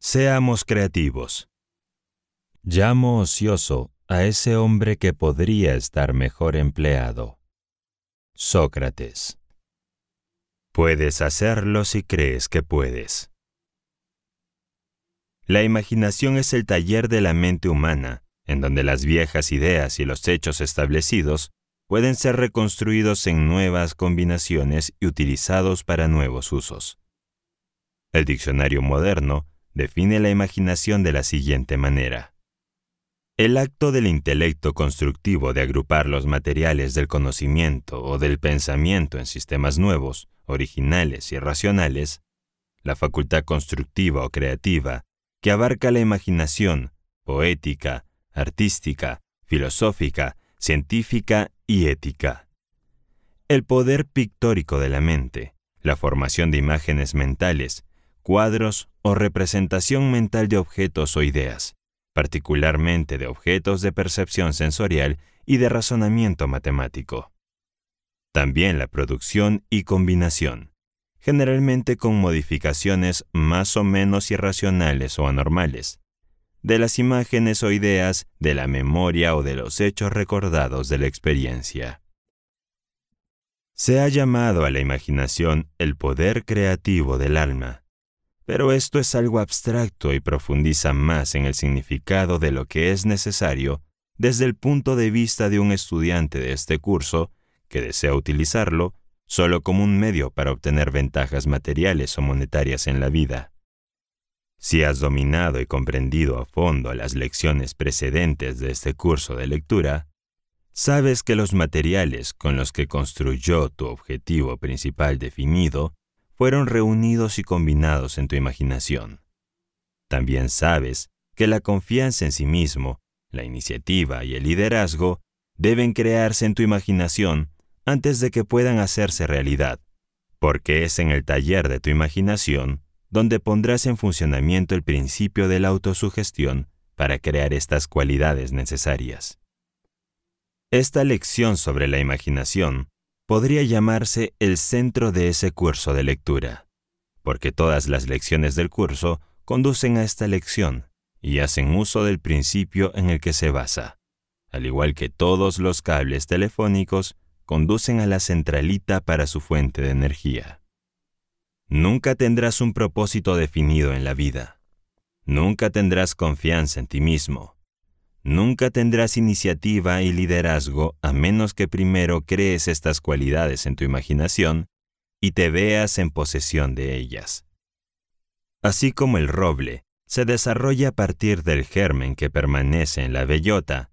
Seamos creativos. Llamo ocioso a ese hombre que podría estar mejor empleado. Sócrates. Puedes hacerlo si crees que puedes. La imaginación es el taller de la mente humana, en donde las viejas ideas y los hechos establecidos pueden ser reconstruidos en nuevas combinaciones y utilizados para nuevos usos. El diccionario moderno define la imaginación de la siguiente manera. El acto del intelecto constructivo de agrupar los materiales del conocimiento o del pensamiento en sistemas nuevos, originales y racionales, la facultad constructiva o creativa, que abarca la imaginación poética, artística, filosófica, científica y ética. El poder pictórico de la mente, la formación de imágenes mentales, cuadros o representación mental de objetos o ideas, particularmente de objetos de percepción sensorial y de razonamiento matemático. También la producción y combinación, generalmente con modificaciones más o menos irracionales o anormales, de las imágenes o ideas, de la memoria o de los hechos recordados de la experiencia. Se ha llamado a la imaginación el poder creativo del alma, pero esto es algo abstracto y profundiza más en el significado de lo que es necesario desde el punto de vista de un estudiante de este curso que desea utilizarlo solo como un medio para obtener ventajas materiales o monetarias en la vida. Si has dominado y comprendido a fondo las lecciones precedentes de este curso de lectura, sabes que los materiales con los que construyó tu objetivo principal definido fueron reunidos y combinados en tu imaginación. También sabes que la confianza en sí mismo, la iniciativa y el liderazgo deben crearse en tu imaginación antes de que puedan hacerse realidad, porque es en el taller de tu imaginación donde pondrás en funcionamiento el principio de la autosugestión para crear estas cualidades necesarias. Esta lección sobre la imaginación podría llamarse el centro de ese curso de lectura, porque todas las lecciones del curso conducen a esta lección y hacen uso del principio en el que se basa, al igual que todos los cables telefónicos conducen a la centralita para su fuente de energía. Nunca tendrás un propósito definido en la vida. Nunca tendrás confianza en ti mismo. Nunca tendrás iniciativa y liderazgo a menos que primero crees estas cualidades en tu imaginación y te veas en posesión de ellas. Así como el roble se desarrolla a partir del germen que permanece en la bellota,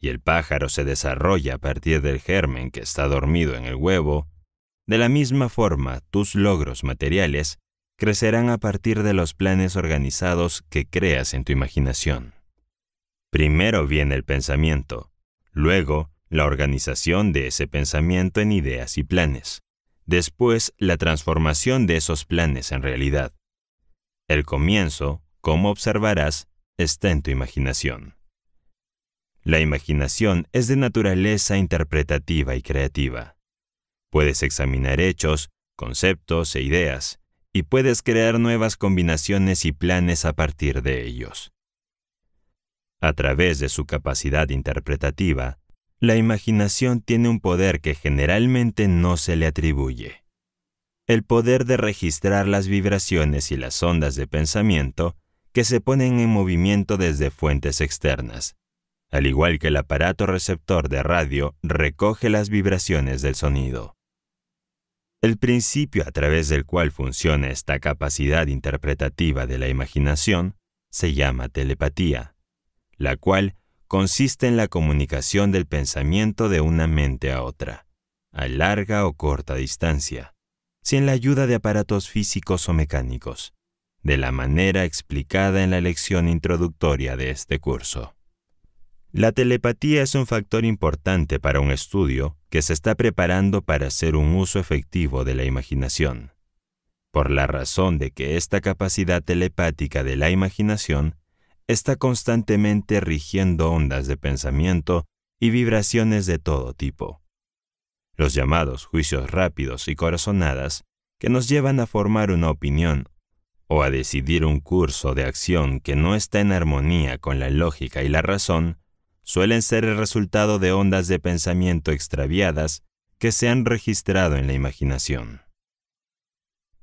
y el pájaro se desarrolla a partir del germen que está dormido en el huevo, de la misma forma, tus logros materiales crecerán a partir de los planes organizados que creas en tu imaginación. Primero viene el pensamiento, luego la organización de ese pensamiento en ideas y planes, después la transformación de esos planes en realidad. El comienzo, como observarás, está en tu imaginación. La imaginación es de naturaleza interpretativa y creativa. Puedes examinar hechos, conceptos e ideas, y puedes crear nuevas combinaciones y planes a partir de ellos. A través de su capacidad interpretativa, la imaginación tiene un poder que generalmente no se le atribuye. El poder de registrar las vibraciones y las ondas de pensamiento que se ponen en movimiento desde fuentes externas, al igual que el aparato receptor de radio recoge las vibraciones del sonido. El principio a través del cual funciona esta capacidad interpretativa de la imaginación se llama telepatía, la cual consiste en la comunicación del pensamiento de una mente a otra, a larga o corta distancia, sin la ayuda de aparatos físicos o mecánicos, de la manera explicada en la lección introductoria de este curso. La telepatía es un factor importante para un estudio que se está preparando para hacer un uso efectivo de la imaginación, por la razón de que esta capacidad telepática de la imaginación está constantemente rigiendo ondas de pensamiento y vibraciones de todo tipo. Los llamados juicios rápidos y corazonadas que nos llevan a formar una opinión o a decidir un curso de acción que no está en armonía con la lógica y la razón suelen ser el resultado de ondas de pensamiento extraviadas que se han registrado en la imaginación.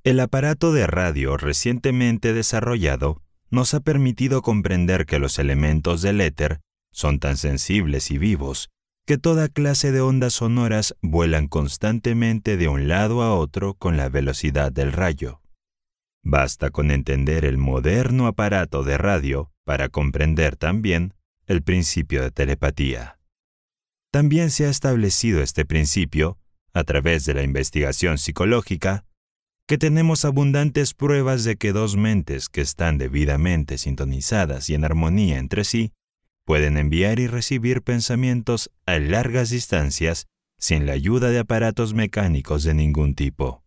El aparato de radio recientemente desarrollado nos ha permitido comprender que los elementos del éter son tan sensibles y vivos que toda clase de ondas sonoras vuelan constantemente de un lado a otro con la velocidad del rayo. Basta con entender el moderno aparato de radio para comprender también el principio de telepatía. También se ha establecido este principio, a través de la investigación psicológica, que tenemos abundantes pruebas de que dos mentes que están debidamente sintonizadas y en armonía entre sí pueden enviar y recibir pensamientos a largas distancias sin la ayuda de aparatos mecánicos de ningún tipo.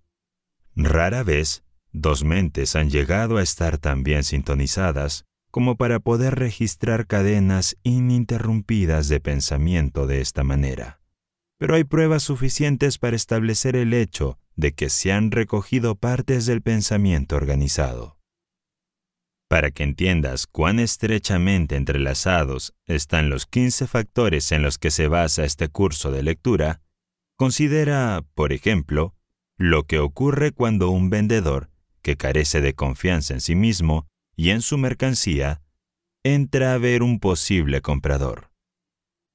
Rara vez, dos mentes han llegado a estar tan bien sintonizadas como para poder registrar cadenas ininterrumpidas de pensamiento de esta manera. Pero hay pruebas suficientes para establecer el hecho de que se han recogido partes del pensamiento organizado. Para que entiendas cuán estrechamente entrelazados están los 15 factores en los que se basa este curso de lectura, considera, por ejemplo, lo que ocurre cuando un vendedor, que carece de confianza en sí mismo, y en su mercancía, entra a ver un posible comprador.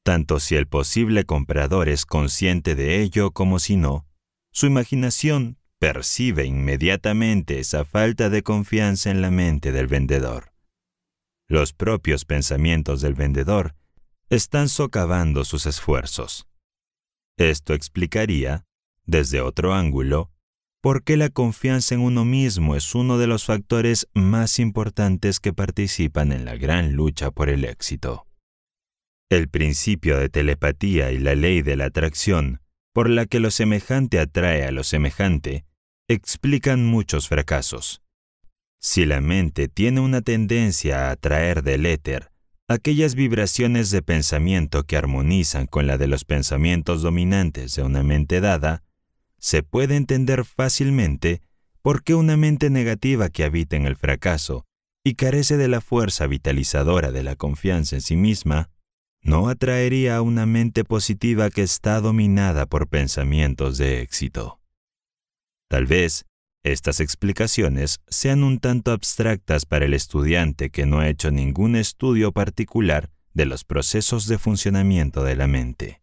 Tanto si el posible comprador es consciente de ello como si no, su imaginación percibe inmediatamente esa falta de confianza en la mente del vendedor. Los propios pensamientos del vendedor están socavando sus esfuerzos. Esto explicaría, desde otro ángulo, porque la confianza en uno mismo es uno de los factores más importantes que participan en la gran lucha por el éxito. El principio de telepatía y la ley de la atracción, por la que lo semejante atrae a lo semejante, explican muchos fracasos. Si la mente tiene una tendencia a atraer del éter aquellas vibraciones de pensamiento que armonizan con la de los pensamientos dominantes de una mente dada, se puede entender fácilmente por qué una mente negativa que habita en el fracaso y carece de la fuerza vitalizadora de la confianza en sí misma, no atraería a una mente positiva que está dominada por pensamientos de éxito. Tal vez, estas explicaciones sean un tanto abstractas para el estudiante que no ha hecho ningún estudio particular de los procesos de funcionamiento de la mente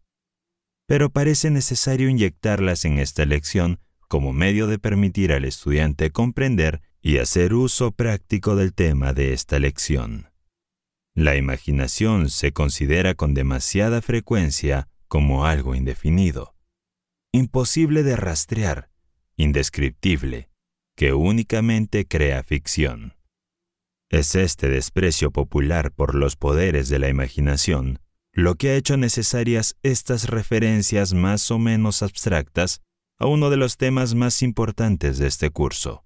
pero parece necesario inyectarlas en esta lección como medio de permitir al estudiante comprender y hacer uso práctico del tema de esta lección. La imaginación se considera con demasiada frecuencia como algo indefinido, imposible de rastrear, indescriptible, que únicamente crea ficción. Es este desprecio popular por los poderes de la imaginación lo que ha hecho necesarias estas referencias más o menos abstractas a uno de los temas más importantes de este curso.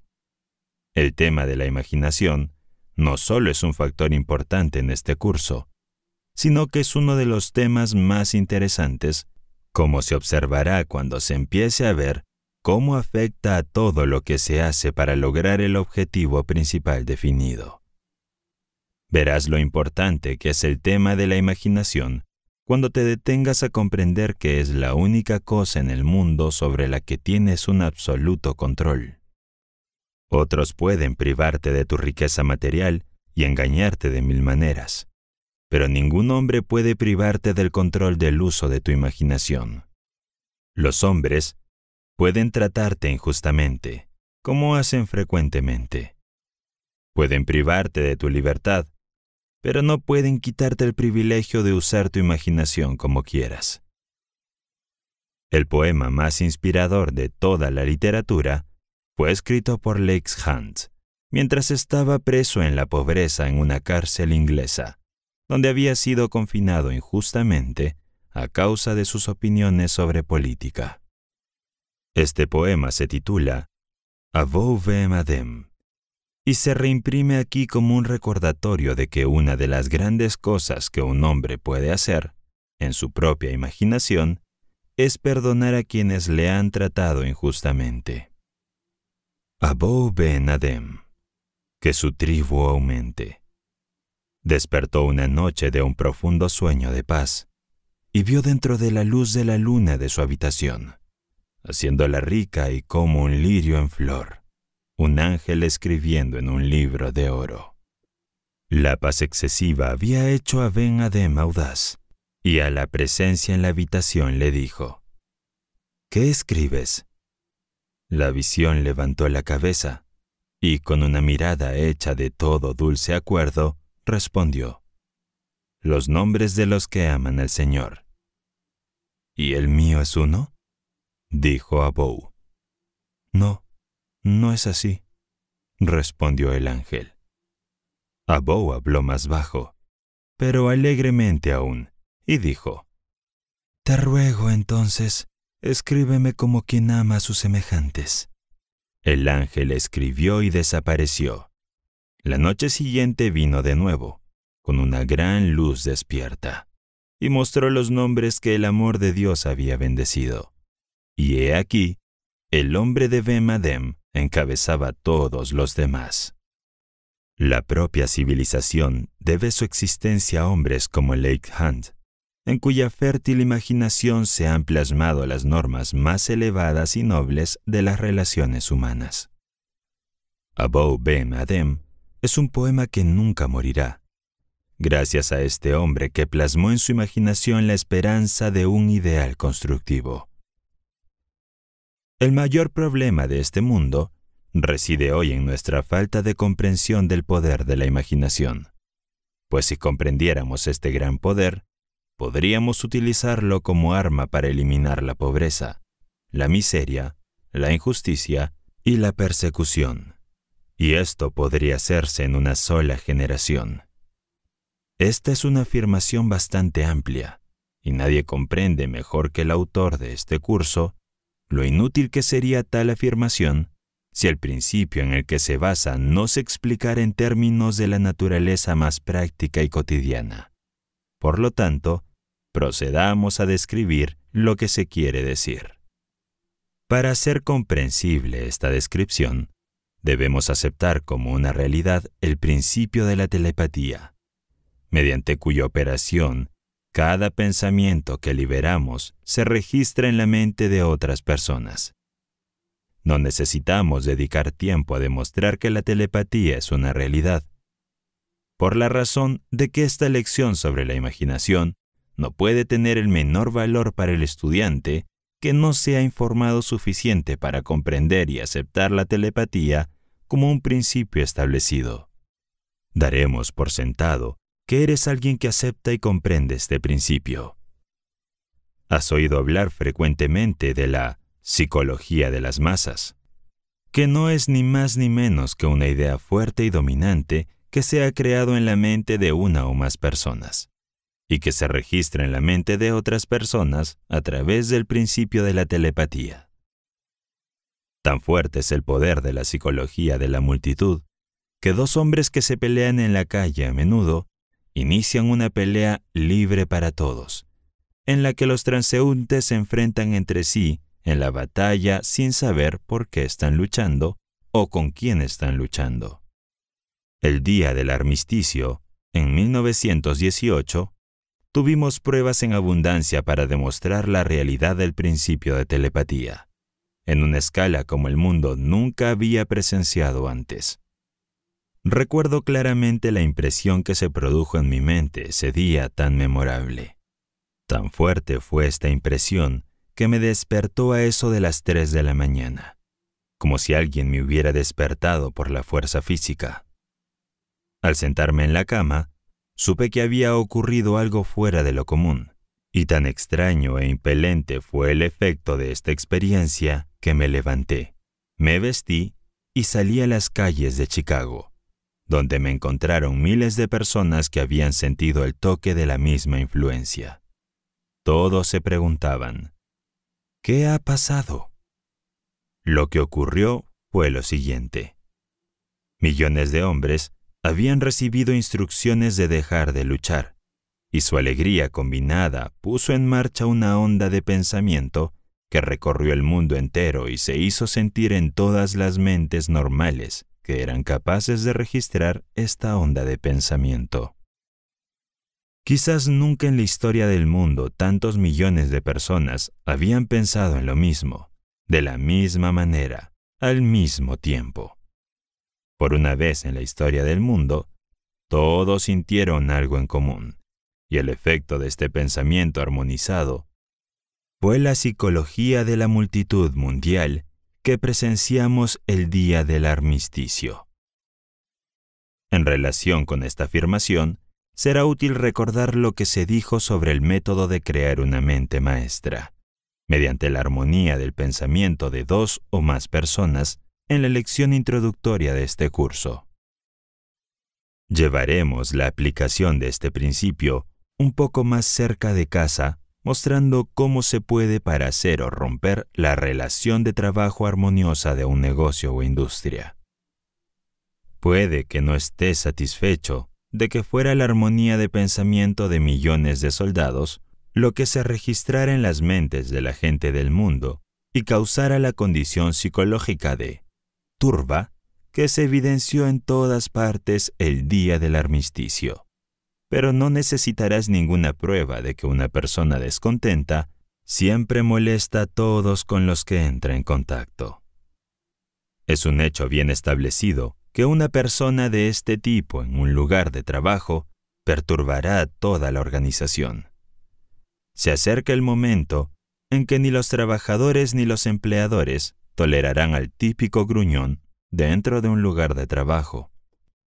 El tema de la imaginación no solo es un factor importante en este curso, sino que es uno de los temas más interesantes, como se observará cuando se empiece a ver cómo afecta a todo lo que se hace para lograr el objetivo principal definido. Verás lo importante que es el tema de la imaginación cuando te detengas a comprender que es la única cosa en el mundo sobre la que tienes un absoluto control. Otros pueden privarte de tu riqueza material y engañarte de mil maneras, pero ningún hombre puede privarte del control del uso de tu imaginación. Los hombres pueden tratarte injustamente, como hacen frecuentemente. Pueden privarte de tu libertad pero no pueden quitarte el privilegio de usar tu imaginación como quieras. El poema más inspirador de toda la literatura fue escrito por Lex Hunt mientras estaba preso en la pobreza en una cárcel inglesa, donde había sido confinado injustamente a causa de sus opiniones sobre política. Este poema se titula Avou Adem, y se reimprime aquí como un recordatorio de que una de las grandes cosas que un hombre puede hacer, en su propia imaginación, es perdonar a quienes le han tratado injustamente. Abou Ben Adem, que su tribu aumente. Despertó una noche de un profundo sueño de paz y vio dentro de la luz de la luna de su habitación, haciéndola rica y como un lirio en flor, un ángel escribiendo en un libro de oro. La paz excesiva había hecho a Ben Adem audaz, y a la presencia en la habitación le dijo, ¿Qué escribes? La visión levantó la cabeza, y con una mirada hecha de todo dulce acuerdo, respondió, Los nombres de los que aman al Señor. ¿Y el mío es uno? dijo Abou. No, no es así, respondió el ángel. Abou habló más bajo, pero alegremente aún, y dijo, Te ruego entonces, escríbeme como quien ama a sus semejantes. El ángel escribió y desapareció. La noche siguiente vino de nuevo, con una gran luz despierta, y mostró los nombres que el amor de Dios había bendecido. Y he aquí, el hombre de Bemadem encabezaba a todos los demás. La propia civilización debe su existencia a hombres como Lake Hunt, en cuya fértil imaginación se han plasmado las normas más elevadas y nobles de las relaciones humanas. Abou Ben Adem es un poema que nunca morirá, gracias a este hombre que plasmó en su imaginación la esperanza de un ideal constructivo. El mayor problema de este mundo reside hoy en nuestra falta de comprensión del poder de la imaginación. Pues si comprendiéramos este gran poder, podríamos utilizarlo como arma para eliminar la pobreza, la miseria, la injusticia y la persecución. Y esto podría hacerse en una sola generación. Esta es una afirmación bastante amplia, y nadie comprende mejor que el autor de este curso lo inútil que sería tal afirmación si el principio en el que se basa no se explicara en términos de la naturaleza más práctica y cotidiana. Por lo tanto, procedamos a describir lo que se quiere decir. Para hacer comprensible esta descripción, debemos aceptar como una realidad el principio de la telepatía, mediante cuya operación cada pensamiento que liberamos se registra en la mente de otras personas. No necesitamos dedicar tiempo a demostrar que la telepatía es una realidad, por la razón de que esta lección sobre la imaginación no puede tener el menor valor para el estudiante que no sea informado suficiente para comprender y aceptar la telepatía como un principio establecido. Daremos por sentado que eres alguien que acepta y comprende este principio. Has oído hablar frecuentemente de la psicología de las masas, que no es ni más ni menos que una idea fuerte y dominante que se ha creado en la mente de una o más personas, y que se registra en la mente de otras personas a través del principio de la telepatía. Tan fuerte es el poder de la psicología de la multitud que dos hombres que se pelean en la calle a menudo inician una pelea libre para todos, en la que los transeúntes se enfrentan entre sí en la batalla sin saber por qué están luchando o con quién están luchando. El día del armisticio, en 1918, tuvimos pruebas en abundancia para demostrar la realidad del principio de telepatía, en una escala como el mundo nunca había presenciado antes. Recuerdo claramente la impresión que se produjo en mi mente ese día tan memorable. Tan fuerte fue esta impresión que me despertó a eso de las 3 de la mañana, como si alguien me hubiera despertado por la fuerza física. Al sentarme en la cama, supe que había ocurrido algo fuera de lo común, y tan extraño e impelente fue el efecto de esta experiencia que me levanté, me vestí y salí a las calles de Chicago donde me encontraron miles de personas que habían sentido el toque de la misma influencia. Todos se preguntaban, ¿qué ha pasado? Lo que ocurrió fue lo siguiente. Millones de hombres habían recibido instrucciones de dejar de luchar, y su alegría combinada puso en marcha una onda de pensamiento que recorrió el mundo entero y se hizo sentir en todas las mentes normales, que eran capaces de registrar esta onda de pensamiento. Quizás nunca en la historia del mundo tantos millones de personas habían pensado en lo mismo, de la misma manera, al mismo tiempo. Por una vez en la historia del mundo, todos sintieron algo en común, y el efecto de este pensamiento armonizado fue la psicología de la multitud mundial que presenciamos el día del armisticio. En relación con esta afirmación, será útil recordar lo que se dijo sobre el método de crear una mente maestra, mediante la armonía del pensamiento de dos o más personas en la lección introductoria de este curso. Llevaremos la aplicación de este principio un poco más cerca de casa mostrando cómo se puede para hacer o romper la relación de trabajo armoniosa de un negocio o industria. Puede que no esté satisfecho de que fuera la armonía de pensamiento de millones de soldados lo que se registrara en las mentes de la gente del mundo y causara la condición psicológica de turba que se evidenció en todas partes el día del armisticio pero no necesitarás ninguna prueba de que una persona descontenta siempre molesta a todos con los que entra en contacto. Es un hecho bien establecido que una persona de este tipo en un lugar de trabajo perturbará a toda la organización. Se acerca el momento en que ni los trabajadores ni los empleadores tolerarán al típico gruñón dentro de un lugar de trabajo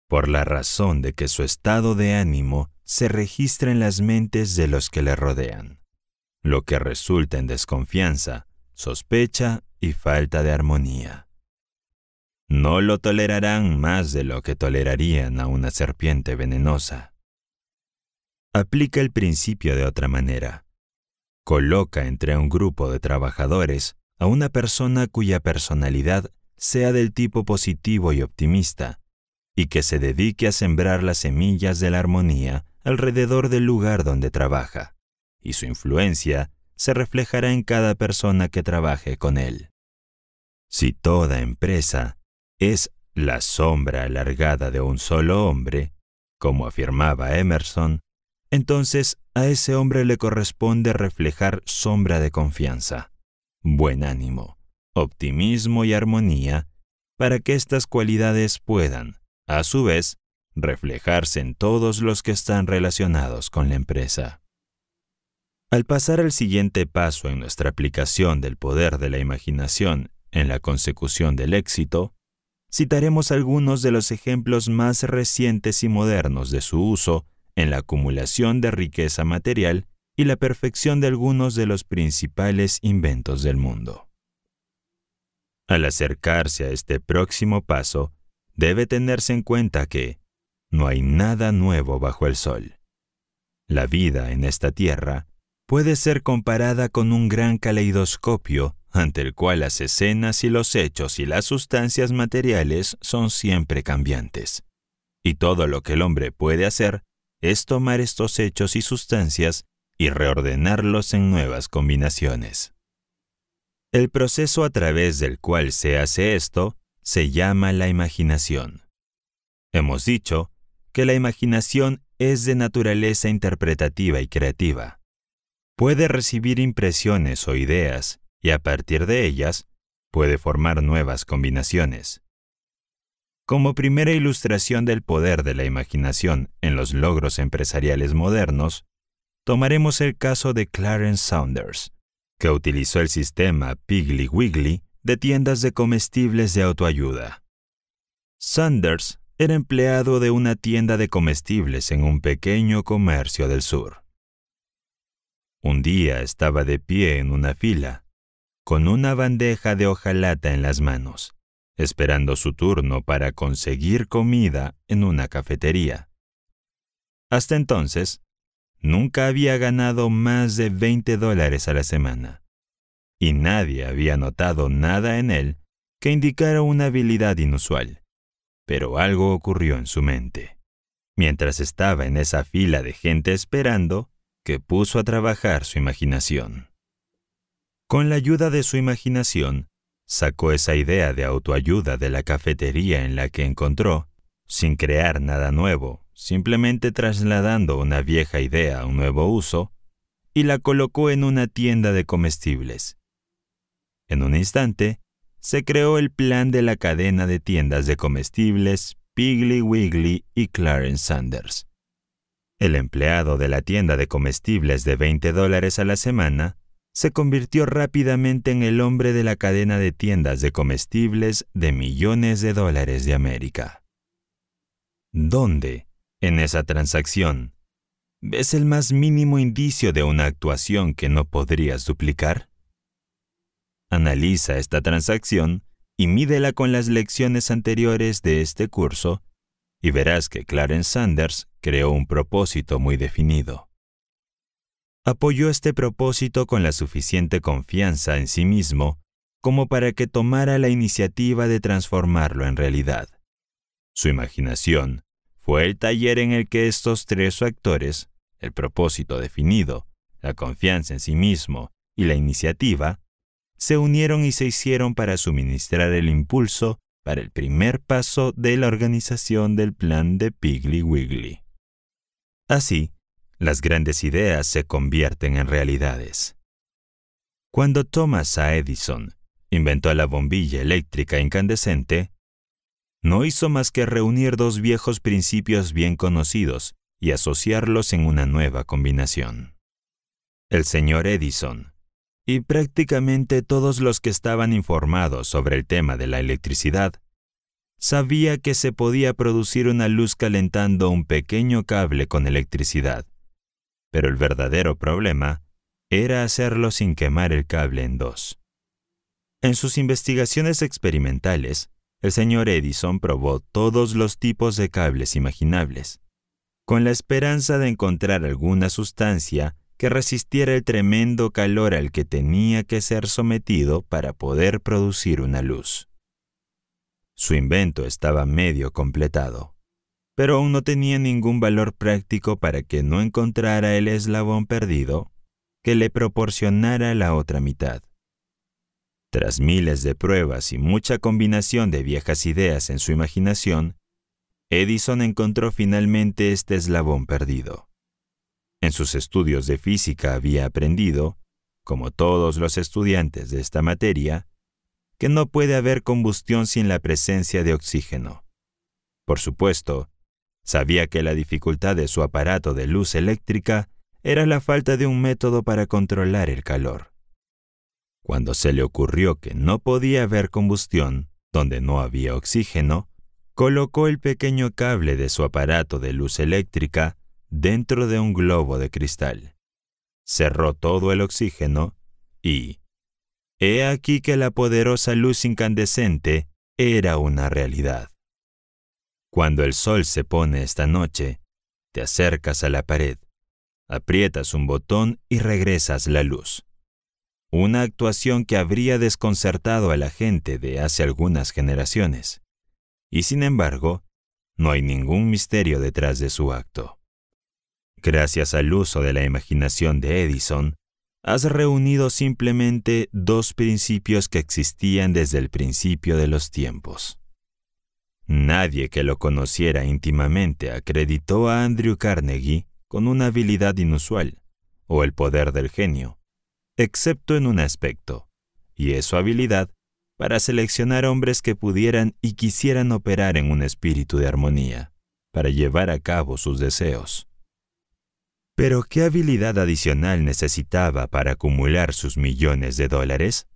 por la razón de que su estado de ánimo se registra en las mentes de los que le rodean, lo que resulta en desconfianza, sospecha y falta de armonía. No lo tolerarán más de lo que tolerarían a una serpiente venenosa. Aplica el principio de otra manera. Coloca entre un grupo de trabajadores a una persona cuya personalidad sea del tipo positivo y optimista, y que se dedique a sembrar las semillas de la armonía alrededor del lugar donde trabaja, y su influencia se reflejará en cada persona que trabaje con él. Si toda empresa es la sombra alargada de un solo hombre, como afirmaba Emerson, entonces a ese hombre le corresponde reflejar sombra de confianza, buen ánimo, optimismo y armonía, para que estas cualidades puedan, a su vez, reflejarse en todos los que están relacionados con la empresa. Al pasar al siguiente paso en nuestra aplicación del poder de la imaginación en la consecución del éxito, citaremos algunos de los ejemplos más recientes y modernos de su uso en la acumulación de riqueza material y la perfección de algunos de los principales inventos del mundo. Al acercarse a este próximo paso, debe tenerse en cuenta que no hay nada nuevo bajo el sol. La vida en esta tierra puede ser comparada con un gran caleidoscopio ante el cual las escenas y los hechos y las sustancias materiales son siempre cambiantes. Y todo lo que el hombre puede hacer es tomar estos hechos y sustancias y reordenarlos en nuevas combinaciones. El proceso a través del cual se hace esto se llama la imaginación. Hemos dicho que la imaginación es de naturaleza interpretativa y creativa. Puede recibir impresiones o ideas y a partir de ellas puede formar nuevas combinaciones. Como primera ilustración del poder de la imaginación en los logros empresariales modernos, tomaremos el caso de Clarence Saunders, que utilizó el sistema Piggly Wiggly de tiendas de comestibles de autoayuda. Sanders era empleado de una tienda de comestibles en un pequeño comercio del sur. Un día estaba de pie en una fila, con una bandeja de hojalata en las manos, esperando su turno para conseguir comida en una cafetería. Hasta entonces, nunca había ganado más de 20 dólares a la semana y nadie había notado nada en él que indicara una habilidad inusual. Pero algo ocurrió en su mente, mientras estaba en esa fila de gente esperando, que puso a trabajar su imaginación. Con la ayuda de su imaginación, sacó esa idea de autoayuda de la cafetería en la que encontró, sin crear nada nuevo, simplemente trasladando una vieja idea a un nuevo uso, y la colocó en una tienda de comestibles, en un instante, se creó el plan de la cadena de tiendas de comestibles Piggly Wiggly y Clarence Sanders. El empleado de la tienda de comestibles de 20 dólares a la semana se convirtió rápidamente en el hombre de la cadena de tiendas de comestibles de millones de dólares de América. ¿Dónde, en esa transacción, ves el más mínimo indicio de una actuación que no podrías duplicar? Analiza esta transacción y mídela con las lecciones anteriores de este curso y verás que Clarence Sanders creó un propósito muy definido. Apoyó este propósito con la suficiente confianza en sí mismo como para que tomara la iniciativa de transformarlo en realidad. Su imaginación fue el taller en el que estos tres factores, el propósito definido, la confianza en sí mismo y la iniciativa, se unieron y se hicieron para suministrar el impulso para el primer paso de la organización del plan de Piggly Wiggly. Así, las grandes ideas se convierten en realidades. Cuando Thomas A. Edison inventó la bombilla eléctrica incandescente, no hizo más que reunir dos viejos principios bien conocidos y asociarlos en una nueva combinación. El señor Edison y prácticamente todos los que estaban informados sobre el tema de la electricidad sabía que se podía producir una luz calentando un pequeño cable con electricidad, pero el verdadero problema era hacerlo sin quemar el cable en dos. En sus investigaciones experimentales, el señor Edison probó todos los tipos de cables imaginables, con la esperanza de encontrar alguna sustancia que resistiera el tremendo calor al que tenía que ser sometido para poder producir una luz. Su invento estaba medio completado, pero aún no tenía ningún valor práctico para que no encontrara el eslabón perdido que le proporcionara la otra mitad. Tras miles de pruebas y mucha combinación de viejas ideas en su imaginación, Edison encontró finalmente este eslabón perdido. En sus estudios de física había aprendido, como todos los estudiantes de esta materia, que no puede haber combustión sin la presencia de oxígeno. Por supuesto, sabía que la dificultad de su aparato de luz eléctrica era la falta de un método para controlar el calor. Cuando se le ocurrió que no podía haber combustión donde no había oxígeno, colocó el pequeño cable de su aparato de luz eléctrica dentro de un globo de cristal. Cerró todo el oxígeno y... He aquí que la poderosa luz incandescente era una realidad. Cuando el sol se pone esta noche, te acercas a la pared, aprietas un botón y regresas la luz. Una actuación que habría desconcertado a la gente de hace algunas generaciones. Y sin embargo, no hay ningún misterio detrás de su acto. Gracias al uso de la imaginación de Edison, has reunido simplemente dos principios que existían desde el principio de los tiempos. Nadie que lo conociera íntimamente acreditó a Andrew Carnegie con una habilidad inusual o el poder del genio, excepto en un aspecto, y es su habilidad para seleccionar hombres que pudieran y quisieran operar en un espíritu de armonía, para llevar a cabo sus deseos. Pero ¿qué habilidad adicional necesitaba para acumular sus millones de dólares?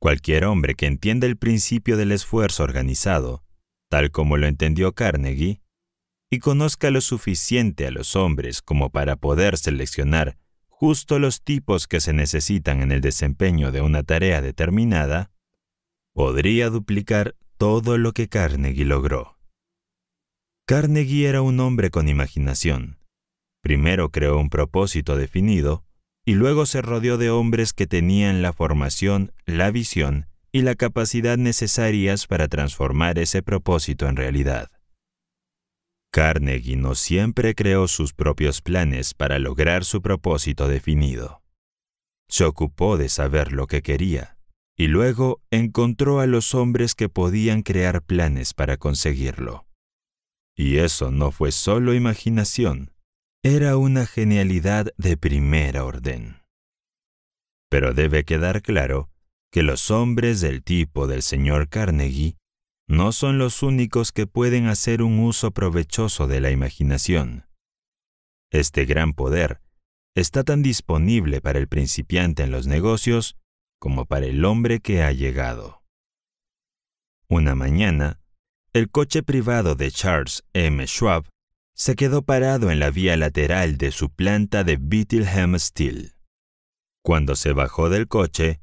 Cualquier hombre que entienda el principio del esfuerzo organizado, tal como lo entendió Carnegie, y conozca lo suficiente a los hombres como para poder seleccionar justo los tipos que se necesitan en el desempeño de una tarea determinada, podría duplicar todo lo que Carnegie logró. Carnegie era un hombre con imaginación, Primero creó un propósito definido y luego se rodeó de hombres que tenían la formación, la visión y la capacidad necesarias para transformar ese propósito en realidad. Carnegie no siempre creó sus propios planes para lograr su propósito definido. Se ocupó de saber lo que quería y luego encontró a los hombres que podían crear planes para conseguirlo. Y eso no fue solo imaginación, era una genialidad de primera orden. Pero debe quedar claro que los hombres del tipo del señor Carnegie no son los únicos que pueden hacer un uso provechoso de la imaginación. Este gran poder está tan disponible para el principiante en los negocios como para el hombre que ha llegado. Una mañana, el coche privado de Charles M. Schwab se quedó parado en la vía lateral de su planta de Bethlehem Steel. Cuando se bajó del coche,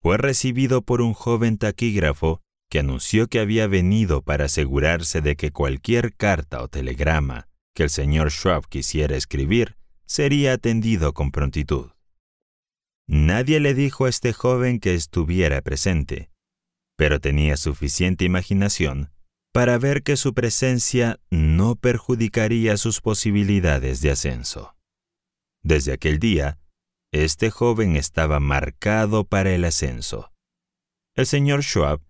fue recibido por un joven taquígrafo que anunció que había venido para asegurarse de que cualquier carta o telegrama que el señor Schwab quisiera escribir sería atendido con prontitud. Nadie le dijo a este joven que estuviera presente, pero tenía suficiente imaginación para ver que su presencia no perjudicaría sus posibilidades de ascenso. Desde aquel día, este joven estaba marcado para el ascenso. El señor Schwab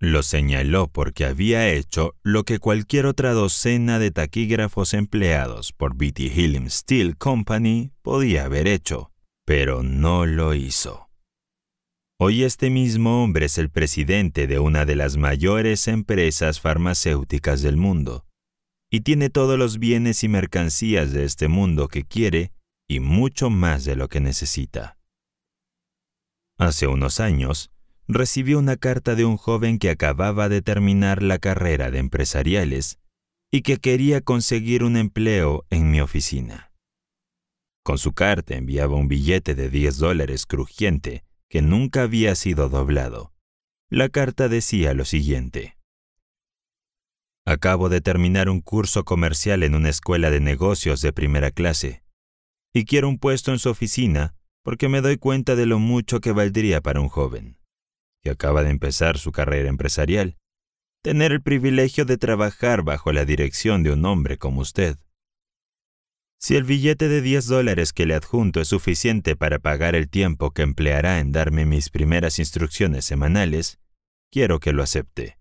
lo señaló porque había hecho lo que cualquier otra docena de taquígrafos empleados por BT Hill Steel Company podía haber hecho, pero no lo hizo. Hoy este mismo hombre es el presidente de una de las mayores empresas farmacéuticas del mundo, y tiene todos los bienes y mercancías de este mundo que quiere y mucho más de lo que necesita. Hace unos años, recibí una carta de un joven que acababa de terminar la carrera de empresariales y que quería conseguir un empleo en mi oficina. Con su carta enviaba un billete de 10 dólares crujiente que nunca había sido doblado. La carta decía lo siguiente. Acabo de terminar un curso comercial en una escuela de negocios de primera clase y quiero un puesto en su oficina porque me doy cuenta de lo mucho que valdría para un joven que acaba de empezar su carrera empresarial tener el privilegio de trabajar bajo la dirección de un hombre como usted. Si el billete de 10 dólares que le adjunto es suficiente para pagar el tiempo que empleará en darme mis primeras instrucciones semanales, quiero que lo acepte.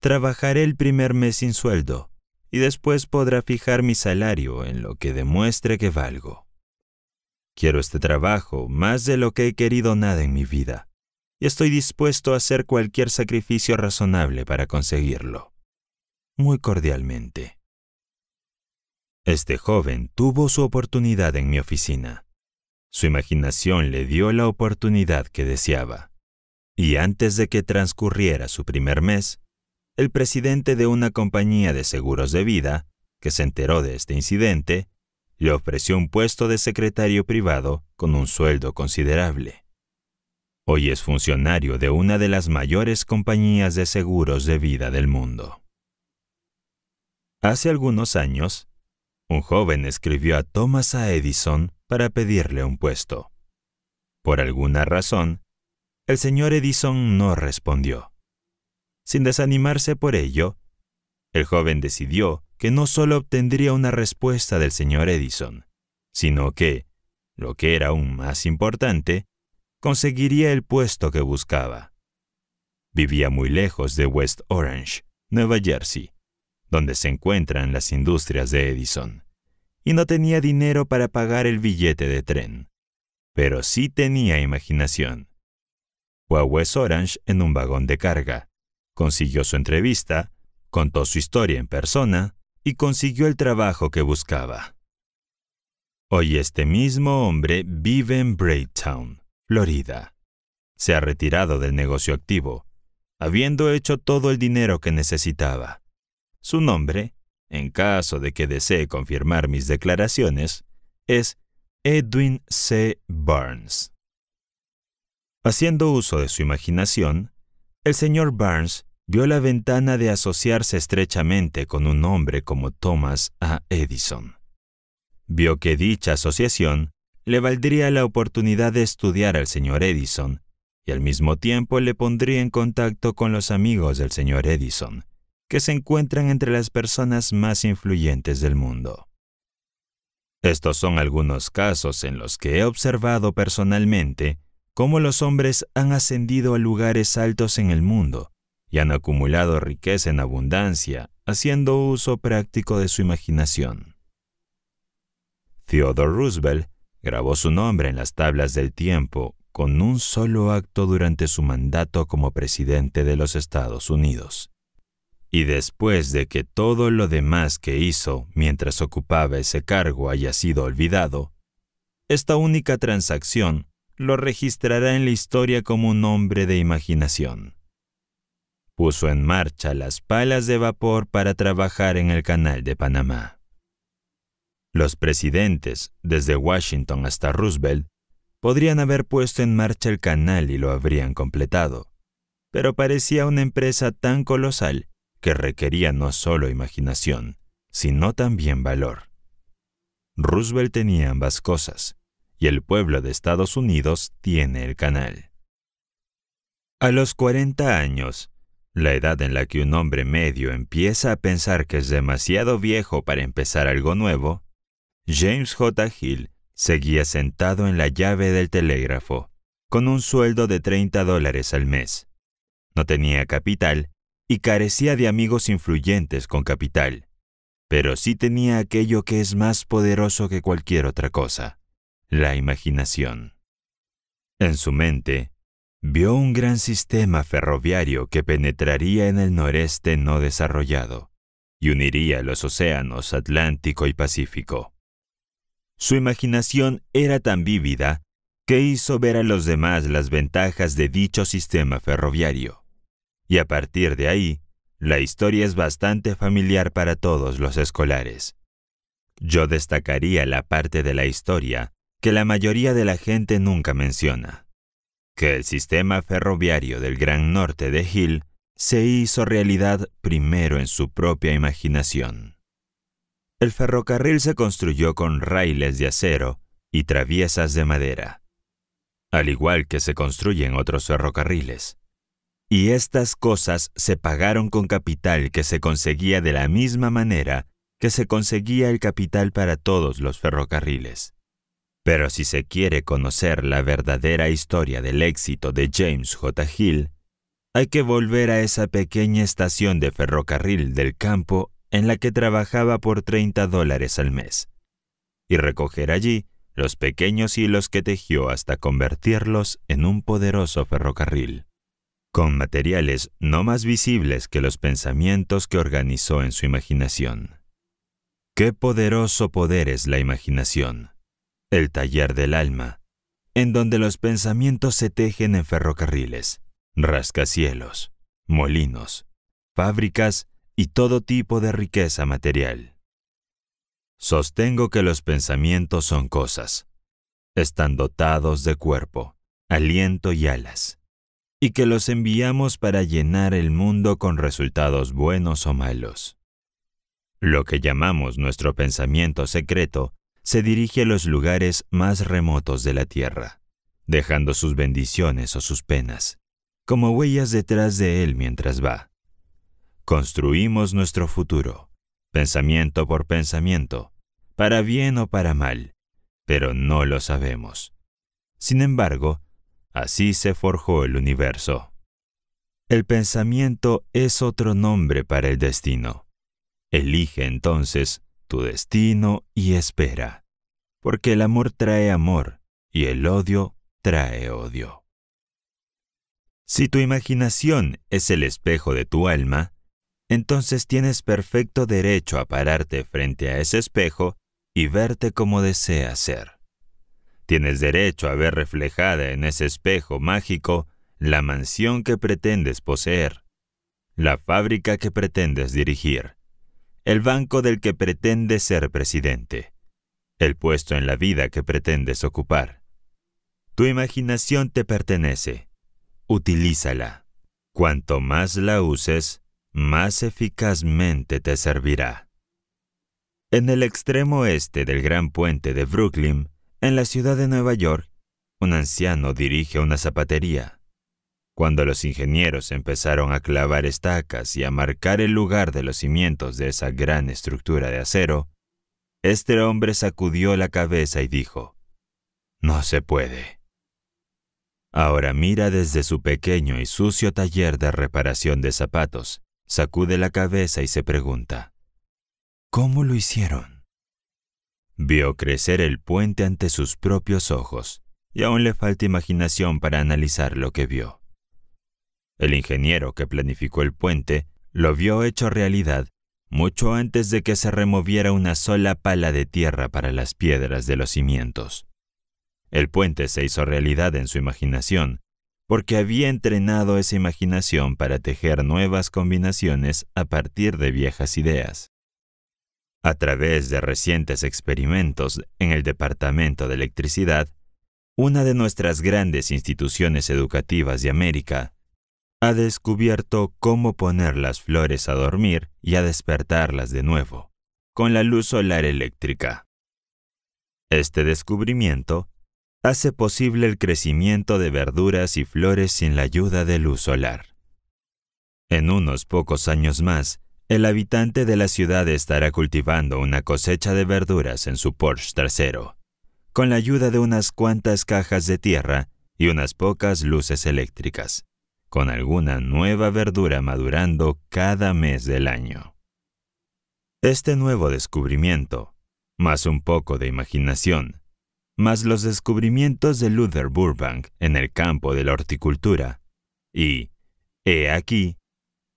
Trabajaré el primer mes sin sueldo y después podrá fijar mi salario en lo que demuestre que valgo. Quiero este trabajo más de lo que he querido nada en mi vida, y estoy dispuesto a hacer cualquier sacrificio razonable para conseguirlo. Muy cordialmente. Este joven tuvo su oportunidad en mi oficina. Su imaginación le dio la oportunidad que deseaba. Y antes de que transcurriera su primer mes, el presidente de una compañía de seguros de vida, que se enteró de este incidente, le ofreció un puesto de secretario privado con un sueldo considerable. Hoy es funcionario de una de las mayores compañías de seguros de vida del mundo. Hace algunos años, un joven escribió a Thomas a Edison para pedirle un puesto. Por alguna razón, el señor Edison no respondió. Sin desanimarse por ello, el joven decidió que no solo obtendría una respuesta del señor Edison, sino que, lo que era aún más importante, conseguiría el puesto que buscaba. Vivía muy lejos de West Orange, Nueva Jersey, donde se encuentran las industrias de Edison, y no tenía dinero para pagar el billete de tren, pero sí tenía imaginación. Fue a West Orange en un vagón de carga, consiguió su entrevista, contó su historia en persona y consiguió el trabajo que buscaba. Hoy este mismo hombre vive en Braytown, Florida. Se ha retirado del negocio activo, habiendo hecho todo el dinero que necesitaba. Su nombre, en caso de que desee confirmar mis declaraciones, es Edwin C. Barnes. Haciendo uso de su imaginación, el señor Barnes vio la ventana de asociarse estrechamente con un hombre como Thomas A. Edison. Vio que dicha asociación le valdría la oportunidad de estudiar al señor Edison y al mismo tiempo le pondría en contacto con los amigos del señor Edison, que se encuentran entre las personas más influyentes del mundo. Estos son algunos casos en los que he observado personalmente cómo los hombres han ascendido a lugares altos en el mundo y han acumulado riqueza en abundancia haciendo uso práctico de su imaginación. Theodore Roosevelt grabó su nombre en las tablas del tiempo con un solo acto durante su mandato como presidente de los Estados Unidos y después de que todo lo demás que hizo mientras ocupaba ese cargo haya sido olvidado, esta única transacción lo registrará en la historia como un hombre de imaginación. Puso en marcha las palas de vapor para trabajar en el Canal de Panamá. Los presidentes, desde Washington hasta Roosevelt, podrían haber puesto en marcha el canal y lo habrían completado, pero parecía una empresa tan colosal que requería no solo imaginación, sino también valor. Roosevelt tenía ambas cosas, y el pueblo de Estados Unidos tiene el canal. A los 40 años, la edad en la que un hombre medio empieza a pensar que es demasiado viejo para empezar algo nuevo, James J. Hill seguía sentado en la llave del telégrafo, con un sueldo de 30 dólares al mes. No tenía capital y carecía de amigos influyentes con capital, pero sí tenía aquello que es más poderoso que cualquier otra cosa, la imaginación. En su mente, vio un gran sistema ferroviario que penetraría en el noreste no desarrollado y uniría los océanos Atlántico y Pacífico. Su imaginación era tan vívida que hizo ver a los demás las ventajas de dicho sistema ferroviario y a partir de ahí, la historia es bastante familiar para todos los escolares. Yo destacaría la parte de la historia que la mayoría de la gente nunca menciona, que el sistema ferroviario del Gran Norte de Hill se hizo realidad primero en su propia imaginación. El ferrocarril se construyó con raíles de acero y traviesas de madera, al igual que se construyen otros ferrocarriles. Y estas cosas se pagaron con capital que se conseguía de la misma manera que se conseguía el capital para todos los ferrocarriles. Pero si se quiere conocer la verdadera historia del éxito de James J. Hill, hay que volver a esa pequeña estación de ferrocarril del campo en la que trabajaba por 30 dólares al mes, y recoger allí los pequeños hilos que tejió hasta convertirlos en un poderoso ferrocarril con materiales no más visibles que los pensamientos que organizó en su imaginación. Qué poderoso poder es la imaginación, el taller del alma, en donde los pensamientos se tejen en ferrocarriles, rascacielos, molinos, fábricas y todo tipo de riqueza material. Sostengo que los pensamientos son cosas. Están dotados de cuerpo, aliento y alas y que los enviamos para llenar el mundo con resultados buenos o malos. Lo que llamamos nuestro pensamiento secreto se dirige a los lugares más remotos de la tierra, dejando sus bendiciones o sus penas, como huellas detrás de él mientras va. Construimos nuestro futuro, pensamiento por pensamiento, para bien o para mal, pero no lo sabemos. Sin embargo, Así se forjó el universo. El pensamiento es otro nombre para el destino. Elige entonces tu destino y espera, porque el amor trae amor y el odio trae odio. Si tu imaginación es el espejo de tu alma, entonces tienes perfecto derecho a pararte frente a ese espejo y verte como deseas ser. Tienes derecho a ver reflejada en ese espejo mágico la mansión que pretendes poseer, la fábrica que pretendes dirigir, el banco del que pretendes ser presidente, el puesto en la vida que pretendes ocupar. Tu imaginación te pertenece. Utilízala. Cuanto más la uses, más eficazmente te servirá. En el extremo este del gran puente de Brooklyn, en la ciudad de Nueva York, un anciano dirige una zapatería. Cuando los ingenieros empezaron a clavar estacas y a marcar el lugar de los cimientos de esa gran estructura de acero, este hombre sacudió la cabeza y dijo, No se puede. Ahora mira desde su pequeño y sucio taller de reparación de zapatos, sacude la cabeza y se pregunta, ¿Cómo lo hicieron? Vio crecer el puente ante sus propios ojos, y aún le falta imaginación para analizar lo que vio. El ingeniero que planificó el puente lo vio hecho realidad mucho antes de que se removiera una sola pala de tierra para las piedras de los cimientos. El puente se hizo realidad en su imaginación, porque había entrenado esa imaginación para tejer nuevas combinaciones a partir de viejas ideas. A través de recientes experimentos en el Departamento de Electricidad, una de nuestras grandes instituciones educativas de América, ha descubierto cómo poner las flores a dormir y a despertarlas de nuevo, con la luz solar eléctrica. Este descubrimiento hace posible el crecimiento de verduras y flores sin la ayuda de luz solar. En unos pocos años más, el habitante de la ciudad estará cultivando una cosecha de verduras en su Porsche trasero, con la ayuda de unas cuantas cajas de tierra y unas pocas luces eléctricas, con alguna nueva verdura madurando cada mes del año. Este nuevo descubrimiento, más un poco de imaginación, más los descubrimientos de Luther Burbank en el campo de la horticultura, y, he aquí,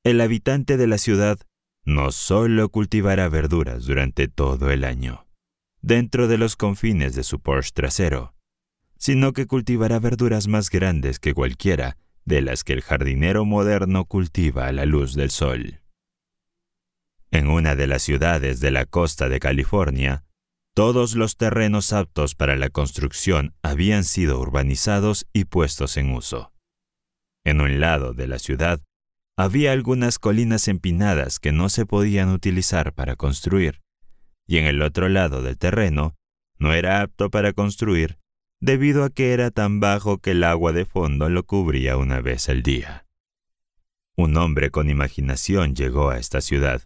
el habitante de la ciudad no solo cultivará verduras durante todo el año, dentro de los confines de su Porsche trasero, sino que cultivará verduras más grandes que cualquiera de las que el jardinero moderno cultiva a la luz del sol. En una de las ciudades de la costa de California, todos los terrenos aptos para la construcción habían sido urbanizados y puestos en uso. En un lado de la ciudad había algunas colinas empinadas que no se podían utilizar para construir, y en el otro lado del terreno no era apto para construir debido a que era tan bajo que el agua de fondo lo cubría una vez al día. Un hombre con imaginación llegó a esta ciudad.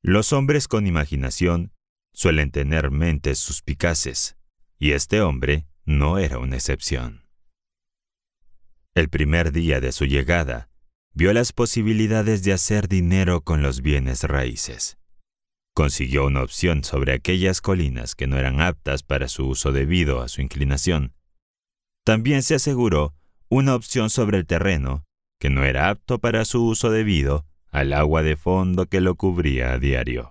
Los hombres con imaginación suelen tener mentes suspicaces, y este hombre no era una excepción. El primer día de su llegada, vio las posibilidades de hacer dinero con los bienes raíces. Consiguió una opción sobre aquellas colinas que no eran aptas para su uso debido a su inclinación. También se aseguró una opción sobre el terreno que no era apto para su uso debido al agua de fondo que lo cubría a diario.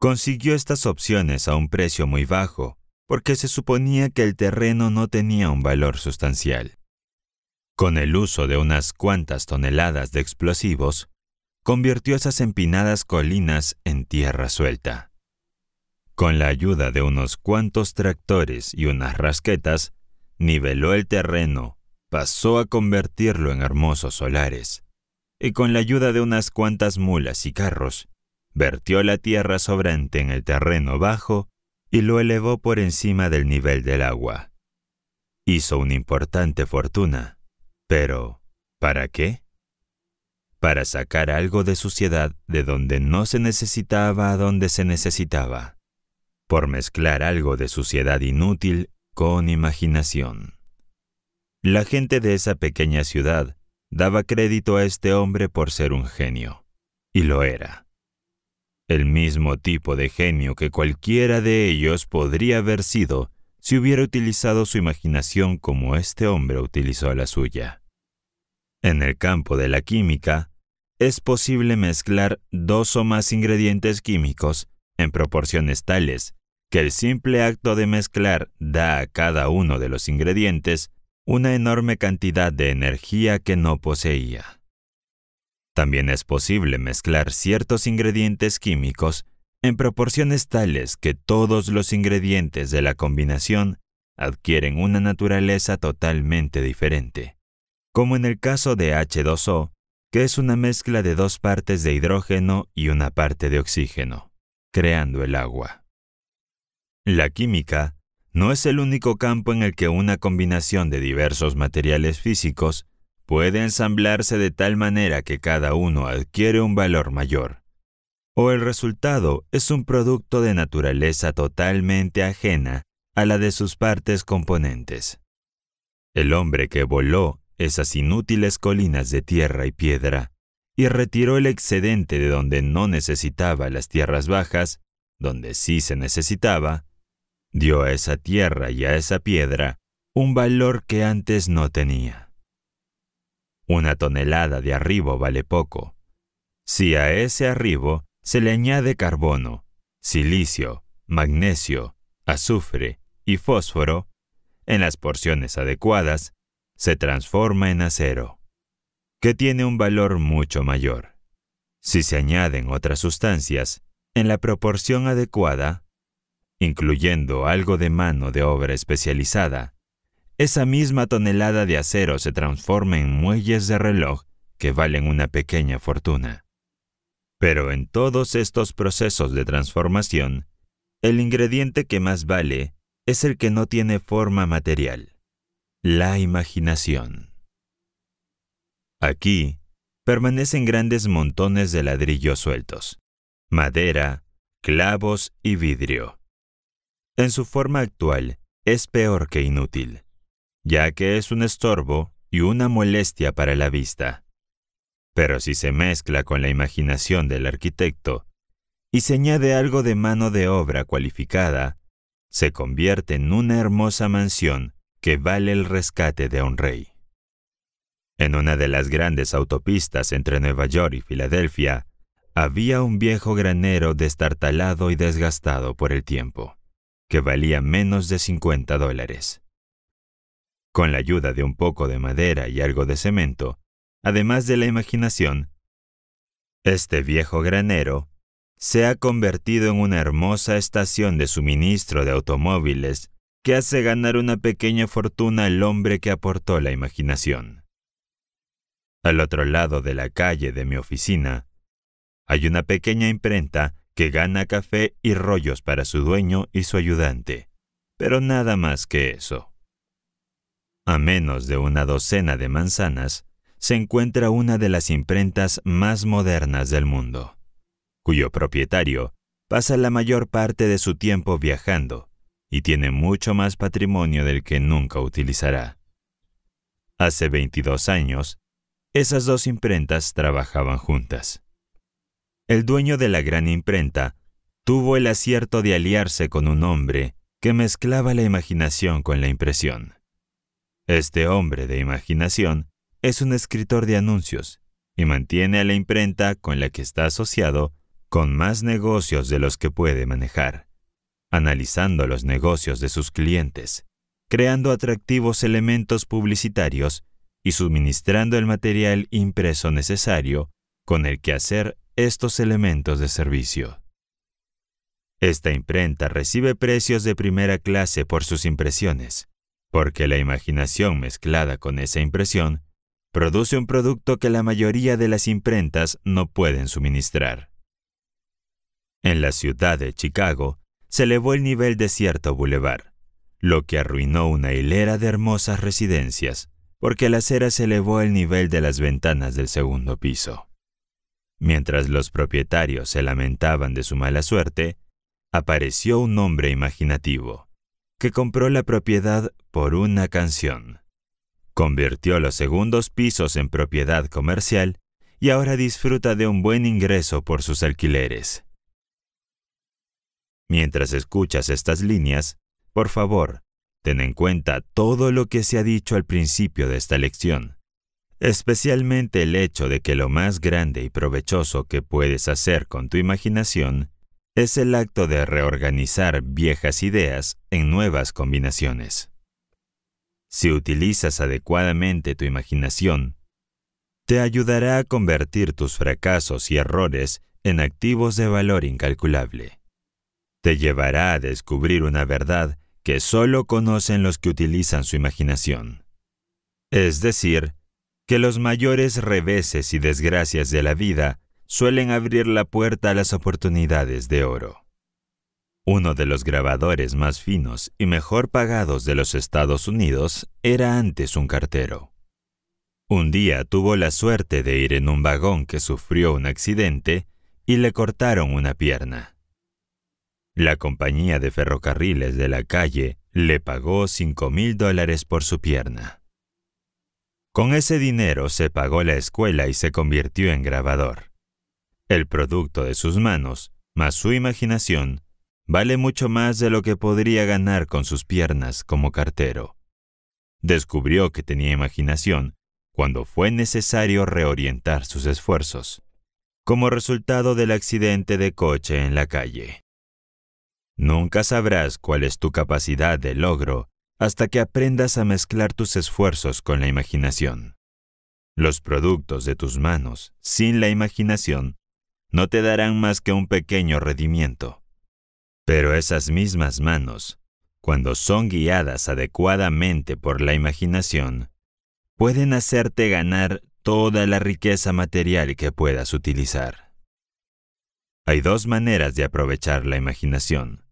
Consiguió estas opciones a un precio muy bajo, porque se suponía que el terreno no tenía un valor sustancial. Con el uso de unas cuantas toneladas de explosivos, convirtió esas empinadas colinas en tierra suelta. Con la ayuda de unos cuantos tractores y unas rasquetas, niveló el terreno, pasó a convertirlo en hermosos solares, y con la ayuda de unas cuantas mulas y carros, vertió la tierra sobrante en el terreno bajo y lo elevó por encima del nivel del agua. Hizo una importante fortuna pero, ¿para qué? Para sacar algo de suciedad de donde no se necesitaba a donde se necesitaba, por mezclar algo de suciedad inútil con imaginación. La gente de esa pequeña ciudad daba crédito a este hombre por ser un genio, y lo era. El mismo tipo de genio que cualquiera de ellos podría haber sido si hubiera utilizado su imaginación como este hombre utilizó la suya. En el campo de la química, es posible mezclar dos o más ingredientes químicos en proporciones tales que el simple acto de mezclar da a cada uno de los ingredientes una enorme cantidad de energía que no poseía. También es posible mezclar ciertos ingredientes químicos en proporciones tales que todos los ingredientes de la combinación adquieren una naturaleza totalmente diferente, como en el caso de H2O, que es una mezcla de dos partes de hidrógeno y una parte de oxígeno, creando el agua. La química no es el único campo en el que una combinación de diversos materiales físicos puede ensamblarse de tal manera que cada uno adquiere un valor mayor o el resultado es un producto de naturaleza totalmente ajena a la de sus partes componentes. El hombre que voló esas inútiles colinas de tierra y piedra y retiró el excedente de donde no necesitaba las tierras bajas, donde sí se necesitaba, dio a esa tierra y a esa piedra un valor que antes no tenía. Una tonelada de arribo vale poco. Si a ese arribo se le añade carbono, silicio, magnesio, azufre y fósforo, en las porciones adecuadas, se transforma en acero, que tiene un valor mucho mayor. Si se añaden otras sustancias, en la proporción adecuada, incluyendo algo de mano de obra especializada, esa misma tonelada de acero se transforma en muelles de reloj que valen una pequeña fortuna. Pero en todos estos procesos de transformación, el ingrediente que más vale es el que no tiene forma material, la imaginación. Aquí permanecen grandes montones de ladrillos sueltos, madera, clavos y vidrio. En su forma actual es peor que inútil, ya que es un estorbo y una molestia para la vista. Pero si se mezcla con la imaginación del arquitecto y se añade algo de mano de obra cualificada, se convierte en una hermosa mansión que vale el rescate de un rey. En una de las grandes autopistas entre Nueva York y Filadelfia, había un viejo granero destartalado y desgastado por el tiempo, que valía menos de 50 dólares. Con la ayuda de un poco de madera y algo de cemento, además de la imaginación, este viejo granero se ha convertido en una hermosa estación de suministro de automóviles que hace ganar una pequeña fortuna al hombre que aportó la imaginación. Al otro lado de la calle de mi oficina, hay una pequeña imprenta que gana café y rollos para su dueño y su ayudante, pero nada más que eso. A menos de una docena de manzanas, se encuentra una de las imprentas más modernas del mundo, cuyo propietario pasa la mayor parte de su tiempo viajando y tiene mucho más patrimonio del que nunca utilizará. Hace 22 años, esas dos imprentas trabajaban juntas. El dueño de la gran imprenta tuvo el acierto de aliarse con un hombre que mezclaba la imaginación con la impresión. Este hombre de imaginación es un escritor de anuncios y mantiene a la imprenta con la que está asociado con más negocios de los que puede manejar, analizando los negocios de sus clientes, creando atractivos elementos publicitarios y suministrando el material impreso necesario con el que hacer estos elementos de servicio. Esta imprenta recibe precios de primera clase por sus impresiones, porque la imaginación mezclada con esa impresión produce un producto que la mayoría de las imprentas no pueden suministrar. En la ciudad de Chicago se elevó el nivel de cierto bulevar, lo que arruinó una hilera de hermosas residencias, porque la acera se elevó el nivel de las ventanas del segundo piso. Mientras los propietarios se lamentaban de su mala suerte, apareció un hombre imaginativo, que compró la propiedad por una canción. Convirtió los segundos pisos en propiedad comercial y ahora disfruta de un buen ingreso por sus alquileres. Mientras escuchas estas líneas, por favor, ten en cuenta todo lo que se ha dicho al principio de esta lección, especialmente el hecho de que lo más grande y provechoso que puedes hacer con tu imaginación es el acto de reorganizar viejas ideas en nuevas combinaciones si utilizas adecuadamente tu imaginación, te ayudará a convertir tus fracasos y errores en activos de valor incalculable. Te llevará a descubrir una verdad que solo conocen los que utilizan su imaginación. Es decir, que los mayores reveses y desgracias de la vida suelen abrir la puerta a las oportunidades de oro. Uno de los grabadores más finos y mejor pagados de los Estados Unidos era antes un cartero. Un día tuvo la suerte de ir en un vagón que sufrió un accidente y le cortaron una pierna. La compañía de ferrocarriles de la calle le pagó 5 mil dólares por su pierna. Con ese dinero se pagó la escuela y se convirtió en grabador. El producto de sus manos, más su imaginación, Vale mucho más de lo que podría ganar con sus piernas como cartero. Descubrió que tenía imaginación cuando fue necesario reorientar sus esfuerzos, como resultado del accidente de coche en la calle. Nunca sabrás cuál es tu capacidad de logro hasta que aprendas a mezclar tus esfuerzos con la imaginación. Los productos de tus manos, sin la imaginación, no te darán más que un pequeño rendimiento. Pero esas mismas manos, cuando son guiadas adecuadamente por la imaginación, pueden hacerte ganar toda la riqueza material que puedas utilizar. Hay dos maneras de aprovechar la imaginación.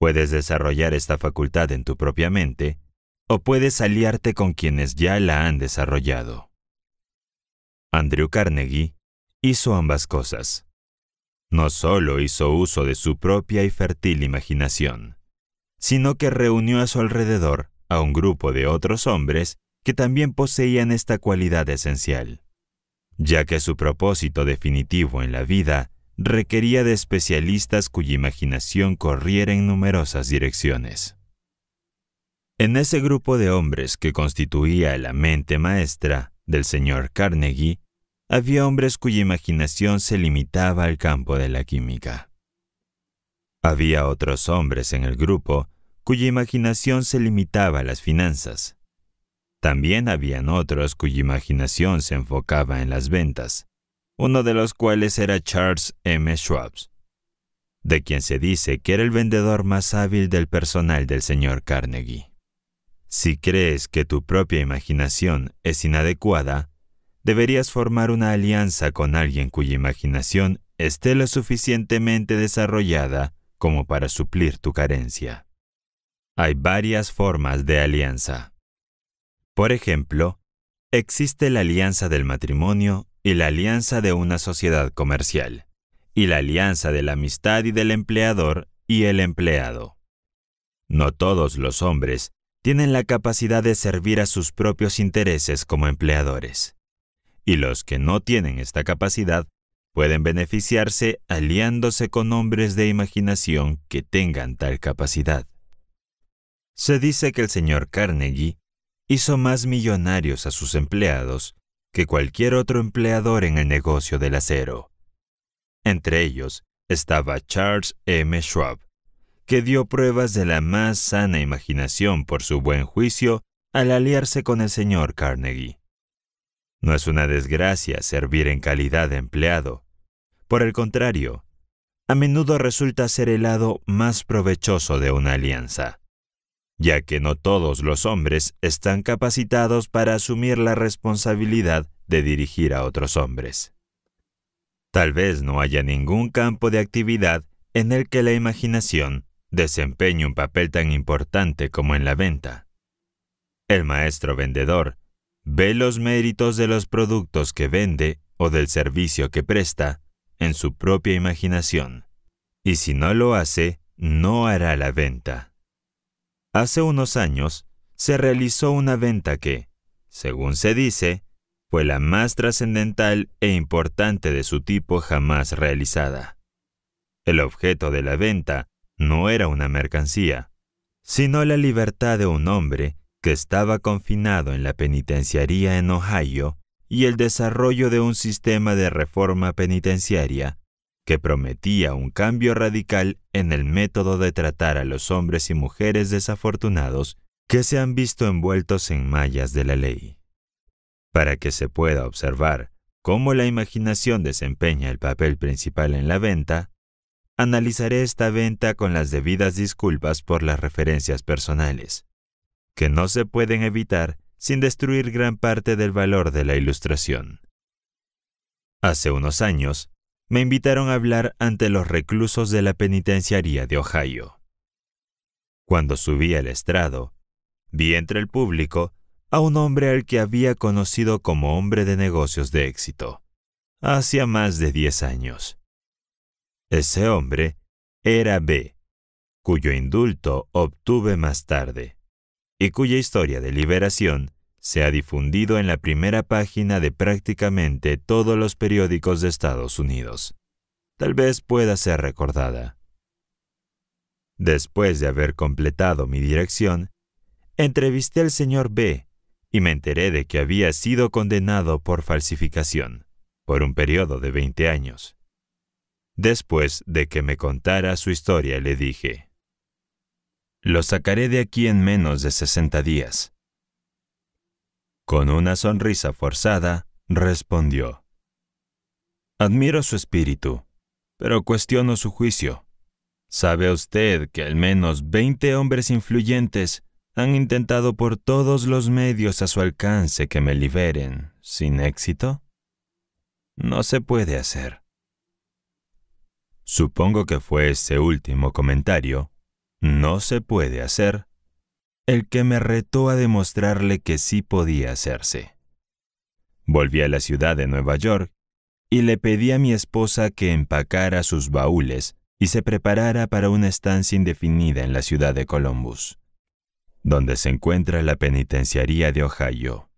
Puedes desarrollar esta facultad en tu propia mente o puedes aliarte con quienes ya la han desarrollado. Andrew Carnegie hizo ambas cosas no solo hizo uso de su propia y fértil imaginación, sino que reunió a su alrededor a un grupo de otros hombres que también poseían esta cualidad esencial, ya que su propósito definitivo en la vida requería de especialistas cuya imaginación corriera en numerosas direcciones. En ese grupo de hombres que constituía la mente maestra del señor Carnegie, había hombres cuya imaginación se limitaba al campo de la química. Había otros hombres en el grupo cuya imaginación se limitaba a las finanzas. También habían otros cuya imaginación se enfocaba en las ventas, uno de los cuales era Charles M. Schwab, de quien se dice que era el vendedor más hábil del personal del señor Carnegie. Si crees que tu propia imaginación es inadecuada, deberías formar una alianza con alguien cuya imaginación esté lo suficientemente desarrollada como para suplir tu carencia. Hay varias formas de alianza. Por ejemplo, existe la alianza del matrimonio y la alianza de una sociedad comercial, y la alianza de la amistad y del empleador y el empleado. No todos los hombres tienen la capacidad de servir a sus propios intereses como empleadores y los que no tienen esta capacidad pueden beneficiarse aliándose con hombres de imaginación que tengan tal capacidad. Se dice que el señor Carnegie hizo más millonarios a sus empleados que cualquier otro empleador en el negocio del acero. Entre ellos estaba Charles M. Schwab, que dio pruebas de la más sana imaginación por su buen juicio al aliarse con el señor Carnegie. No es una desgracia servir en calidad de empleado. Por el contrario, a menudo resulta ser el lado más provechoso de una alianza, ya que no todos los hombres están capacitados para asumir la responsabilidad de dirigir a otros hombres. Tal vez no haya ningún campo de actividad en el que la imaginación desempeñe un papel tan importante como en la venta. El maestro vendedor ve los méritos de los productos que vende o del servicio que presta en su propia imaginación, y si no lo hace, no hará la venta. Hace unos años se realizó una venta que, según se dice, fue la más trascendental e importante de su tipo jamás realizada. El objeto de la venta no era una mercancía, sino la libertad de un hombre que estaba confinado en la penitenciaría en Ohio, y el desarrollo de un sistema de reforma penitenciaria que prometía un cambio radical en el método de tratar a los hombres y mujeres desafortunados que se han visto envueltos en mallas de la ley. Para que se pueda observar cómo la imaginación desempeña el papel principal en la venta, analizaré esta venta con las debidas disculpas por las referencias personales que no se pueden evitar sin destruir gran parte del valor de la ilustración. Hace unos años, me invitaron a hablar ante los reclusos de la penitenciaría de Ohio. Cuando subí al estrado, vi entre el público a un hombre al que había conocido como hombre de negocios de éxito, hacía más de diez años. Ese hombre era B, cuyo indulto obtuve más tarde y cuya historia de liberación se ha difundido en la primera página de prácticamente todos los periódicos de Estados Unidos. Tal vez pueda ser recordada. Después de haber completado mi dirección, entrevisté al señor B y me enteré de que había sido condenado por falsificación, por un periodo de 20 años. Después de que me contara su historia le dije, lo sacaré de aquí en menos de 60 días. Con una sonrisa forzada, respondió. Admiro su espíritu, pero cuestiono su juicio. ¿Sabe usted que al menos 20 hombres influyentes han intentado por todos los medios a su alcance que me liberen, sin éxito? No se puede hacer. Supongo que fue ese último comentario no se puede hacer, el que me retó a demostrarle que sí podía hacerse. Volví a la ciudad de Nueva York y le pedí a mi esposa que empacara sus baúles y se preparara para una estancia indefinida en la ciudad de Columbus, donde se encuentra la penitenciaría de Ohio.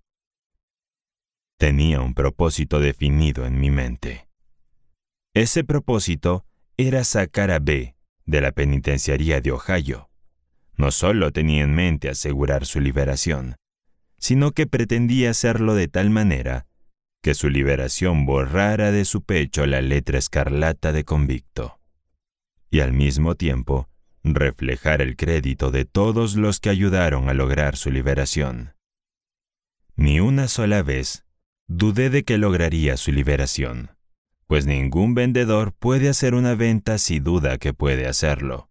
Tenía un propósito definido en mi mente. Ese propósito era sacar a B de la penitenciaría de Ohio. No solo tenía en mente asegurar su liberación, sino que pretendía hacerlo de tal manera que su liberación borrara de su pecho la letra escarlata de convicto, y al mismo tiempo reflejar el crédito de todos los que ayudaron a lograr su liberación. Ni una sola vez dudé de que lograría su liberación pues ningún vendedor puede hacer una venta si duda que puede hacerlo.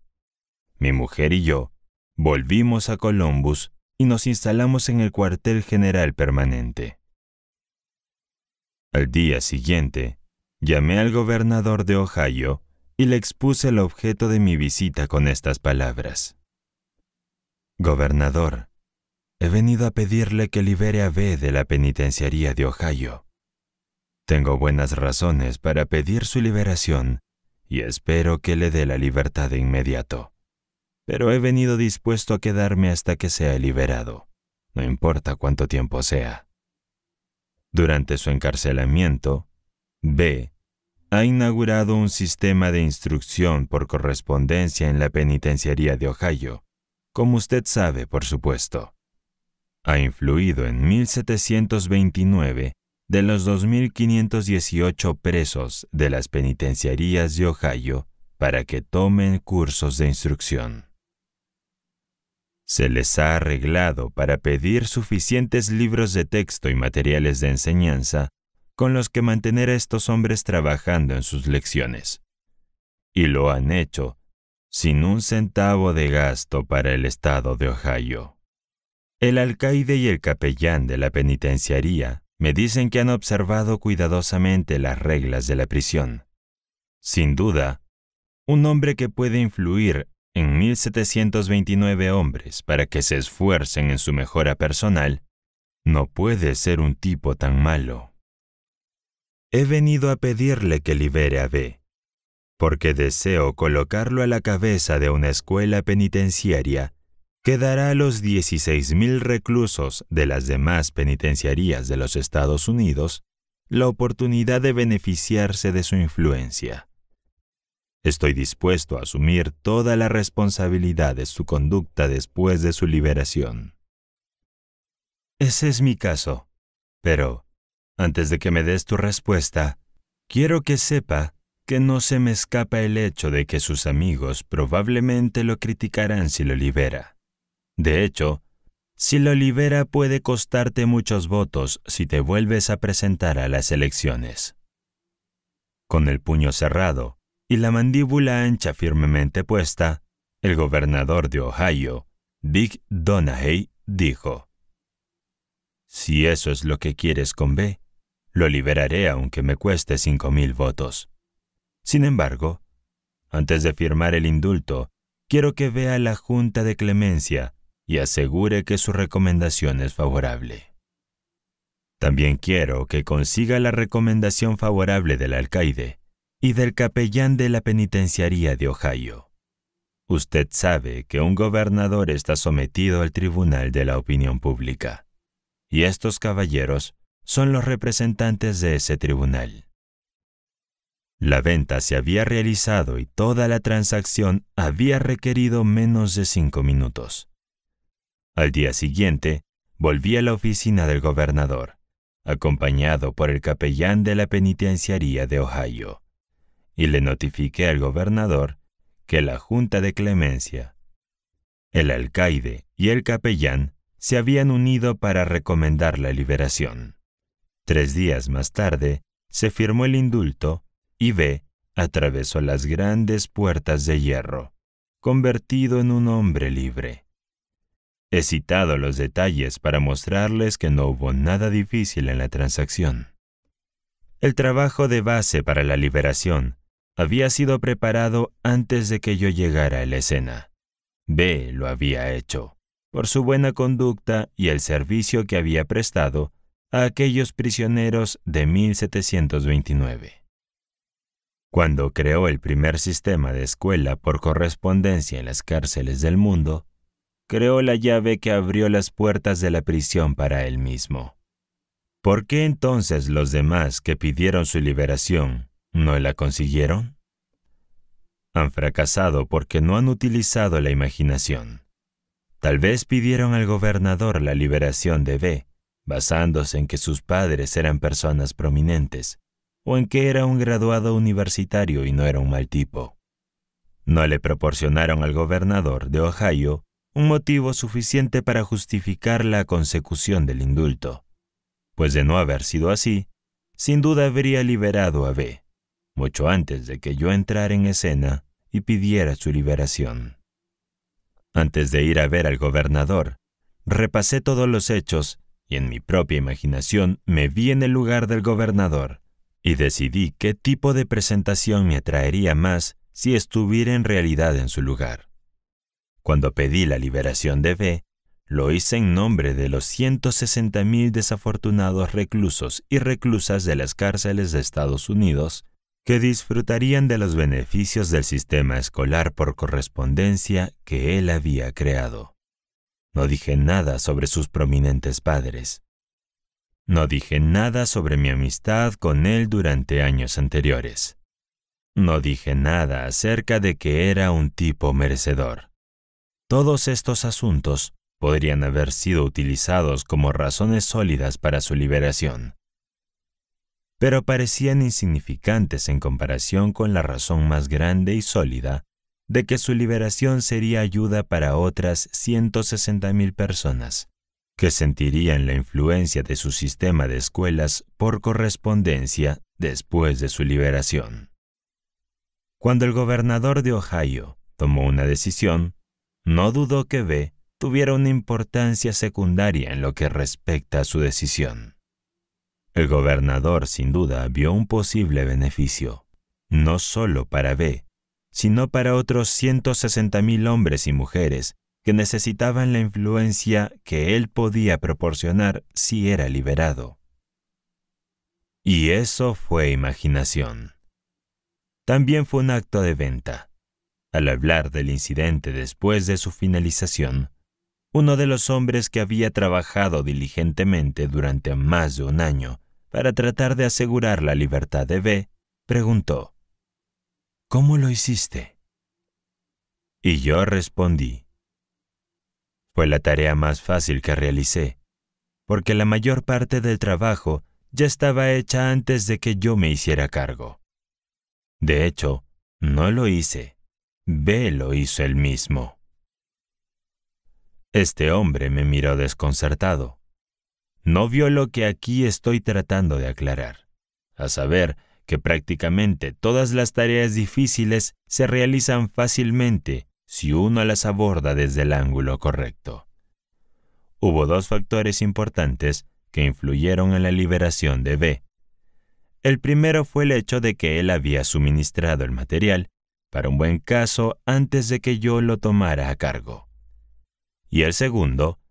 Mi mujer y yo volvimos a Columbus y nos instalamos en el cuartel general permanente. Al día siguiente, llamé al gobernador de Ohio y le expuse el objeto de mi visita con estas palabras. Gobernador, he venido a pedirle que libere a B de la penitenciaría de Ohio. Tengo buenas razones para pedir su liberación y espero que le dé la libertad de inmediato. Pero he venido dispuesto a quedarme hasta que sea liberado, no importa cuánto tiempo sea. Durante su encarcelamiento, B ha inaugurado un sistema de instrucción por correspondencia en la penitenciaría de Ohio, como usted sabe, por supuesto. Ha influido en 1729 de los 2.518 presos de las penitenciarías de Ohio para que tomen cursos de instrucción. Se les ha arreglado para pedir suficientes libros de texto y materiales de enseñanza con los que mantener a estos hombres trabajando en sus lecciones. Y lo han hecho sin un centavo de gasto para el estado de Ohio. El alcaide y el capellán de la penitenciaría me dicen que han observado cuidadosamente las reglas de la prisión. Sin duda, un hombre que puede influir en 1729 hombres para que se esfuercen en su mejora personal, no puede ser un tipo tan malo. He venido a pedirle que libere a B, porque deseo colocarlo a la cabeza de una escuela penitenciaria Quedará a los 16.000 reclusos de las demás penitenciarías de los Estados Unidos la oportunidad de beneficiarse de su influencia. Estoy dispuesto a asumir toda la responsabilidad de su conducta después de su liberación. Ese es mi caso. Pero, antes de que me des tu respuesta, quiero que sepa que no se me escapa el hecho de que sus amigos probablemente lo criticarán si lo libera. De hecho, si lo libera puede costarte muchos votos si te vuelves a presentar a las elecciones. Con el puño cerrado y la mandíbula ancha firmemente puesta, el gobernador de Ohio, Dick Donahue, dijo, Si eso es lo que quieres con B, lo liberaré aunque me cueste cinco mil votos. Sin embargo, antes de firmar el indulto, quiero que vea la Junta de Clemencia y asegure que su recomendación es favorable. También quiero que consiga la recomendación favorable del alcaide y del capellán de la penitenciaría de Ohio. Usted sabe que un gobernador está sometido al tribunal de la opinión pública, y estos caballeros son los representantes de ese tribunal. La venta se había realizado y toda la transacción había requerido menos de cinco minutos. Al día siguiente, volví a la oficina del gobernador, acompañado por el capellán de la penitenciaría de Ohio, y le notifiqué al gobernador que la Junta de Clemencia, el alcaide y el capellán se habían unido para recomendar la liberación. Tres días más tarde, se firmó el indulto y B atravesó las grandes puertas de hierro, convertido en un hombre libre. He citado los detalles para mostrarles que no hubo nada difícil en la transacción. El trabajo de base para la liberación había sido preparado antes de que yo llegara a la escena. B lo había hecho, por su buena conducta y el servicio que había prestado a aquellos prisioneros de 1729. Cuando creó el primer sistema de escuela por correspondencia en las cárceles del mundo, creó la llave que abrió las puertas de la prisión para él mismo. ¿Por qué entonces los demás que pidieron su liberación no la consiguieron? Han fracasado porque no han utilizado la imaginación. Tal vez pidieron al gobernador la liberación de B, basándose en que sus padres eran personas prominentes, o en que era un graduado universitario y no era un mal tipo. No le proporcionaron al gobernador de Ohio un motivo suficiente para justificar la consecución del indulto, pues de no haber sido así, sin duda habría liberado a B, mucho antes de que yo entrara en escena y pidiera su liberación. Antes de ir a ver al gobernador, repasé todos los hechos y en mi propia imaginación me vi en el lugar del gobernador y decidí qué tipo de presentación me atraería más si estuviera en realidad en su lugar. Cuando pedí la liberación de B, lo hice en nombre de los 160.000 desafortunados reclusos y reclusas de las cárceles de Estados Unidos que disfrutarían de los beneficios del sistema escolar por correspondencia que él había creado. No dije nada sobre sus prominentes padres. No dije nada sobre mi amistad con él durante años anteriores. No dije nada acerca de que era un tipo merecedor. Todos estos asuntos podrían haber sido utilizados como razones sólidas para su liberación, pero parecían insignificantes en comparación con la razón más grande y sólida de que su liberación sería ayuda para otras 160.000 personas que sentirían la influencia de su sistema de escuelas por correspondencia después de su liberación. Cuando el gobernador de Ohio tomó una decisión, no dudó que B tuviera una importancia secundaria en lo que respecta a su decisión. El gobernador sin duda vio un posible beneficio, no solo para B, sino para otros 160.000 hombres y mujeres que necesitaban la influencia que él podía proporcionar si era liberado. Y eso fue imaginación. También fue un acto de venta. Al hablar del incidente después de su finalización, uno de los hombres que había trabajado diligentemente durante más de un año para tratar de asegurar la libertad de B, preguntó, ¿Cómo lo hiciste? Y yo respondí, fue la tarea más fácil que realicé, porque la mayor parte del trabajo ya estaba hecha antes de que yo me hiciera cargo. De hecho, no lo hice, B lo hizo él mismo. Este hombre me miró desconcertado. No vio lo que aquí estoy tratando de aclarar, a saber, que prácticamente todas las tareas difíciles se realizan fácilmente si uno las aborda desde el ángulo correcto. Hubo dos factores importantes que influyeron en la liberación de B. El primero fue el hecho de que él había suministrado el material para un buen caso antes de que yo lo tomara a cargo. Y el segundo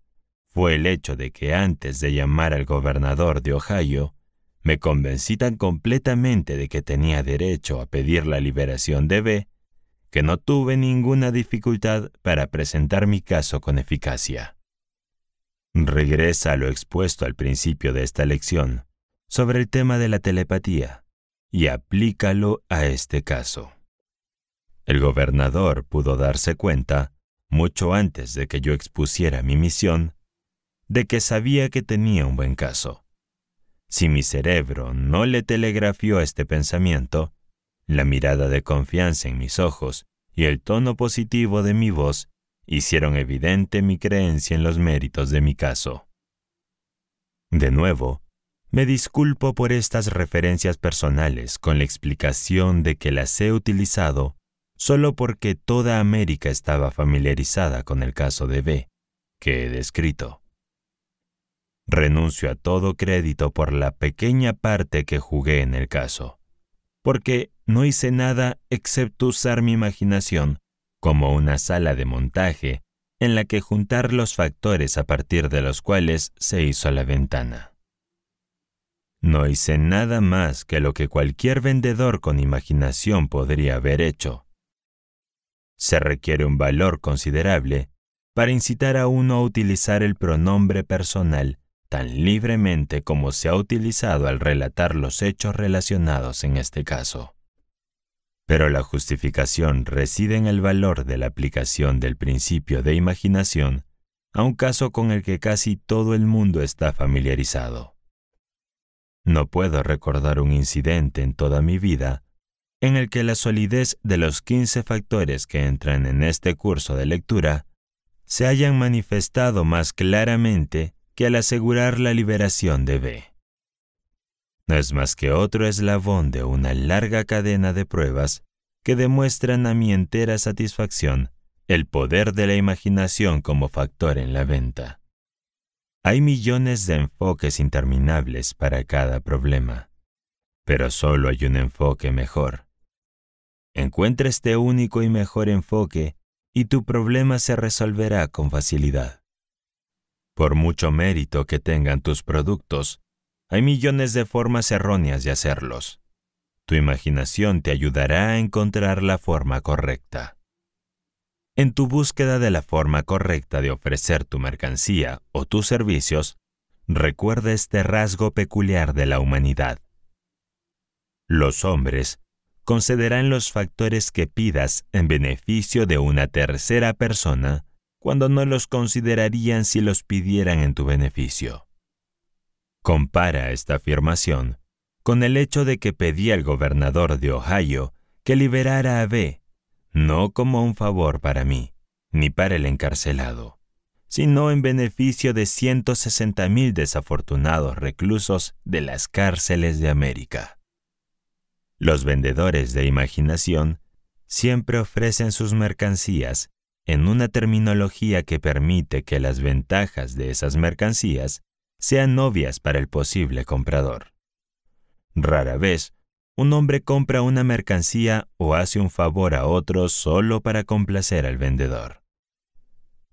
fue el hecho de que antes de llamar al gobernador de Ohio, me convencí tan completamente de que tenía derecho a pedir la liberación de B, que no tuve ninguna dificultad para presentar mi caso con eficacia. Regresa a lo expuesto al principio de esta lección sobre el tema de la telepatía y aplícalo a este caso. El gobernador pudo darse cuenta, mucho antes de que yo expusiera mi misión, de que sabía que tenía un buen caso. Si mi cerebro no le telegrafió este pensamiento, la mirada de confianza en mis ojos y el tono positivo de mi voz hicieron evidente mi creencia en los méritos de mi caso. De nuevo, me disculpo por estas referencias personales con la explicación de que las he utilizado solo porque toda América estaba familiarizada con el caso de B, que he descrito. Renuncio a todo crédito por la pequeña parte que jugué en el caso, porque no hice nada excepto usar mi imaginación como una sala de montaje en la que juntar los factores a partir de los cuales se hizo la ventana. No hice nada más que lo que cualquier vendedor con imaginación podría haber hecho, se requiere un valor considerable para incitar a uno a utilizar el pronombre personal tan libremente como se ha utilizado al relatar los hechos relacionados en este caso. Pero la justificación reside en el valor de la aplicación del principio de imaginación a un caso con el que casi todo el mundo está familiarizado. No puedo recordar un incidente en toda mi vida en el que la solidez de los 15 factores que entran en este curso de lectura se hayan manifestado más claramente que al asegurar la liberación de B. No es más que otro eslabón de una larga cadena de pruebas que demuestran a mi entera satisfacción el poder de la imaginación como factor en la venta. Hay millones de enfoques interminables para cada problema, pero solo hay un enfoque mejor, Encuentra este único y mejor enfoque y tu problema se resolverá con facilidad. Por mucho mérito que tengan tus productos, hay millones de formas erróneas de hacerlos. Tu imaginación te ayudará a encontrar la forma correcta. En tu búsqueda de la forma correcta de ofrecer tu mercancía o tus servicios, recuerda este rasgo peculiar de la humanidad. Los hombres concederán los factores que pidas en beneficio de una tercera persona cuando no los considerarían si los pidieran en tu beneficio. Compara esta afirmación con el hecho de que pedí al gobernador de Ohio que liberara a B, no como un favor para mí, ni para el encarcelado, sino en beneficio de 160.000 desafortunados reclusos de las cárceles de América. Los vendedores de imaginación siempre ofrecen sus mercancías en una terminología que permite que las ventajas de esas mercancías sean obvias para el posible comprador. Rara vez, un hombre compra una mercancía o hace un favor a otro solo para complacer al vendedor.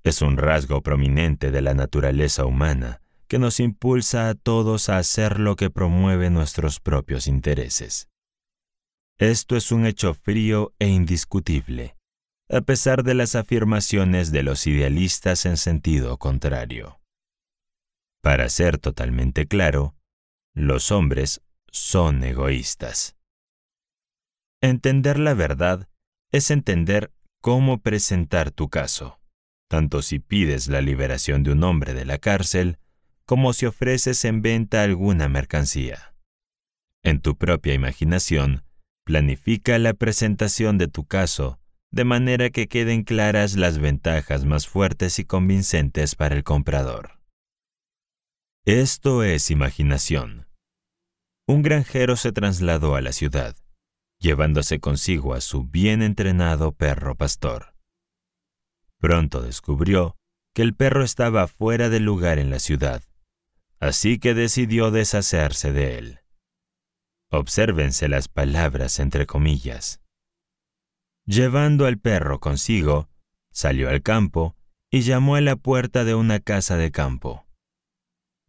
Es un rasgo prominente de la naturaleza humana que nos impulsa a todos a hacer lo que promueve nuestros propios intereses. Esto es un hecho frío e indiscutible, a pesar de las afirmaciones de los idealistas en sentido contrario. Para ser totalmente claro, los hombres son egoístas. Entender la verdad es entender cómo presentar tu caso, tanto si pides la liberación de un hombre de la cárcel como si ofreces en venta alguna mercancía. En tu propia imaginación, Planifica la presentación de tu caso, de manera que queden claras las ventajas más fuertes y convincentes para el comprador. Esto es imaginación. Un granjero se trasladó a la ciudad, llevándose consigo a su bien entrenado perro pastor. Pronto descubrió que el perro estaba fuera de lugar en la ciudad, así que decidió deshacerse de él. Obsérvense las palabras entre comillas. Llevando al perro consigo, salió al campo y llamó a la puerta de una casa de campo.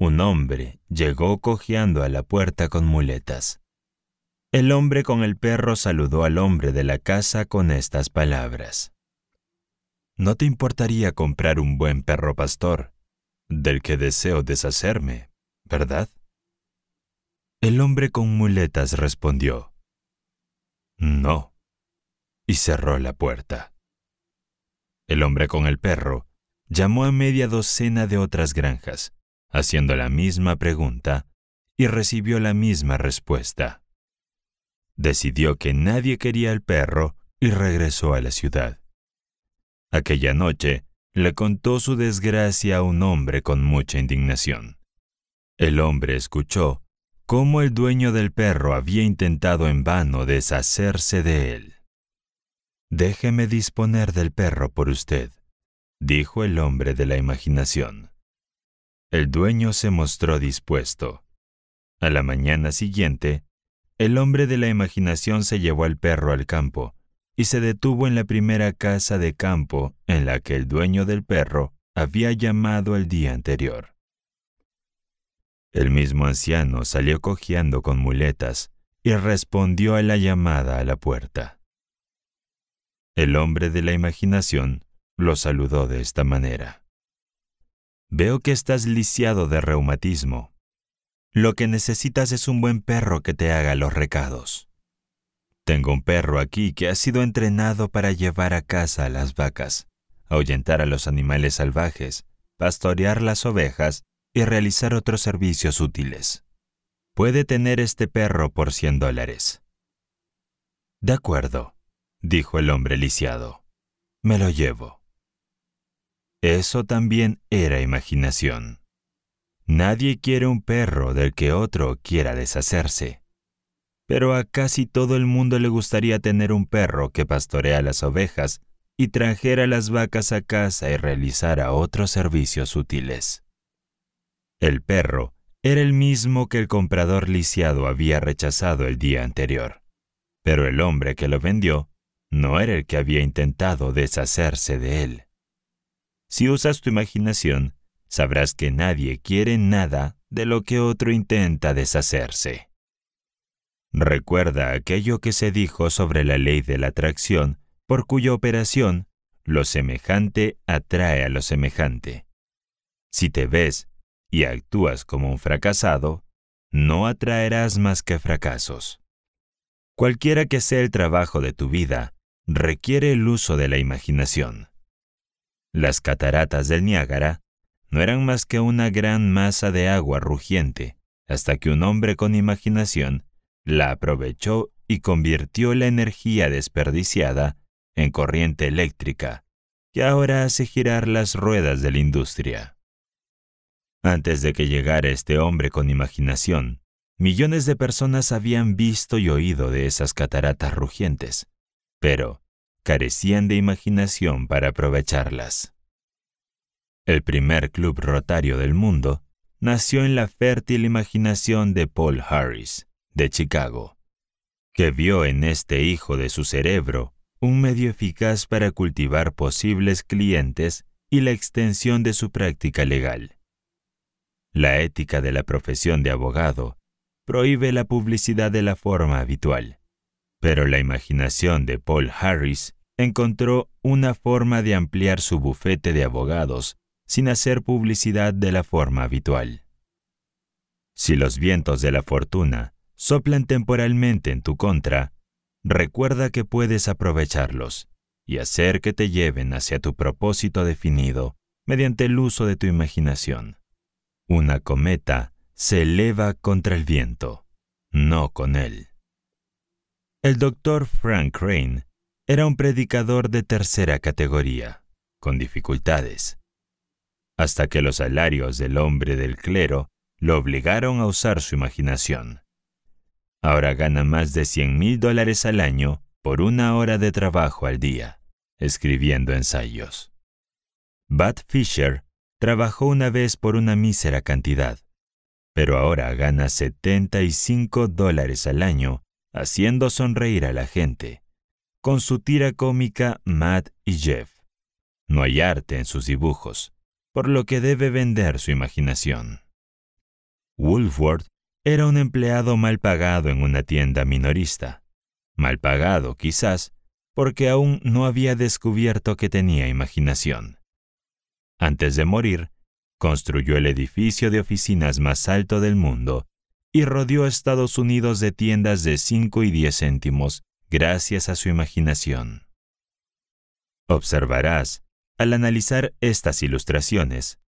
Un hombre llegó cojeando a la puerta con muletas. El hombre con el perro saludó al hombre de la casa con estas palabras. ¿No te importaría comprar un buen perro pastor, del que deseo deshacerme, verdad? El hombre con muletas respondió, No, y cerró la puerta. El hombre con el perro llamó a media docena de otras granjas, haciendo la misma pregunta, y recibió la misma respuesta. Decidió que nadie quería al perro y regresó a la ciudad. Aquella noche le contó su desgracia a un hombre con mucha indignación. El hombre escuchó cómo el dueño del perro había intentado en vano deshacerse de él. Déjeme disponer del perro por usted, dijo el hombre de la imaginación. El dueño se mostró dispuesto. A la mañana siguiente, el hombre de la imaginación se llevó al perro al campo y se detuvo en la primera casa de campo en la que el dueño del perro había llamado el día anterior. El mismo anciano salió cojeando con muletas y respondió a la llamada a la puerta. El hombre de la imaginación lo saludó de esta manera. Veo que estás lisiado de reumatismo. Lo que necesitas es un buen perro que te haga los recados. Tengo un perro aquí que ha sido entrenado para llevar a casa a las vacas, ahuyentar a los animales salvajes, pastorear las ovejas y realizar otros servicios útiles. Puede tener este perro por 100 dólares. De acuerdo, dijo el hombre lisiado. Me lo llevo. Eso también era imaginación. Nadie quiere un perro del que otro quiera deshacerse. Pero a casi todo el mundo le gustaría tener un perro que pastorea las ovejas y trajera las vacas a casa y realizara otros servicios útiles. El perro era el mismo que el comprador lisiado había rechazado el día anterior, pero el hombre que lo vendió no era el que había intentado deshacerse de él. Si usas tu imaginación, sabrás que nadie quiere nada de lo que otro intenta deshacerse. Recuerda aquello que se dijo sobre la ley de la atracción, por cuya operación lo semejante atrae a lo semejante. Si te ves y actúas como un fracasado, no atraerás más que fracasos. Cualquiera que sea el trabajo de tu vida, requiere el uso de la imaginación. Las cataratas del Niágara no eran más que una gran masa de agua rugiente, hasta que un hombre con imaginación la aprovechó y convirtió la energía desperdiciada en corriente eléctrica, que ahora hace girar las ruedas de la industria. Antes de que llegara este hombre con imaginación, millones de personas habían visto y oído de esas cataratas rugientes, pero carecían de imaginación para aprovecharlas. El primer club rotario del mundo nació en la fértil imaginación de Paul Harris, de Chicago, que vio en este hijo de su cerebro un medio eficaz para cultivar posibles clientes y la extensión de su práctica legal. La ética de la profesión de abogado prohíbe la publicidad de la forma habitual, pero la imaginación de Paul Harris encontró una forma de ampliar su bufete de abogados sin hacer publicidad de la forma habitual. Si los vientos de la fortuna soplan temporalmente en tu contra, recuerda que puedes aprovecharlos y hacer que te lleven hacia tu propósito definido mediante el uso de tu imaginación. Una cometa se eleva contra el viento, no con él. El doctor Frank Crane era un predicador de tercera categoría, con dificultades, hasta que los salarios del hombre del clero lo obligaron a usar su imaginación. Ahora gana más de 100 mil dólares al año por una hora de trabajo al día, escribiendo ensayos. Bud Fisher Trabajó una vez por una mísera cantidad, pero ahora gana 75 dólares al año haciendo sonreír a la gente, con su tira cómica Matt y Jeff. No hay arte en sus dibujos, por lo que debe vender su imaginación. Wolfworth era un empleado mal pagado en una tienda minorista. Mal pagado, quizás, porque aún no había descubierto que tenía imaginación. Antes de morir, construyó el edificio de oficinas más alto del mundo y rodeó Estados Unidos de tiendas de 5 y 10 céntimos gracias a su imaginación. Observarás, al analizar estas ilustraciones,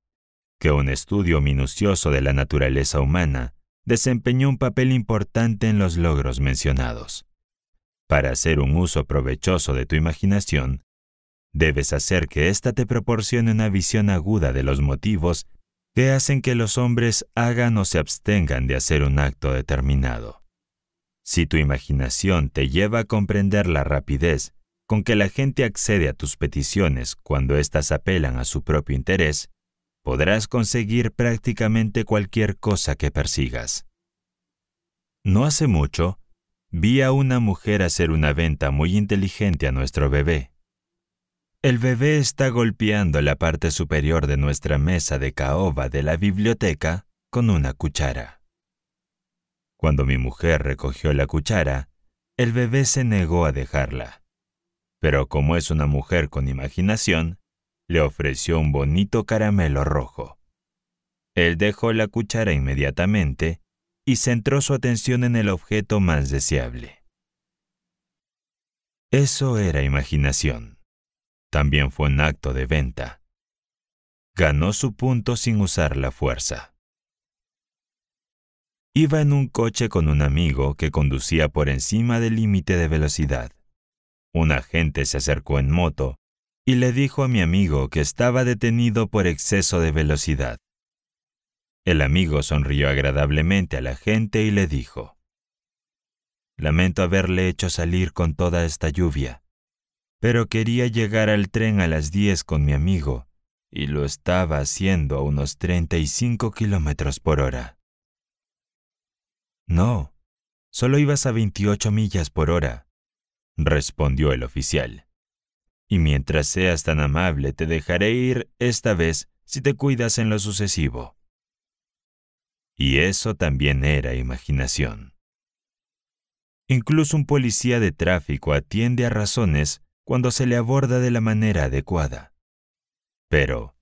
que un estudio minucioso de la naturaleza humana desempeñó un papel importante en los logros mencionados. Para hacer un uso provechoso de tu imaginación, Debes hacer que ésta te proporcione una visión aguda de los motivos que hacen que los hombres hagan o se abstengan de hacer un acto determinado. Si tu imaginación te lleva a comprender la rapidez con que la gente accede a tus peticiones cuando éstas apelan a su propio interés, podrás conseguir prácticamente cualquier cosa que persigas. No hace mucho, vi a una mujer hacer una venta muy inteligente a nuestro bebé. El bebé está golpeando la parte superior de nuestra mesa de caoba de la biblioteca con una cuchara. Cuando mi mujer recogió la cuchara, el bebé se negó a dejarla. Pero como es una mujer con imaginación, le ofreció un bonito caramelo rojo. Él dejó la cuchara inmediatamente y centró su atención en el objeto más deseable. Eso era imaginación también fue un acto de venta. Ganó su punto sin usar la fuerza. Iba en un coche con un amigo que conducía por encima del límite de velocidad. Un agente se acercó en moto y le dijo a mi amigo que estaba detenido por exceso de velocidad. El amigo sonrió agradablemente al agente y le dijo, Lamento haberle hecho salir con toda esta lluvia pero quería llegar al tren a las 10 con mi amigo, y lo estaba haciendo a unos 35 kilómetros por hora. No, solo ibas a 28 millas por hora, respondió el oficial. Y mientras seas tan amable, te dejaré ir esta vez si te cuidas en lo sucesivo. Y eso también era imaginación. Incluso un policía de tráfico atiende a razones cuando se le aborda de la manera adecuada. Pero,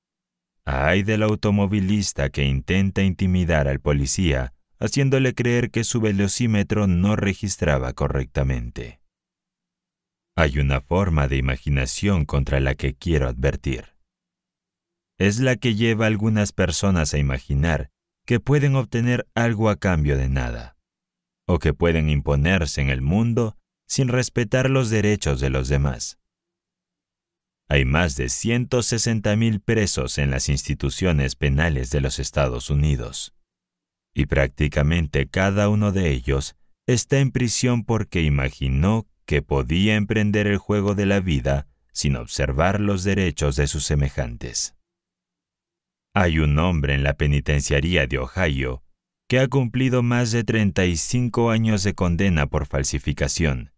ay del automovilista que intenta intimidar al policía haciéndole creer que su velocímetro no registraba correctamente. Hay una forma de imaginación contra la que quiero advertir. Es la que lleva a algunas personas a imaginar que pueden obtener algo a cambio de nada, o que pueden imponerse en el mundo sin respetar los derechos de los demás. Hay más de 160.000 presos en las instituciones penales de los Estados Unidos, y prácticamente cada uno de ellos está en prisión porque imaginó que podía emprender el juego de la vida sin observar los derechos de sus semejantes. Hay un hombre en la penitenciaría de Ohio que ha cumplido más de 35 años de condena por falsificación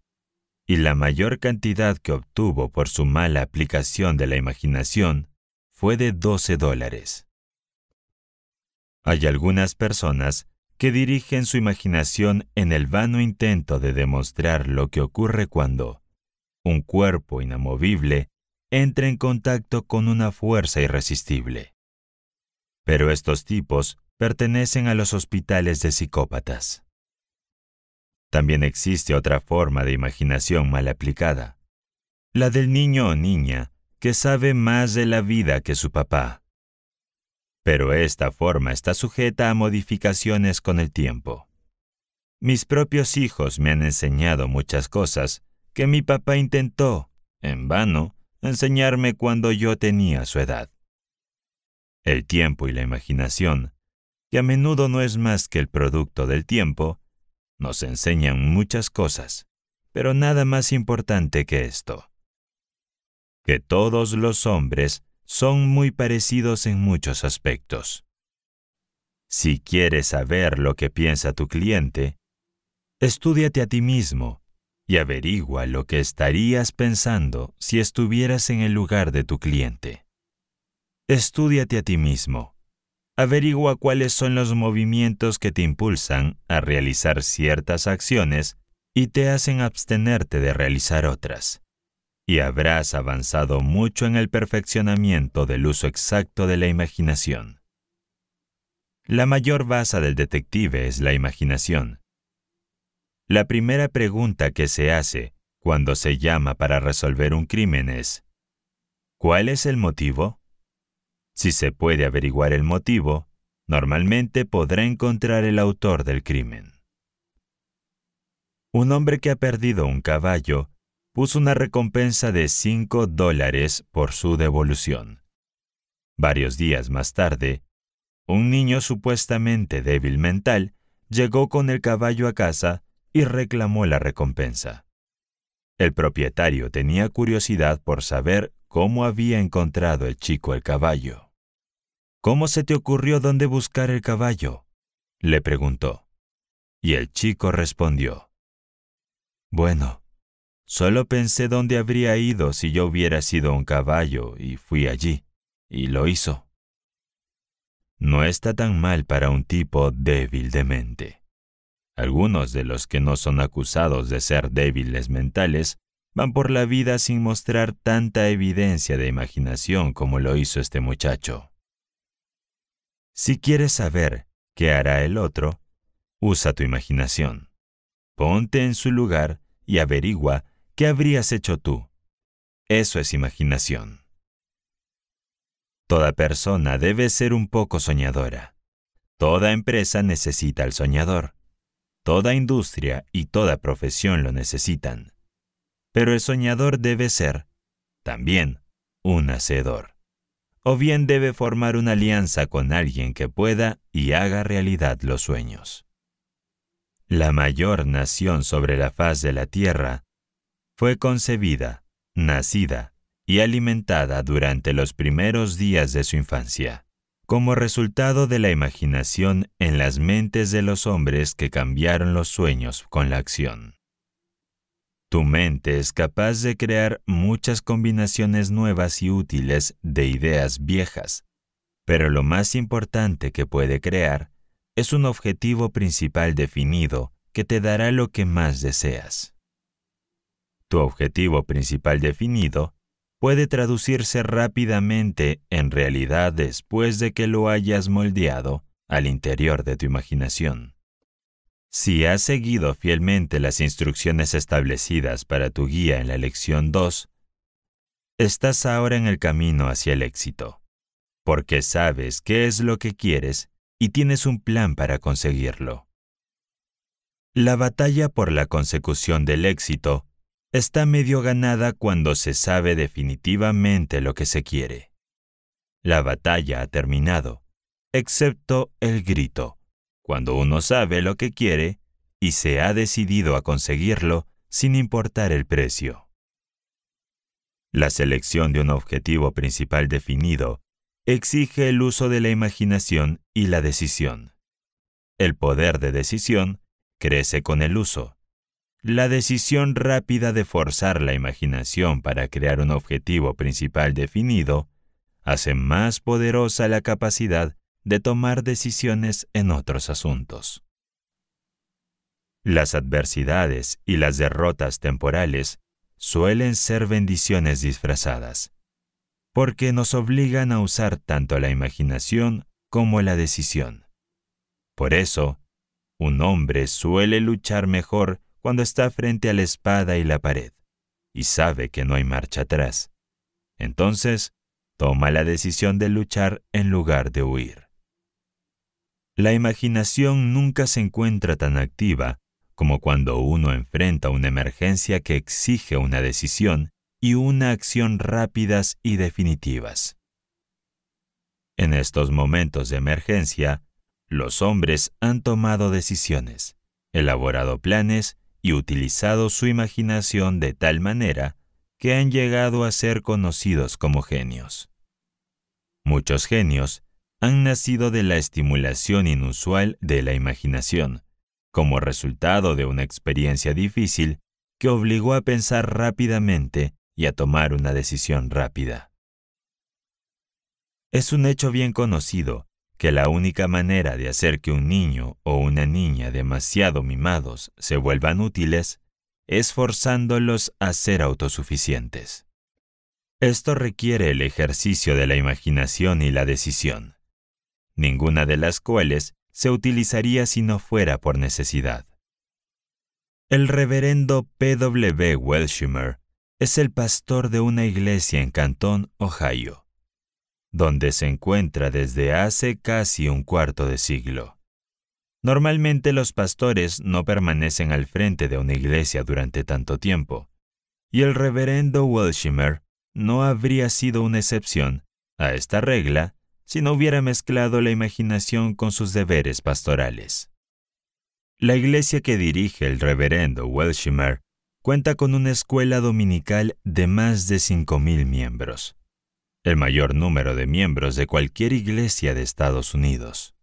y la mayor cantidad que obtuvo por su mala aplicación de la imaginación fue de 12 dólares. Hay algunas personas que dirigen su imaginación en el vano intento de demostrar lo que ocurre cuando un cuerpo inamovible entra en contacto con una fuerza irresistible. Pero estos tipos pertenecen a los hospitales de psicópatas. También existe otra forma de imaginación mal aplicada, la del niño o niña que sabe más de la vida que su papá. Pero esta forma está sujeta a modificaciones con el tiempo. Mis propios hijos me han enseñado muchas cosas que mi papá intentó, en vano, enseñarme cuando yo tenía su edad. El tiempo y la imaginación, que a menudo no es más que el producto del tiempo, nos enseñan muchas cosas, pero nada más importante que esto. Que todos los hombres son muy parecidos en muchos aspectos. Si quieres saber lo que piensa tu cliente, estúdiate a ti mismo y averigua lo que estarías pensando si estuvieras en el lugar de tu cliente. Estúdiate a ti mismo averigua cuáles son los movimientos que te impulsan a realizar ciertas acciones y te hacen abstenerte de realizar otras. Y habrás avanzado mucho en el perfeccionamiento del uso exacto de la imaginación. La mayor base del detective es la imaginación. La primera pregunta que se hace cuando se llama para resolver un crimen es, ¿cuál es el motivo? Si se puede averiguar el motivo, normalmente podrá encontrar el autor del crimen. Un hombre que ha perdido un caballo puso una recompensa de 5 dólares por su devolución. Varios días más tarde, un niño supuestamente débil mental llegó con el caballo a casa y reclamó la recompensa. El propietario tenía curiosidad por saber ¿Cómo había encontrado el chico el caballo? ¿Cómo se te ocurrió dónde buscar el caballo? le preguntó. Y el chico respondió. Bueno, solo pensé dónde habría ido si yo hubiera sido un caballo y fui allí, y lo hizo. No está tan mal para un tipo débil de mente. Algunos de los que no son acusados de ser débiles mentales van por la vida sin mostrar tanta evidencia de imaginación como lo hizo este muchacho. Si quieres saber qué hará el otro, usa tu imaginación. Ponte en su lugar y averigua qué habrías hecho tú. Eso es imaginación. Toda persona debe ser un poco soñadora. Toda empresa necesita al soñador. Toda industria y toda profesión lo necesitan pero el soñador debe ser, también, un hacedor. O bien debe formar una alianza con alguien que pueda y haga realidad los sueños. La mayor nación sobre la faz de la tierra fue concebida, nacida y alimentada durante los primeros días de su infancia, como resultado de la imaginación en las mentes de los hombres que cambiaron los sueños con la acción. Tu mente es capaz de crear muchas combinaciones nuevas y útiles de ideas viejas, pero lo más importante que puede crear es un objetivo principal definido que te dará lo que más deseas. Tu objetivo principal definido puede traducirse rápidamente en realidad después de que lo hayas moldeado al interior de tu imaginación. Si has seguido fielmente las instrucciones establecidas para tu guía en la lección 2, estás ahora en el camino hacia el éxito, porque sabes qué es lo que quieres y tienes un plan para conseguirlo. La batalla por la consecución del éxito está medio ganada cuando se sabe definitivamente lo que se quiere. La batalla ha terminado, excepto el grito cuando uno sabe lo que quiere y se ha decidido a conseguirlo sin importar el precio. La selección de un objetivo principal definido exige el uso de la imaginación y la decisión. El poder de decisión crece con el uso. La decisión rápida de forzar la imaginación para crear un objetivo principal definido hace más poderosa la capacidad de tomar decisiones en otros asuntos. Las adversidades y las derrotas temporales suelen ser bendiciones disfrazadas, porque nos obligan a usar tanto la imaginación como la decisión. Por eso, un hombre suele luchar mejor cuando está frente a la espada y la pared, y sabe que no hay marcha atrás. Entonces, toma la decisión de luchar en lugar de huir. La imaginación nunca se encuentra tan activa como cuando uno enfrenta una emergencia que exige una decisión y una acción rápidas y definitivas. En estos momentos de emergencia, los hombres han tomado decisiones, elaborado planes y utilizado su imaginación de tal manera que han llegado a ser conocidos como genios. Muchos genios han nacido de la estimulación inusual de la imaginación, como resultado de una experiencia difícil que obligó a pensar rápidamente y a tomar una decisión rápida. Es un hecho bien conocido que la única manera de hacer que un niño o una niña demasiado mimados se vuelvan útiles es forzándolos a ser autosuficientes. Esto requiere el ejercicio de la imaginación y la decisión ninguna de las cuales se utilizaría si no fuera por necesidad. El reverendo P.W. Welshimer es el pastor de una iglesia en Cantón, Ohio, donde se encuentra desde hace casi un cuarto de siglo. Normalmente los pastores no permanecen al frente de una iglesia durante tanto tiempo, y el reverendo Welshimer no habría sido una excepción a esta regla si no hubiera mezclado la imaginación con sus deberes pastorales. La iglesia que dirige el reverendo Welshimer cuenta con una escuela dominical de más de 5.000 miembros, el mayor número de miembros de cualquier iglesia de Estados Unidos.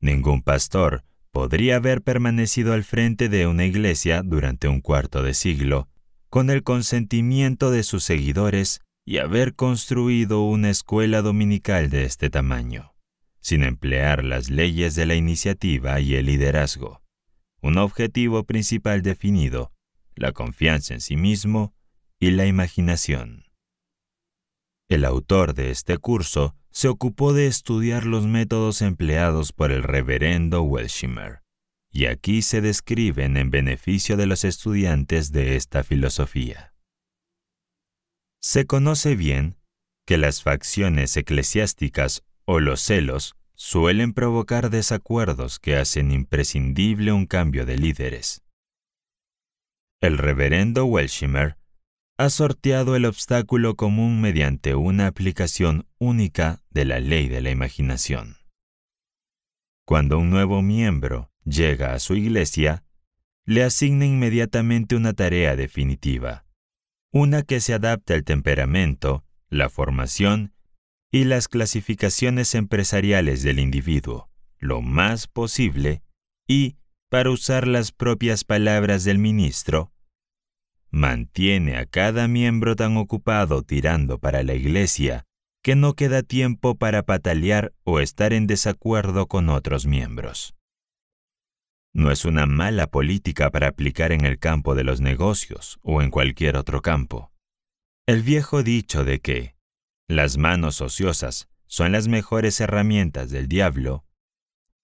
Ningún pastor podría haber permanecido al frente de una iglesia durante un cuarto de siglo con el consentimiento de sus seguidores y haber construido una escuela dominical de este tamaño, sin emplear las leyes de la iniciativa y el liderazgo. Un objetivo principal definido, la confianza en sí mismo y la imaginación. El autor de este curso se ocupó de estudiar los métodos empleados por el reverendo Welshimer, y aquí se describen en beneficio de los estudiantes de esta filosofía. Se conoce bien que las facciones eclesiásticas o los celos suelen provocar desacuerdos que hacen imprescindible un cambio de líderes. El reverendo Welshimer ha sorteado el obstáculo común mediante una aplicación única de la ley de la imaginación. Cuando un nuevo miembro llega a su iglesia, le asigna inmediatamente una tarea definitiva, una que se adapta al temperamento, la formación y las clasificaciones empresariales del individuo lo más posible y, para usar las propias palabras del ministro, mantiene a cada miembro tan ocupado tirando para la iglesia que no queda tiempo para patalear o estar en desacuerdo con otros miembros. No es una mala política para aplicar en el campo de los negocios o en cualquier otro campo. El viejo dicho de que las manos ociosas son las mejores herramientas del diablo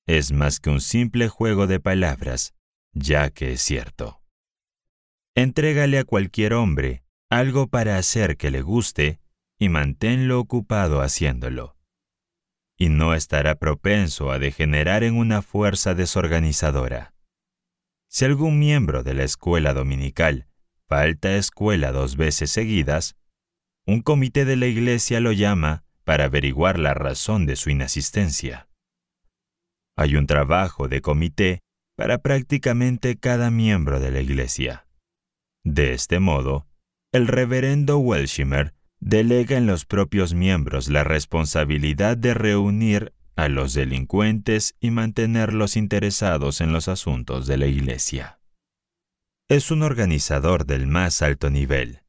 es más que un simple juego de palabras, ya que es cierto. Entrégale a cualquier hombre algo para hacer que le guste y manténlo ocupado haciéndolo y no estará propenso a degenerar en una fuerza desorganizadora. Si algún miembro de la escuela dominical falta a escuela dos veces seguidas, un comité de la iglesia lo llama para averiguar la razón de su inasistencia. Hay un trabajo de comité para prácticamente cada miembro de la iglesia. De este modo, el reverendo Welshimer delega en los propios miembros la responsabilidad de reunir a los delincuentes y mantenerlos interesados en los asuntos de la Iglesia. Es un organizador del más alto nivel.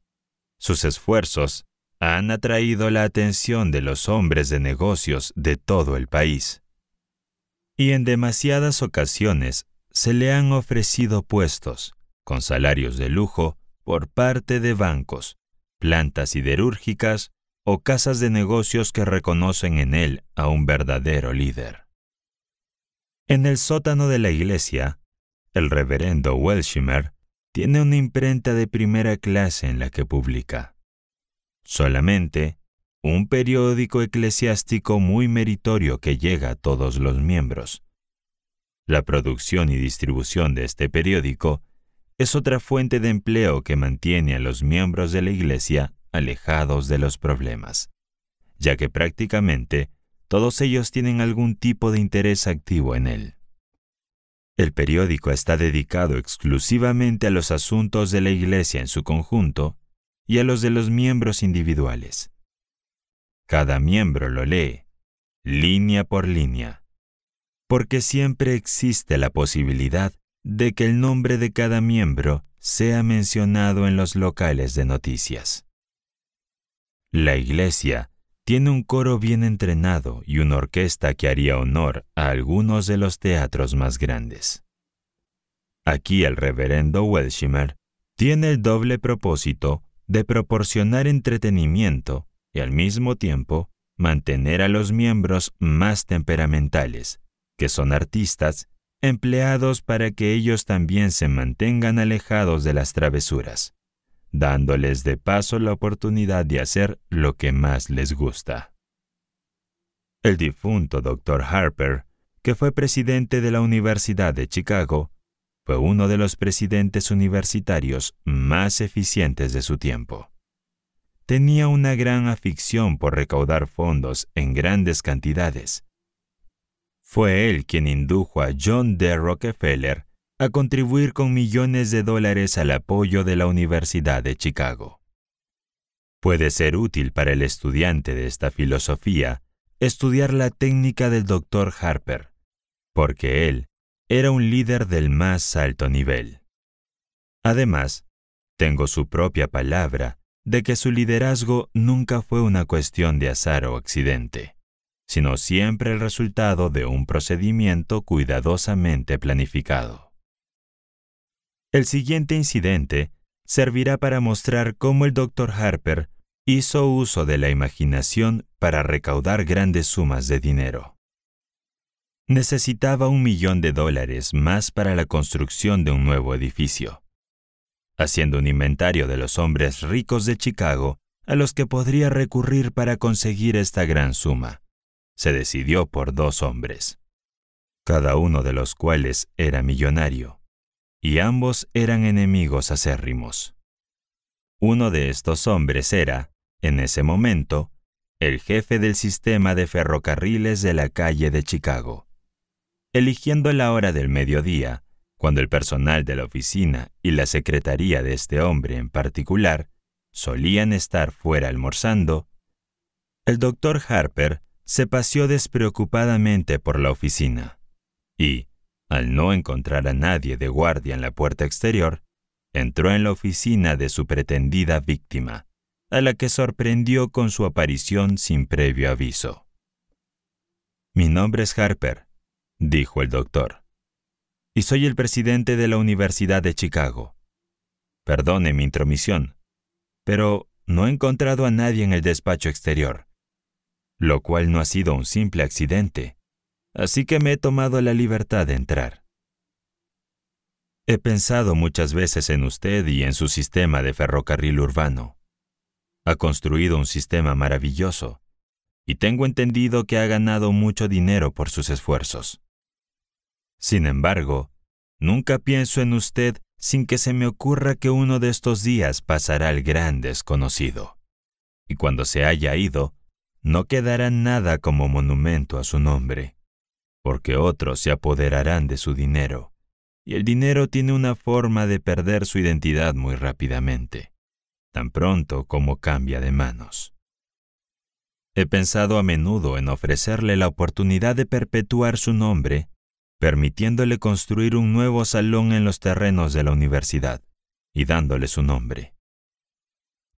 Sus esfuerzos han atraído la atención de los hombres de negocios de todo el país. Y en demasiadas ocasiones se le han ofrecido puestos, con salarios de lujo, por parte de bancos, plantas siderúrgicas o casas de negocios que reconocen en él a un verdadero líder. En el sótano de la iglesia, el reverendo Welshimer tiene una imprenta de primera clase en la que publica. Solamente un periódico eclesiástico muy meritorio que llega a todos los miembros. La producción y distribución de este periódico es otra fuente de empleo que mantiene a los miembros de la Iglesia alejados de los problemas, ya que prácticamente todos ellos tienen algún tipo de interés activo en él. El periódico está dedicado exclusivamente a los asuntos de la Iglesia en su conjunto y a los de los miembros individuales. Cada miembro lo lee, línea por línea, porque siempre existe la posibilidad de de que el nombre de cada miembro sea mencionado en los locales de noticias. La iglesia tiene un coro bien entrenado y una orquesta que haría honor a algunos de los teatros más grandes. Aquí el reverendo Welshimer tiene el doble propósito de proporcionar entretenimiento y al mismo tiempo mantener a los miembros más temperamentales, que son artistas empleados para que ellos también se mantengan alejados de las travesuras, dándoles de paso la oportunidad de hacer lo que más les gusta. El difunto Dr. Harper, que fue presidente de la Universidad de Chicago, fue uno de los presidentes universitarios más eficientes de su tiempo. Tenía una gran afición por recaudar fondos en grandes cantidades, fue él quien indujo a John D. Rockefeller a contribuir con millones de dólares al apoyo de la Universidad de Chicago. Puede ser útil para el estudiante de esta filosofía estudiar la técnica del Dr. Harper, porque él era un líder del más alto nivel. Además, tengo su propia palabra de que su liderazgo nunca fue una cuestión de azar o accidente sino siempre el resultado de un procedimiento cuidadosamente planificado. El siguiente incidente servirá para mostrar cómo el Dr. Harper hizo uso de la imaginación para recaudar grandes sumas de dinero. Necesitaba un millón de dólares más para la construcción de un nuevo edificio. Haciendo un inventario de los hombres ricos de Chicago a los que podría recurrir para conseguir esta gran suma, se decidió por dos hombres, cada uno de los cuales era millonario, y ambos eran enemigos acérrimos. Uno de estos hombres era, en ese momento, el jefe del sistema de ferrocarriles de la calle de Chicago. Eligiendo la hora del mediodía, cuando el personal de la oficina y la secretaría de este hombre en particular solían estar fuera almorzando, el doctor Harper se paseó despreocupadamente por la oficina y, al no encontrar a nadie de guardia en la puerta exterior, entró en la oficina de su pretendida víctima, a la que sorprendió con su aparición sin previo aviso. Mi nombre es Harper, dijo el doctor, y soy el presidente de la Universidad de Chicago. Perdone mi intromisión, pero no he encontrado a nadie en el despacho exterior lo cual no ha sido un simple accidente, así que me he tomado la libertad de entrar. He pensado muchas veces en usted y en su sistema de ferrocarril urbano. Ha construido un sistema maravilloso, y tengo entendido que ha ganado mucho dinero por sus esfuerzos. Sin embargo, nunca pienso en usted sin que se me ocurra que uno de estos días pasará el gran desconocido. Y cuando se haya ido, no quedará nada como monumento a su nombre, porque otros se apoderarán de su dinero, y el dinero tiene una forma de perder su identidad muy rápidamente, tan pronto como cambia de manos. He pensado a menudo en ofrecerle la oportunidad de perpetuar su nombre, permitiéndole construir un nuevo salón en los terrenos de la universidad y dándole su nombre.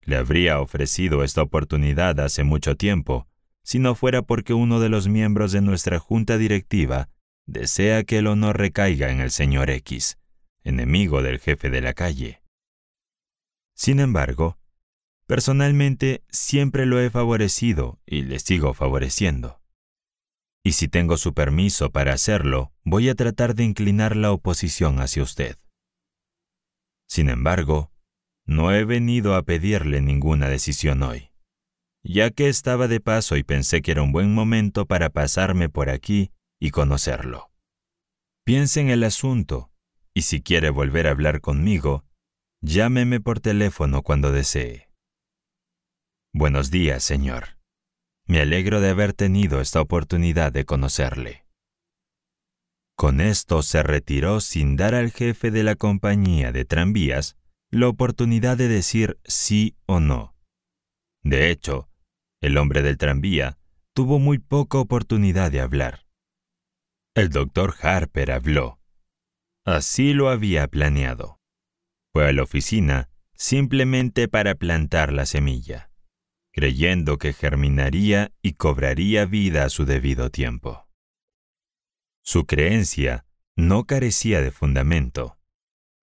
Le habría ofrecido esta oportunidad hace mucho tiempo, si no fuera porque uno de los miembros de nuestra junta directiva desea que el honor recaiga en el señor X, enemigo del jefe de la calle. Sin embargo, personalmente siempre lo he favorecido y le sigo favoreciendo. Y si tengo su permiso para hacerlo, voy a tratar de inclinar la oposición hacia usted. Sin embargo, no he venido a pedirle ninguna decisión hoy, ya que estaba de paso y pensé que era un buen momento para pasarme por aquí y conocerlo. Piense en el asunto y si quiere volver a hablar conmigo, llámeme por teléfono cuando desee. Buenos días, señor. Me alegro de haber tenido esta oportunidad de conocerle. Con esto se retiró sin dar al jefe de la compañía de tranvías la oportunidad de decir sí o no. De hecho, el hombre del tranvía tuvo muy poca oportunidad de hablar. El doctor Harper habló. Así lo había planeado. Fue a la oficina simplemente para plantar la semilla, creyendo que germinaría y cobraría vida a su debido tiempo. Su creencia no carecía de fundamento.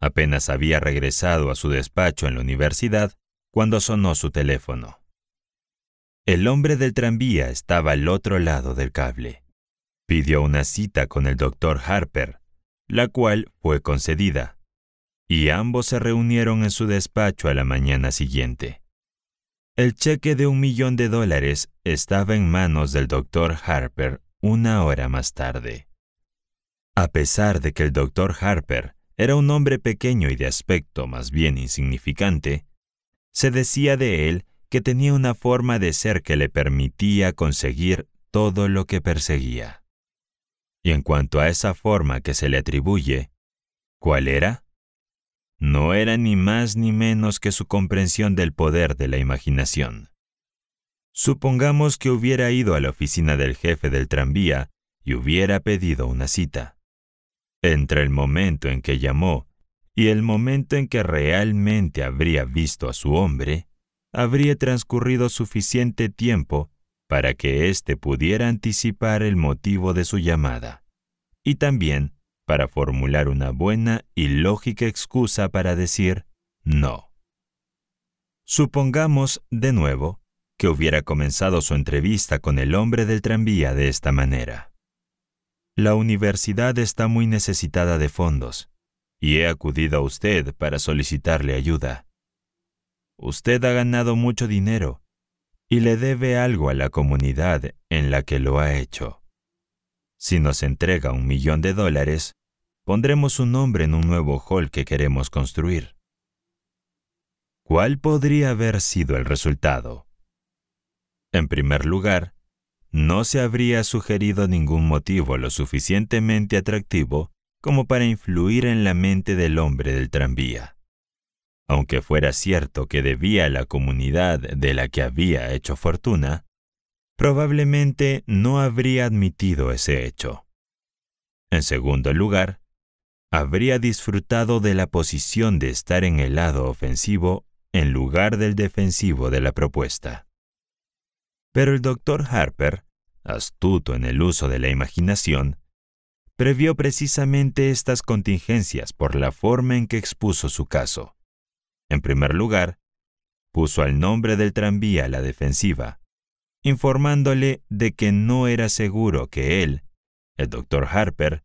Apenas había regresado a su despacho en la universidad cuando sonó su teléfono. El hombre del tranvía estaba al otro lado del cable. Pidió una cita con el doctor Harper, la cual fue concedida, y ambos se reunieron en su despacho a la mañana siguiente. El cheque de un millón de dólares estaba en manos del doctor Harper una hora más tarde. A pesar de que el doctor Harper era un hombre pequeño y de aspecto más bien insignificante. Se decía de él que tenía una forma de ser que le permitía conseguir todo lo que perseguía. Y en cuanto a esa forma que se le atribuye, ¿cuál era? No era ni más ni menos que su comprensión del poder de la imaginación. Supongamos que hubiera ido a la oficina del jefe del tranvía y hubiera pedido una cita. Entre el momento en que llamó y el momento en que realmente habría visto a su hombre, habría transcurrido suficiente tiempo para que éste pudiera anticipar el motivo de su llamada, y también para formular una buena y lógica excusa para decir no. Supongamos, de nuevo, que hubiera comenzado su entrevista con el hombre del tranvía de esta manera. La universidad está muy necesitada de fondos, y he acudido a usted para solicitarle ayuda. Usted ha ganado mucho dinero, y le debe algo a la comunidad en la que lo ha hecho. Si nos entrega un millón de dólares, pondremos su nombre en un nuevo hall que queremos construir. ¿Cuál podría haber sido el resultado? En primer lugar, no se habría sugerido ningún motivo lo suficientemente atractivo como para influir en la mente del hombre del tranvía. Aunque fuera cierto que debía a la comunidad de la que había hecho fortuna, probablemente no habría admitido ese hecho. En segundo lugar, habría disfrutado de la posición de estar en el lado ofensivo en lugar del defensivo de la propuesta. Pero el doctor Harper, astuto en el uso de la imaginación, previó precisamente estas contingencias por la forma en que expuso su caso. En primer lugar, puso al nombre del tranvía a la defensiva, informándole de que no era seguro que él, el doctor Harper,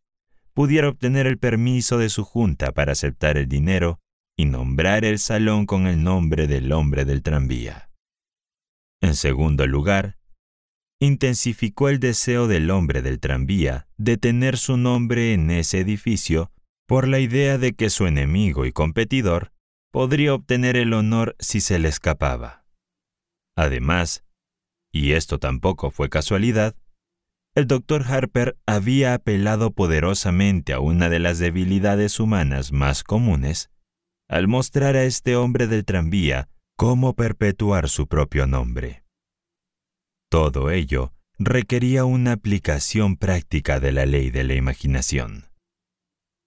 pudiera obtener el permiso de su junta para aceptar el dinero y nombrar el salón con el nombre del hombre del tranvía. En segundo lugar, intensificó el deseo del hombre del tranvía de tener su nombre en ese edificio por la idea de que su enemigo y competidor podría obtener el honor si se le escapaba. Además, y esto tampoco fue casualidad, el doctor Harper había apelado poderosamente a una de las debilidades humanas más comunes al mostrar a este hombre del tranvía cómo perpetuar su propio nombre. Todo ello requería una aplicación práctica de la ley de la imaginación.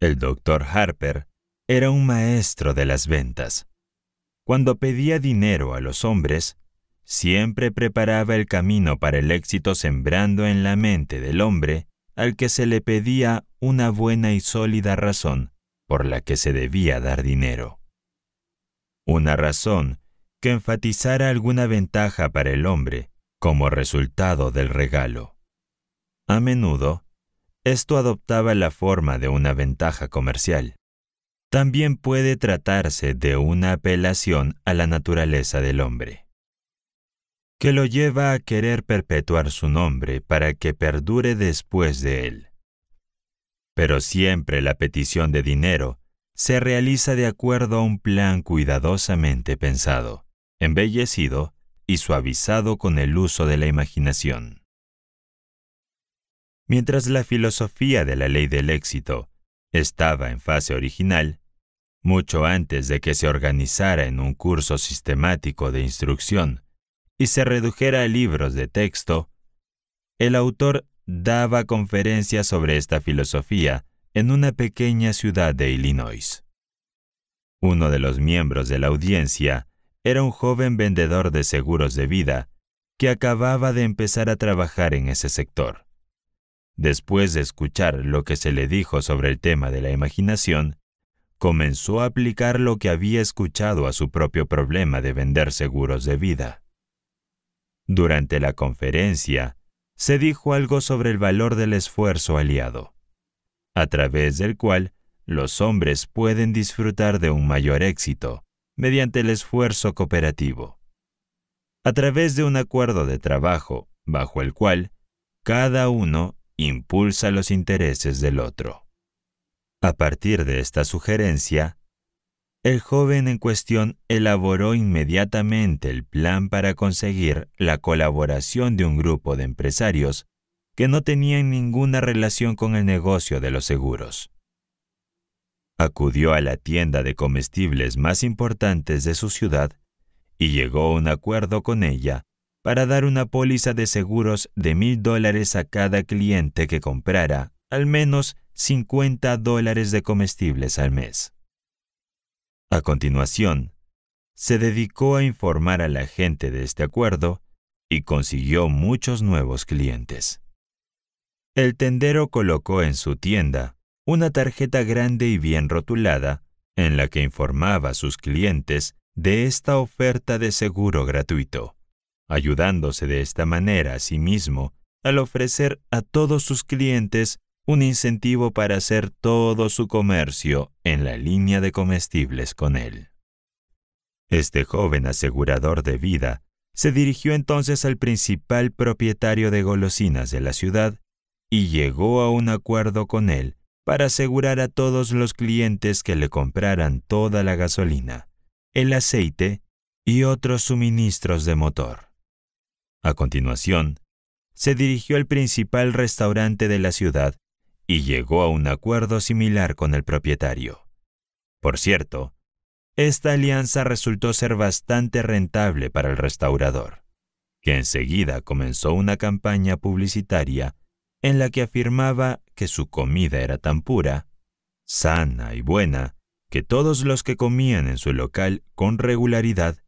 El doctor Harper era un maestro de las ventas. Cuando pedía dinero a los hombres, siempre preparaba el camino para el éxito sembrando en la mente del hombre al que se le pedía una buena y sólida razón por la que se debía dar dinero. Una razón que enfatizara alguna ventaja para el hombre como resultado del regalo. A menudo, esto adoptaba la forma de una ventaja comercial. También puede tratarse de una apelación a la naturaleza del hombre, que lo lleva a querer perpetuar su nombre para que perdure después de él. Pero siempre la petición de dinero se realiza de acuerdo a un plan cuidadosamente pensado embellecido y suavizado con el uso de la imaginación. Mientras la filosofía de la ley del éxito estaba en fase original, mucho antes de que se organizara en un curso sistemático de instrucción y se redujera a libros de texto, el autor daba conferencias sobre esta filosofía en una pequeña ciudad de Illinois. Uno de los miembros de la audiencia era un joven vendedor de seguros de vida que acababa de empezar a trabajar en ese sector. Después de escuchar lo que se le dijo sobre el tema de la imaginación, comenzó a aplicar lo que había escuchado a su propio problema de vender seguros de vida. Durante la conferencia, se dijo algo sobre el valor del esfuerzo aliado, a través del cual los hombres pueden disfrutar de un mayor éxito, mediante el esfuerzo cooperativo. A través de un acuerdo de trabajo, bajo el cual cada uno impulsa los intereses del otro. A partir de esta sugerencia, el joven en cuestión elaboró inmediatamente el plan para conseguir la colaboración de un grupo de empresarios que no tenían ninguna relación con el negocio de los seguros. Acudió a la tienda de comestibles más importantes de su ciudad y llegó a un acuerdo con ella para dar una póliza de seguros de mil dólares a cada cliente que comprara al menos 50 dólares de comestibles al mes. A continuación, se dedicó a informar a la gente de este acuerdo y consiguió muchos nuevos clientes. El tendero colocó en su tienda una tarjeta grande y bien rotulada en la que informaba a sus clientes de esta oferta de seguro gratuito, ayudándose de esta manera a sí mismo al ofrecer a todos sus clientes un incentivo para hacer todo su comercio en la línea de comestibles con él. Este joven asegurador de vida se dirigió entonces al principal propietario de golosinas de la ciudad y llegó a un acuerdo con él para asegurar a todos los clientes que le compraran toda la gasolina, el aceite y otros suministros de motor. A continuación, se dirigió al principal restaurante de la ciudad y llegó a un acuerdo similar con el propietario. Por cierto, esta alianza resultó ser bastante rentable para el restaurador, que enseguida comenzó una campaña publicitaria en la que afirmaba que su comida era tan pura, sana y buena, que todos los que comían en su local con regularidad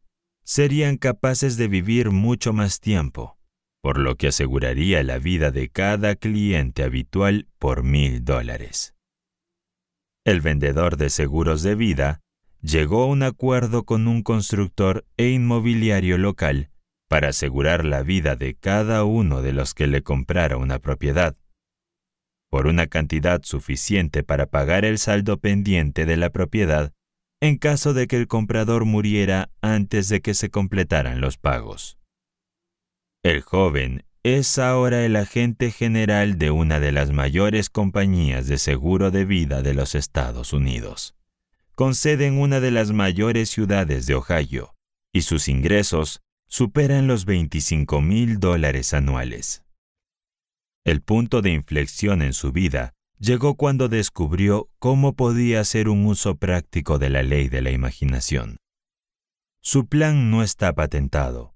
serían capaces de vivir mucho más tiempo, por lo que aseguraría la vida de cada cliente habitual por mil dólares. El vendedor de seguros de vida llegó a un acuerdo con un constructor e inmobiliario local para asegurar la vida de cada uno de los que le comprara una propiedad, por una cantidad suficiente para pagar el saldo pendiente de la propiedad en caso de que el comprador muriera antes de que se completaran los pagos. El joven es ahora el agente general de una de las mayores compañías de seguro de vida de los Estados Unidos, con sede en una de las mayores ciudades de Ohio, y sus ingresos superan los 25 mil dólares anuales. El punto de inflexión en su vida llegó cuando descubrió cómo podía hacer un uso práctico de la ley de la imaginación. Su plan no está patentado.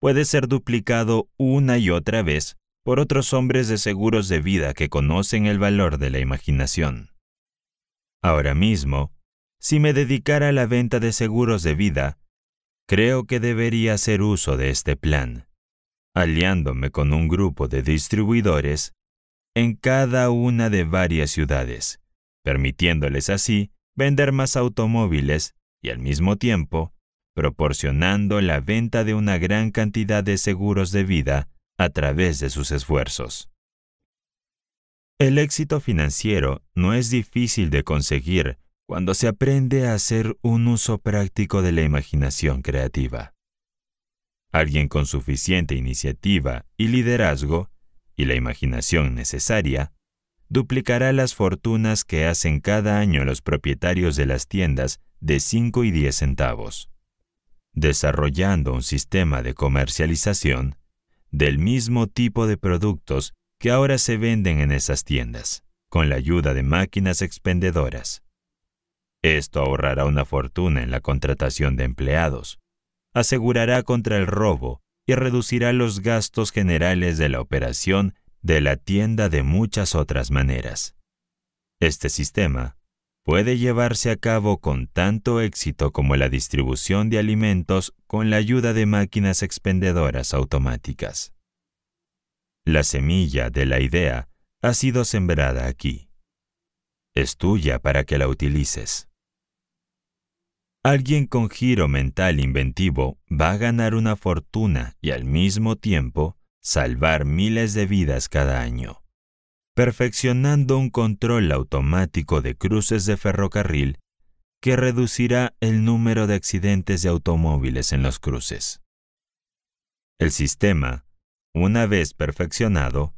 Puede ser duplicado una y otra vez por otros hombres de seguros de vida que conocen el valor de la imaginación. Ahora mismo, si me dedicara a la venta de seguros de vida, Creo que debería hacer uso de este plan, aliándome con un grupo de distribuidores en cada una de varias ciudades, permitiéndoles así vender más automóviles y al mismo tiempo proporcionando la venta de una gran cantidad de seguros de vida a través de sus esfuerzos. El éxito financiero no es difícil de conseguir cuando se aprende a hacer un uso práctico de la imaginación creativa. Alguien con suficiente iniciativa y liderazgo, y la imaginación necesaria, duplicará las fortunas que hacen cada año los propietarios de las tiendas de 5 y 10 centavos, desarrollando un sistema de comercialización del mismo tipo de productos que ahora se venden en esas tiendas, con la ayuda de máquinas expendedoras. Esto ahorrará una fortuna en la contratación de empleados, asegurará contra el robo y reducirá los gastos generales de la operación de la tienda de muchas otras maneras. Este sistema puede llevarse a cabo con tanto éxito como la distribución de alimentos con la ayuda de máquinas expendedoras automáticas. La semilla de la idea ha sido sembrada aquí es tuya para que la utilices. Alguien con giro mental inventivo va a ganar una fortuna y al mismo tiempo salvar miles de vidas cada año, perfeccionando un control automático de cruces de ferrocarril que reducirá el número de accidentes de automóviles en los cruces. El sistema, una vez perfeccionado,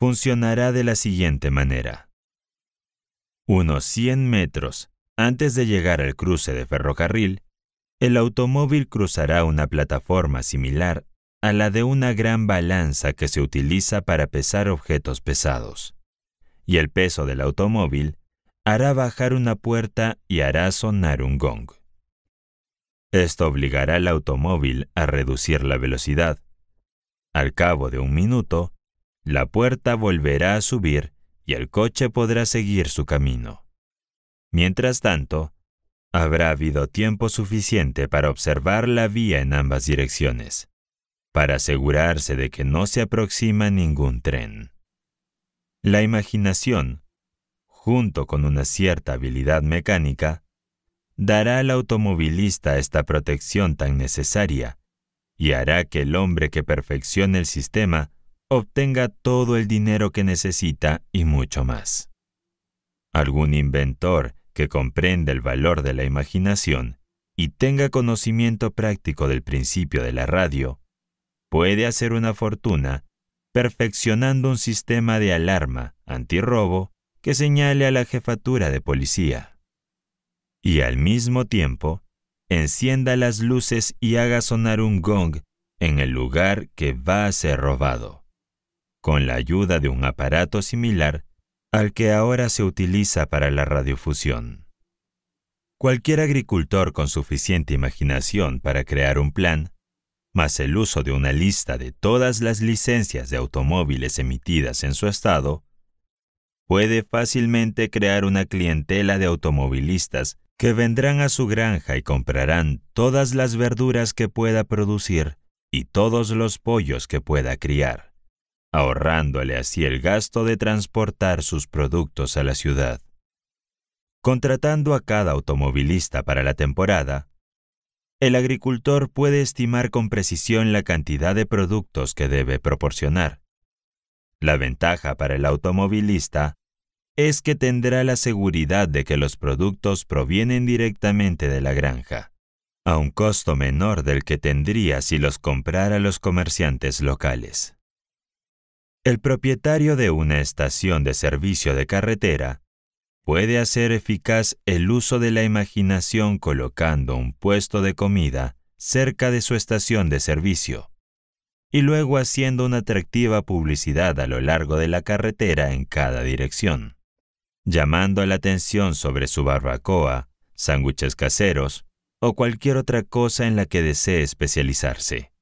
funcionará de la siguiente manera. Unos 100 metros antes de llegar al cruce de ferrocarril, el automóvil cruzará una plataforma similar a la de una gran balanza que se utiliza para pesar objetos pesados, y el peso del automóvil hará bajar una puerta y hará sonar un gong. Esto obligará al automóvil a reducir la velocidad. Al cabo de un minuto, la puerta volverá a subir el coche podrá seguir su camino. Mientras tanto, habrá habido tiempo suficiente para observar la vía en ambas direcciones, para asegurarse de que no se aproxima ningún tren. La imaginación, junto con una cierta habilidad mecánica, dará al automovilista esta protección tan necesaria y hará que el hombre que perfeccione el sistema obtenga todo el dinero que necesita y mucho más. Algún inventor que comprenda el valor de la imaginación y tenga conocimiento práctico del principio de la radio, puede hacer una fortuna perfeccionando un sistema de alarma antirrobo que señale a la jefatura de policía. Y al mismo tiempo, encienda las luces y haga sonar un gong en el lugar que va a ser robado con la ayuda de un aparato similar al que ahora se utiliza para la radiofusión. Cualquier agricultor con suficiente imaginación para crear un plan, más el uso de una lista de todas las licencias de automóviles emitidas en su estado, puede fácilmente crear una clientela de automovilistas que vendrán a su granja y comprarán todas las verduras que pueda producir y todos los pollos que pueda criar ahorrándole así el gasto de transportar sus productos a la ciudad. Contratando a cada automovilista para la temporada, el agricultor puede estimar con precisión la cantidad de productos que debe proporcionar. La ventaja para el automovilista es que tendrá la seguridad de que los productos provienen directamente de la granja, a un costo menor del que tendría si los comprara los comerciantes locales el propietario de una estación de servicio de carretera puede hacer eficaz el uso de la imaginación colocando un puesto de comida cerca de su estación de servicio y luego haciendo una atractiva publicidad a lo largo de la carretera en cada dirección, llamando la atención sobre su barbacoa, sándwiches caseros o cualquier otra cosa en la que desee especializarse.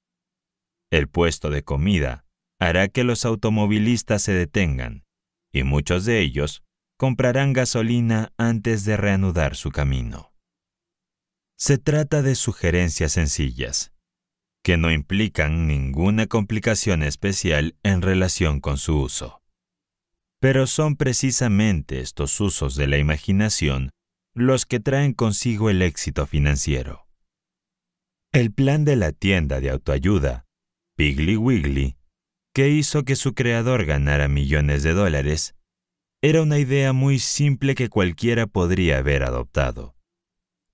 El puesto de comida hará que los automovilistas se detengan, y muchos de ellos comprarán gasolina antes de reanudar su camino. Se trata de sugerencias sencillas, que no implican ninguna complicación especial en relación con su uso. Pero son precisamente estos usos de la imaginación los que traen consigo el éxito financiero. El plan de la tienda de autoayuda, Piggly Wiggly, que hizo que su creador ganara millones de dólares, era una idea muy simple que cualquiera podría haber adoptado.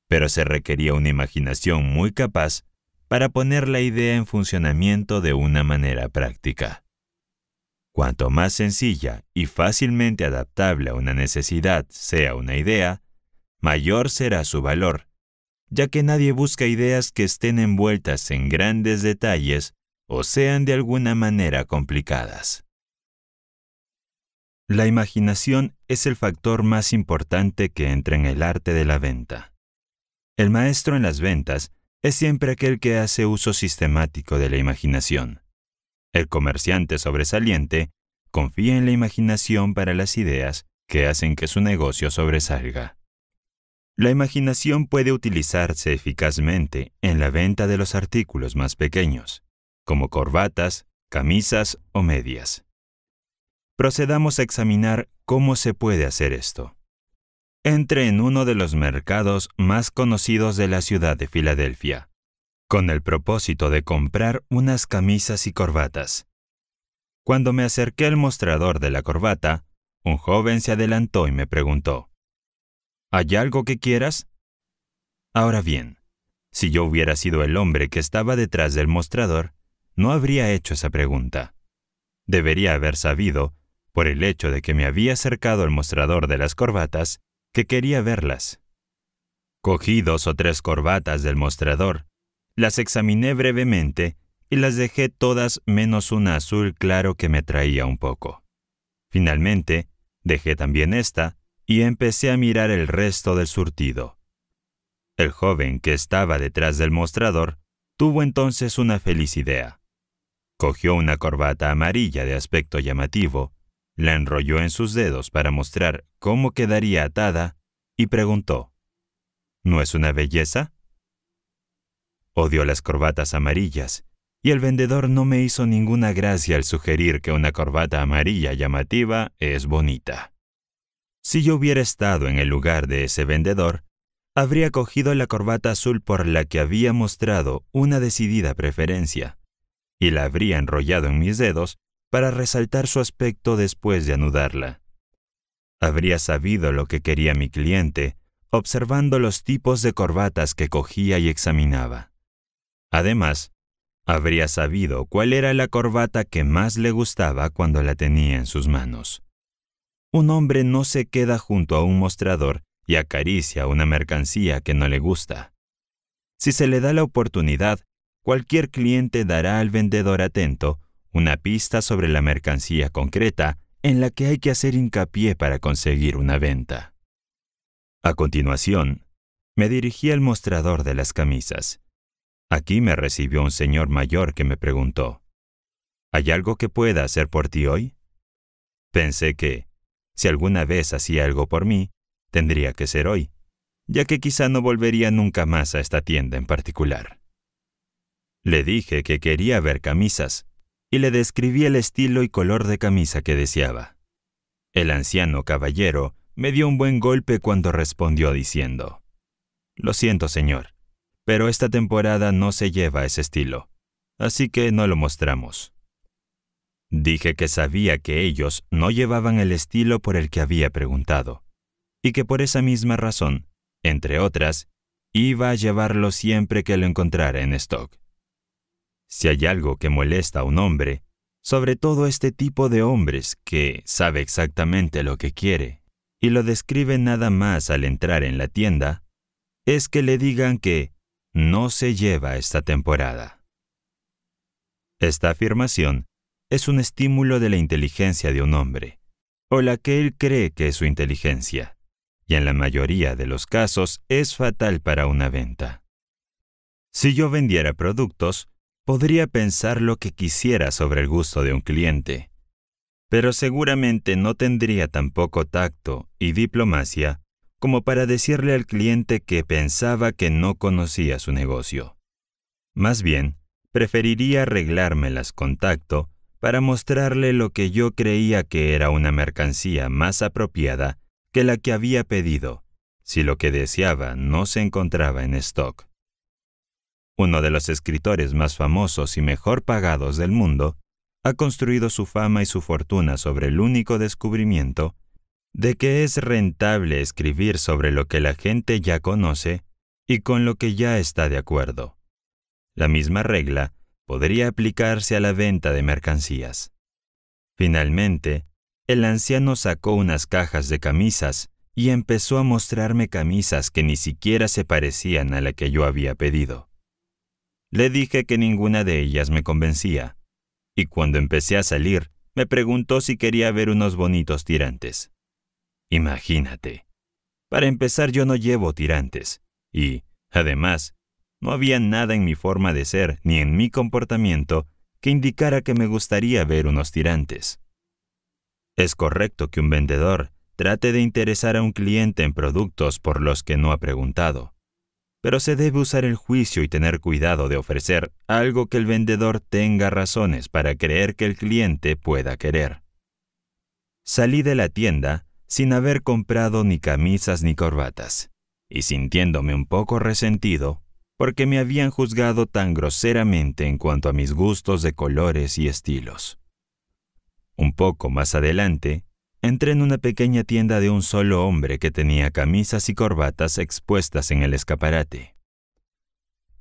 Pero se requería una imaginación muy capaz para poner la idea en funcionamiento de una manera práctica. Cuanto más sencilla y fácilmente adaptable a una necesidad sea una idea, mayor será su valor, ya que nadie busca ideas que estén envueltas en grandes detalles o sean de alguna manera complicadas. La imaginación es el factor más importante que entra en el arte de la venta. El maestro en las ventas es siempre aquel que hace uso sistemático de la imaginación. El comerciante sobresaliente confía en la imaginación para las ideas que hacen que su negocio sobresalga. La imaginación puede utilizarse eficazmente en la venta de los artículos más pequeños como corbatas, camisas o medias. Procedamos a examinar cómo se puede hacer esto. Entre en uno de los mercados más conocidos de la ciudad de Filadelfia, con el propósito de comprar unas camisas y corbatas. Cuando me acerqué al mostrador de la corbata, un joven se adelantó y me preguntó, ¿Hay algo que quieras? Ahora bien, si yo hubiera sido el hombre que estaba detrás del mostrador, no habría hecho esa pregunta. Debería haber sabido, por el hecho de que me había acercado al mostrador de las corbatas, que quería verlas. Cogí dos o tres corbatas del mostrador, las examiné brevemente y las dejé todas menos una azul claro que me traía un poco. Finalmente, dejé también esta y empecé a mirar el resto del surtido. El joven que estaba detrás del mostrador tuvo entonces una feliz idea. Cogió una corbata amarilla de aspecto llamativo, la enrolló en sus dedos para mostrar cómo quedaría atada y preguntó, ¿No es una belleza? Odio las corbatas amarillas, y el vendedor no me hizo ninguna gracia al sugerir que una corbata amarilla llamativa es bonita. Si yo hubiera estado en el lugar de ese vendedor, habría cogido la corbata azul por la que había mostrado una decidida preferencia y la habría enrollado en mis dedos para resaltar su aspecto después de anudarla. Habría sabido lo que quería mi cliente observando los tipos de corbatas que cogía y examinaba. Además, habría sabido cuál era la corbata que más le gustaba cuando la tenía en sus manos. Un hombre no se queda junto a un mostrador y acaricia una mercancía que no le gusta. Si se le da la oportunidad, cualquier cliente dará al vendedor atento una pista sobre la mercancía concreta en la que hay que hacer hincapié para conseguir una venta. A continuación, me dirigí al mostrador de las camisas. Aquí me recibió un señor mayor que me preguntó, ¿Hay algo que pueda hacer por ti hoy? Pensé que, si alguna vez hacía algo por mí, tendría que ser hoy, ya que quizá no volvería nunca más a esta tienda en particular. Le dije que quería ver camisas, y le describí el estilo y color de camisa que deseaba. El anciano caballero me dio un buen golpe cuando respondió diciendo, Lo siento, señor, pero esta temporada no se lleva ese estilo, así que no lo mostramos. Dije que sabía que ellos no llevaban el estilo por el que había preguntado, y que por esa misma razón, entre otras, iba a llevarlo siempre que lo encontrara en stock. Si hay algo que molesta a un hombre, sobre todo este tipo de hombres que sabe exactamente lo que quiere y lo describe nada más al entrar en la tienda, es que le digan que no se lleva esta temporada. Esta afirmación es un estímulo de la inteligencia de un hombre, o la que él cree que es su inteligencia, y en la mayoría de los casos es fatal para una venta. Si yo vendiera productos, Podría pensar lo que quisiera sobre el gusto de un cliente, pero seguramente no tendría tan poco tacto y diplomacia como para decirle al cliente que pensaba que no conocía su negocio. Más bien, preferiría arreglármelas con tacto para mostrarle lo que yo creía que era una mercancía más apropiada que la que había pedido, si lo que deseaba no se encontraba en stock uno de los escritores más famosos y mejor pagados del mundo, ha construido su fama y su fortuna sobre el único descubrimiento de que es rentable escribir sobre lo que la gente ya conoce y con lo que ya está de acuerdo. La misma regla podría aplicarse a la venta de mercancías. Finalmente, el anciano sacó unas cajas de camisas y empezó a mostrarme camisas que ni siquiera se parecían a la que yo había pedido. Le dije que ninguna de ellas me convencía, y cuando empecé a salir, me preguntó si quería ver unos bonitos tirantes. Imagínate. Para empezar yo no llevo tirantes, y, además, no había nada en mi forma de ser ni en mi comportamiento que indicara que me gustaría ver unos tirantes. Es correcto que un vendedor trate de interesar a un cliente en productos por los que no ha preguntado pero se debe usar el juicio y tener cuidado de ofrecer algo que el vendedor tenga razones para creer que el cliente pueda querer. Salí de la tienda sin haber comprado ni camisas ni corbatas, y sintiéndome un poco resentido porque me habían juzgado tan groseramente en cuanto a mis gustos de colores y estilos. Un poco más adelante, entré en una pequeña tienda de un solo hombre que tenía camisas y corbatas expuestas en el escaparate.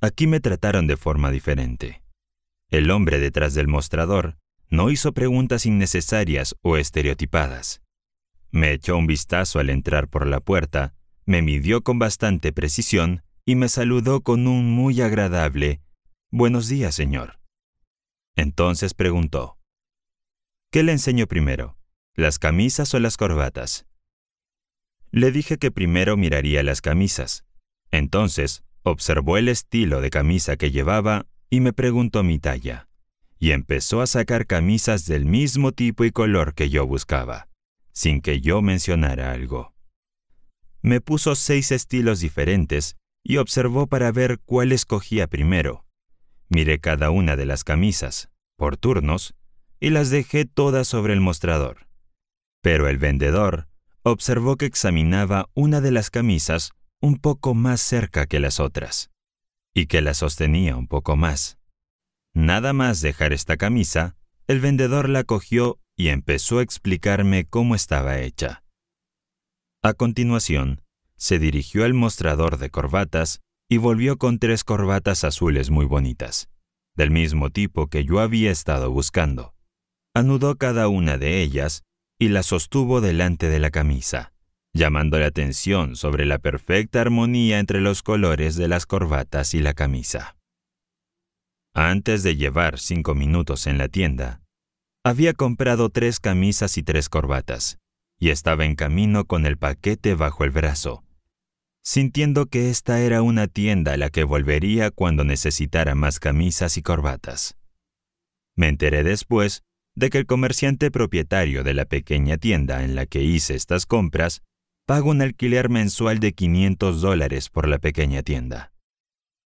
Aquí me trataron de forma diferente. El hombre detrás del mostrador no hizo preguntas innecesarias o estereotipadas. Me echó un vistazo al entrar por la puerta, me midió con bastante precisión y me saludó con un muy agradable Buenos días, señor. Entonces preguntó, ¿qué le enseño primero? las camisas o las corbatas. Le dije que primero miraría las camisas. Entonces, observó el estilo de camisa que llevaba y me preguntó mi talla. Y empezó a sacar camisas del mismo tipo y color que yo buscaba, sin que yo mencionara algo. Me puso seis estilos diferentes y observó para ver cuál escogía primero. Miré cada una de las camisas, por turnos, y las dejé todas sobre el mostrador. Pero el vendedor observó que examinaba una de las camisas un poco más cerca que las otras, y que la sostenía un poco más. Nada más dejar esta camisa, el vendedor la cogió y empezó a explicarme cómo estaba hecha. A continuación, se dirigió al mostrador de corbatas y volvió con tres corbatas azules muy bonitas, del mismo tipo que yo había estado buscando. Anudó cada una de ellas y la sostuvo delante de la camisa, llamando la atención sobre la perfecta armonía entre los colores de las corbatas y la camisa. Antes de llevar cinco minutos en la tienda, había comprado tres camisas y tres corbatas, y estaba en camino con el paquete bajo el brazo, sintiendo que esta era una tienda a la que volvería cuando necesitara más camisas y corbatas. Me enteré después de que el comerciante propietario de la pequeña tienda en la que hice estas compras paga un alquiler mensual de 500 dólares por la pequeña tienda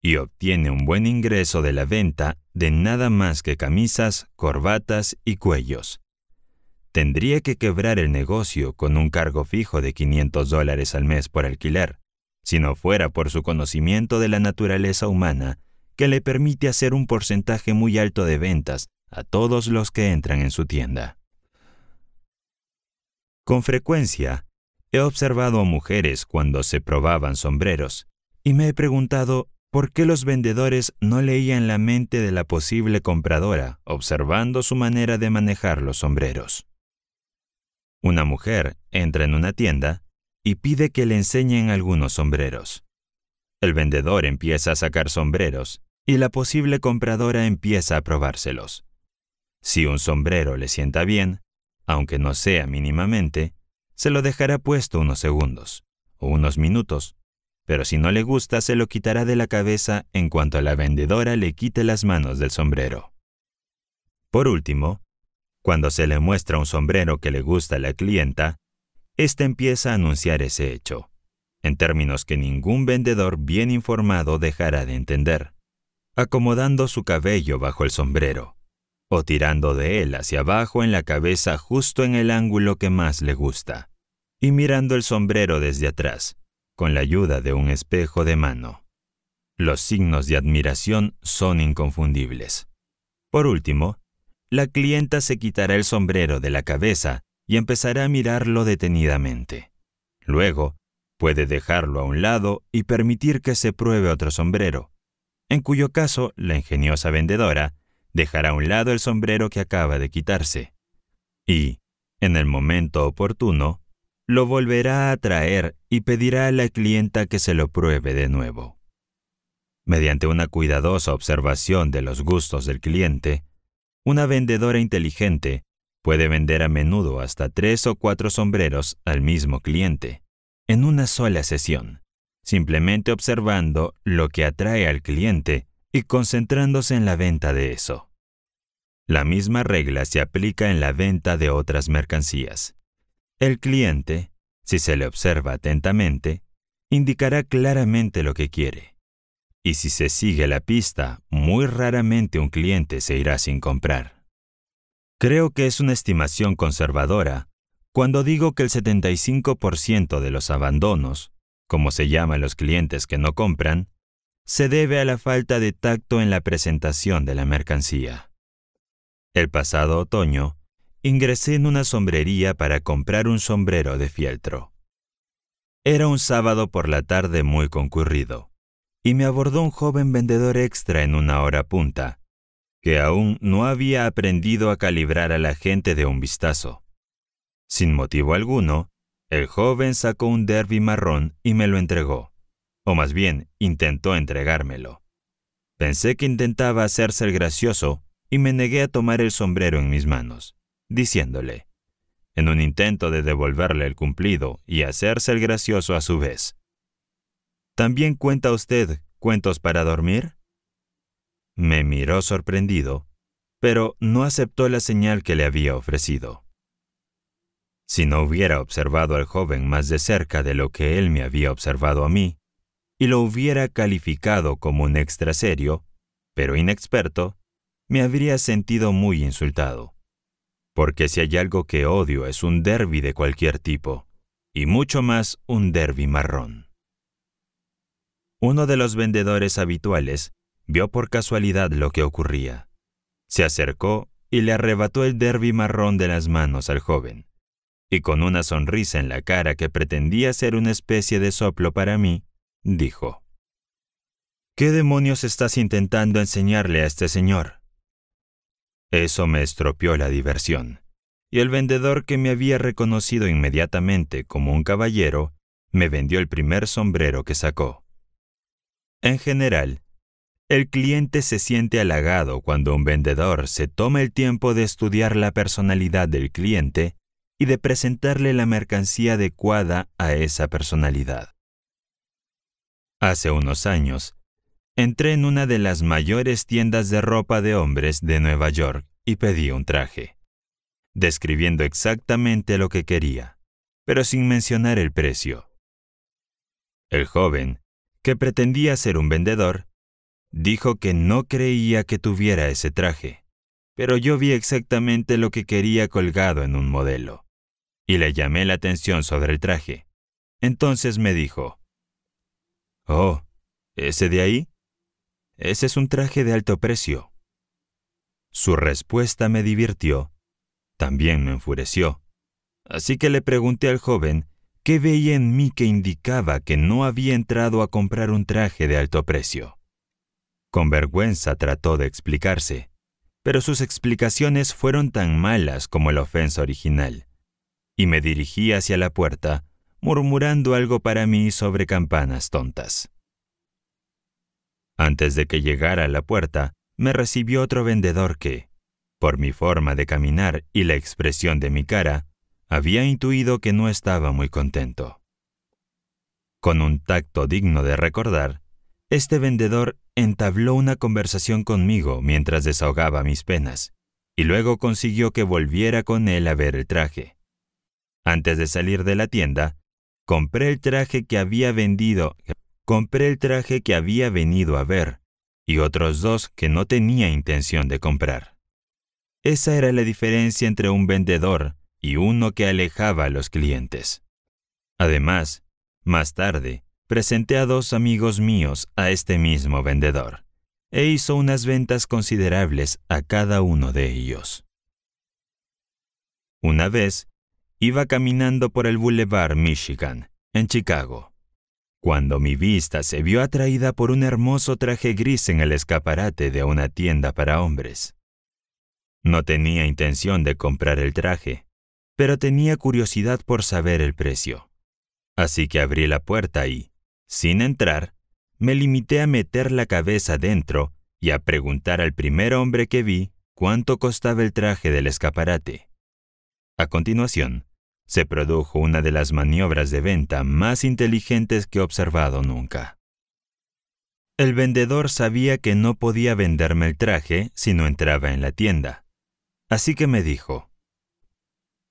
y obtiene un buen ingreso de la venta de nada más que camisas, corbatas y cuellos. Tendría que quebrar el negocio con un cargo fijo de 500 dólares al mes por alquiler, si no fuera por su conocimiento de la naturaleza humana que le permite hacer un porcentaje muy alto de ventas a todos los que entran en su tienda. Con frecuencia, he observado a mujeres cuando se probaban sombreros y me he preguntado por qué los vendedores no leían la mente de la posible compradora observando su manera de manejar los sombreros. Una mujer entra en una tienda y pide que le enseñen algunos sombreros. El vendedor empieza a sacar sombreros y la posible compradora empieza a probárselos. Si un sombrero le sienta bien, aunque no sea mínimamente, se lo dejará puesto unos segundos o unos minutos, pero si no le gusta se lo quitará de la cabeza en cuanto a la vendedora le quite las manos del sombrero. Por último, cuando se le muestra un sombrero que le gusta a la clienta, ésta empieza a anunciar ese hecho, en términos que ningún vendedor bien informado dejará de entender, acomodando su cabello bajo el sombrero o tirando de él hacia abajo en la cabeza justo en el ángulo que más le gusta, y mirando el sombrero desde atrás, con la ayuda de un espejo de mano. Los signos de admiración son inconfundibles. Por último, la clienta se quitará el sombrero de la cabeza y empezará a mirarlo detenidamente. Luego, puede dejarlo a un lado y permitir que se pruebe otro sombrero, en cuyo caso la ingeniosa vendedora dejará a un lado el sombrero que acaba de quitarse y, en el momento oportuno, lo volverá a traer y pedirá a la clienta que se lo pruebe de nuevo. Mediante una cuidadosa observación de los gustos del cliente, una vendedora inteligente puede vender a menudo hasta tres o cuatro sombreros al mismo cliente, en una sola sesión, simplemente observando lo que atrae al cliente y concentrándose en la venta de eso. La misma regla se aplica en la venta de otras mercancías. El cliente, si se le observa atentamente, indicará claramente lo que quiere. Y si se sigue la pista, muy raramente un cliente se irá sin comprar. Creo que es una estimación conservadora cuando digo que el 75% de los abandonos, como se llaman los clientes que no compran, se debe a la falta de tacto en la presentación de la mercancía. El pasado otoño, ingresé en una sombrería para comprar un sombrero de fieltro. Era un sábado por la tarde muy concurrido, y me abordó un joven vendedor extra en una hora punta, que aún no había aprendido a calibrar a la gente de un vistazo. Sin motivo alguno, el joven sacó un derby marrón y me lo entregó o más bien intentó entregármelo. Pensé que intentaba hacerse el gracioso y me negué a tomar el sombrero en mis manos, diciéndole, en un intento de devolverle el cumplido y hacerse el gracioso a su vez. ¿También cuenta usted cuentos para dormir? Me miró sorprendido, pero no aceptó la señal que le había ofrecido. Si no hubiera observado al joven más de cerca de lo que él me había observado a mí, y lo hubiera calificado como un extra serio, pero inexperto, me habría sentido muy insultado. Porque si hay algo que odio es un derby de cualquier tipo, y mucho más un derby marrón. Uno de los vendedores habituales vio por casualidad lo que ocurría. Se acercó y le arrebató el derby marrón de las manos al joven, y con una sonrisa en la cara que pretendía ser una especie de soplo para mí, dijo. ¿Qué demonios estás intentando enseñarle a este señor? Eso me estropeó la diversión, y el vendedor que me había reconocido inmediatamente como un caballero, me vendió el primer sombrero que sacó. En general, el cliente se siente halagado cuando un vendedor se toma el tiempo de estudiar la personalidad del cliente y de presentarle la mercancía adecuada a esa personalidad. Hace unos años, entré en una de las mayores tiendas de ropa de hombres de Nueva York y pedí un traje, describiendo exactamente lo que quería, pero sin mencionar el precio. El joven, que pretendía ser un vendedor, dijo que no creía que tuviera ese traje, pero yo vi exactamente lo que quería colgado en un modelo, y le llamé la atención sobre el traje. Entonces me dijo, Oh, ¿ese de ahí? Ese es un traje de alto precio. Su respuesta me divirtió. También me enfureció. Así que le pregunté al joven qué veía en mí que indicaba que no había entrado a comprar un traje de alto precio. Con vergüenza trató de explicarse, pero sus explicaciones fueron tan malas como la ofensa original, y me dirigí hacia la puerta murmurando algo para mí sobre campanas tontas. Antes de que llegara a la puerta, me recibió otro vendedor que, por mi forma de caminar y la expresión de mi cara, había intuido que no estaba muy contento. Con un tacto digno de recordar, este vendedor entabló una conversación conmigo mientras desahogaba mis penas, y luego consiguió que volviera con él a ver el traje. Antes de salir de la tienda, Compré el traje que había vendido, compré el traje que había venido a ver, y otros dos que no tenía intención de comprar. Esa era la diferencia entre un vendedor y uno que alejaba a los clientes. Además, más tarde, presenté a dos amigos míos a este mismo vendedor, e hizo unas ventas considerables a cada uno de ellos. Una vez, Iba caminando por el Boulevard Michigan, en Chicago, cuando mi vista se vio atraída por un hermoso traje gris en el escaparate de una tienda para hombres. No tenía intención de comprar el traje, pero tenía curiosidad por saber el precio. Así que abrí la puerta y, sin entrar, me limité a meter la cabeza dentro y a preguntar al primer hombre que vi cuánto costaba el traje del escaparate. A continuación, se produjo una de las maniobras de venta más inteligentes que he observado nunca. El vendedor sabía que no podía venderme el traje si no entraba en la tienda, así que me dijo,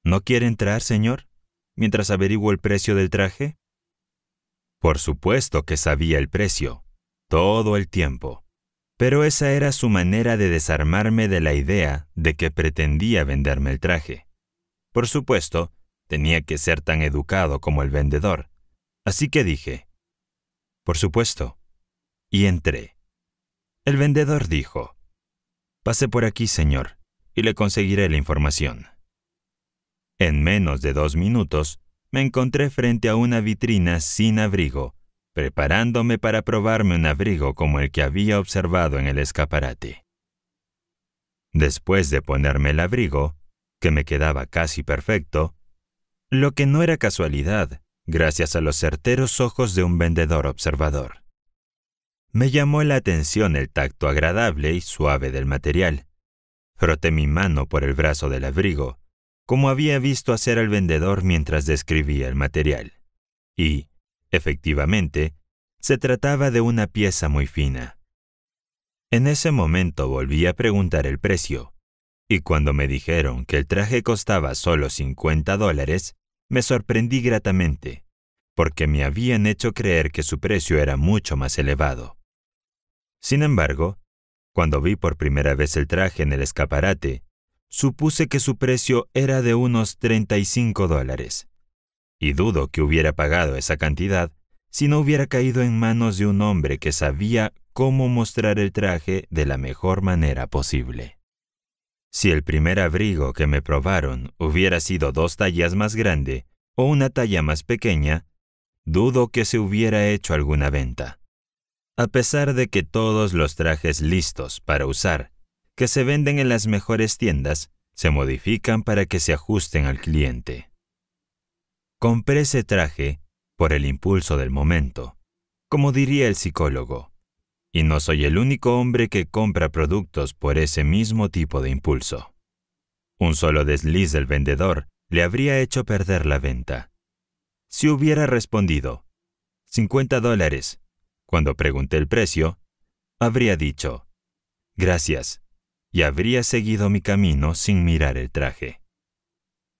¿No quiere entrar, señor, mientras averiguo el precio del traje? Por supuesto que sabía el precio, todo el tiempo, pero esa era su manera de desarmarme de la idea de que pretendía venderme el traje. Por supuesto, Tenía que ser tan educado como el vendedor. Así que dije, por supuesto, y entré. El vendedor dijo, pase por aquí, señor, y le conseguiré la información. En menos de dos minutos, me encontré frente a una vitrina sin abrigo, preparándome para probarme un abrigo como el que había observado en el escaparate. Después de ponerme el abrigo, que me quedaba casi perfecto, lo que no era casualidad, gracias a los certeros ojos de un vendedor observador. Me llamó la atención el tacto agradable y suave del material. Froté mi mano por el brazo del abrigo, como había visto hacer al vendedor mientras describía el material. Y, efectivamente, se trataba de una pieza muy fina. En ese momento volví a preguntar el precio, y cuando me dijeron que el traje costaba solo 50 dólares, me sorprendí gratamente, porque me habían hecho creer que su precio era mucho más elevado. Sin embargo, cuando vi por primera vez el traje en el escaparate, supuse que su precio era de unos 35 dólares. Y dudo que hubiera pagado esa cantidad si no hubiera caído en manos de un hombre que sabía cómo mostrar el traje de la mejor manera posible. Si el primer abrigo que me probaron hubiera sido dos tallas más grande o una talla más pequeña, dudo que se hubiera hecho alguna venta. A pesar de que todos los trajes listos para usar, que se venden en las mejores tiendas, se modifican para que se ajusten al cliente. Compré ese traje por el impulso del momento, como diría el psicólogo. Y no soy el único hombre que compra productos por ese mismo tipo de impulso. Un solo desliz del vendedor le habría hecho perder la venta. Si hubiera respondido, 50 dólares, cuando pregunté el precio, habría dicho, gracias, y habría seguido mi camino sin mirar el traje.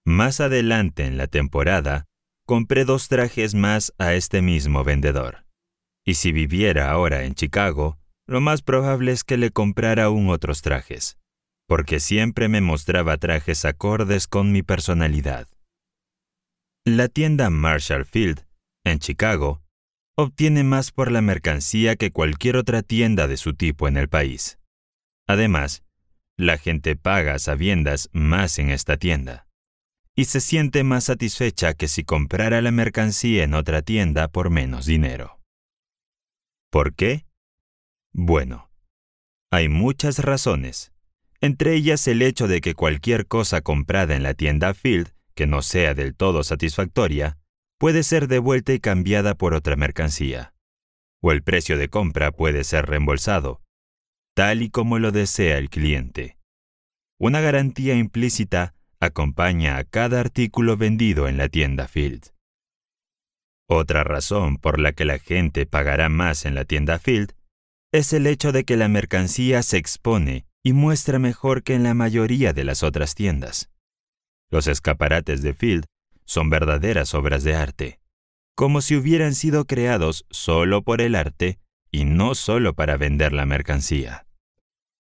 Más adelante en la temporada, compré dos trajes más a este mismo vendedor. Y si viviera ahora en Chicago, lo más probable es que le comprara aún otros trajes, porque siempre me mostraba trajes acordes con mi personalidad. La tienda Marshall Field, en Chicago, obtiene más por la mercancía que cualquier otra tienda de su tipo en el país. Además, la gente paga sabiendas más en esta tienda y se siente más satisfecha que si comprara la mercancía en otra tienda por menos dinero. ¿Por qué? Bueno, hay muchas razones, entre ellas el hecho de que cualquier cosa comprada en la tienda Field que no sea del todo satisfactoria puede ser devuelta y cambiada por otra mercancía, o el precio de compra puede ser reembolsado, tal y como lo desea el cliente. Una garantía implícita acompaña a cada artículo vendido en la tienda Field. Otra razón por la que la gente pagará más en la tienda Field es el hecho de que la mercancía se expone y muestra mejor que en la mayoría de las otras tiendas. Los escaparates de Field son verdaderas obras de arte, como si hubieran sido creados solo por el arte y no solo para vender la mercancía.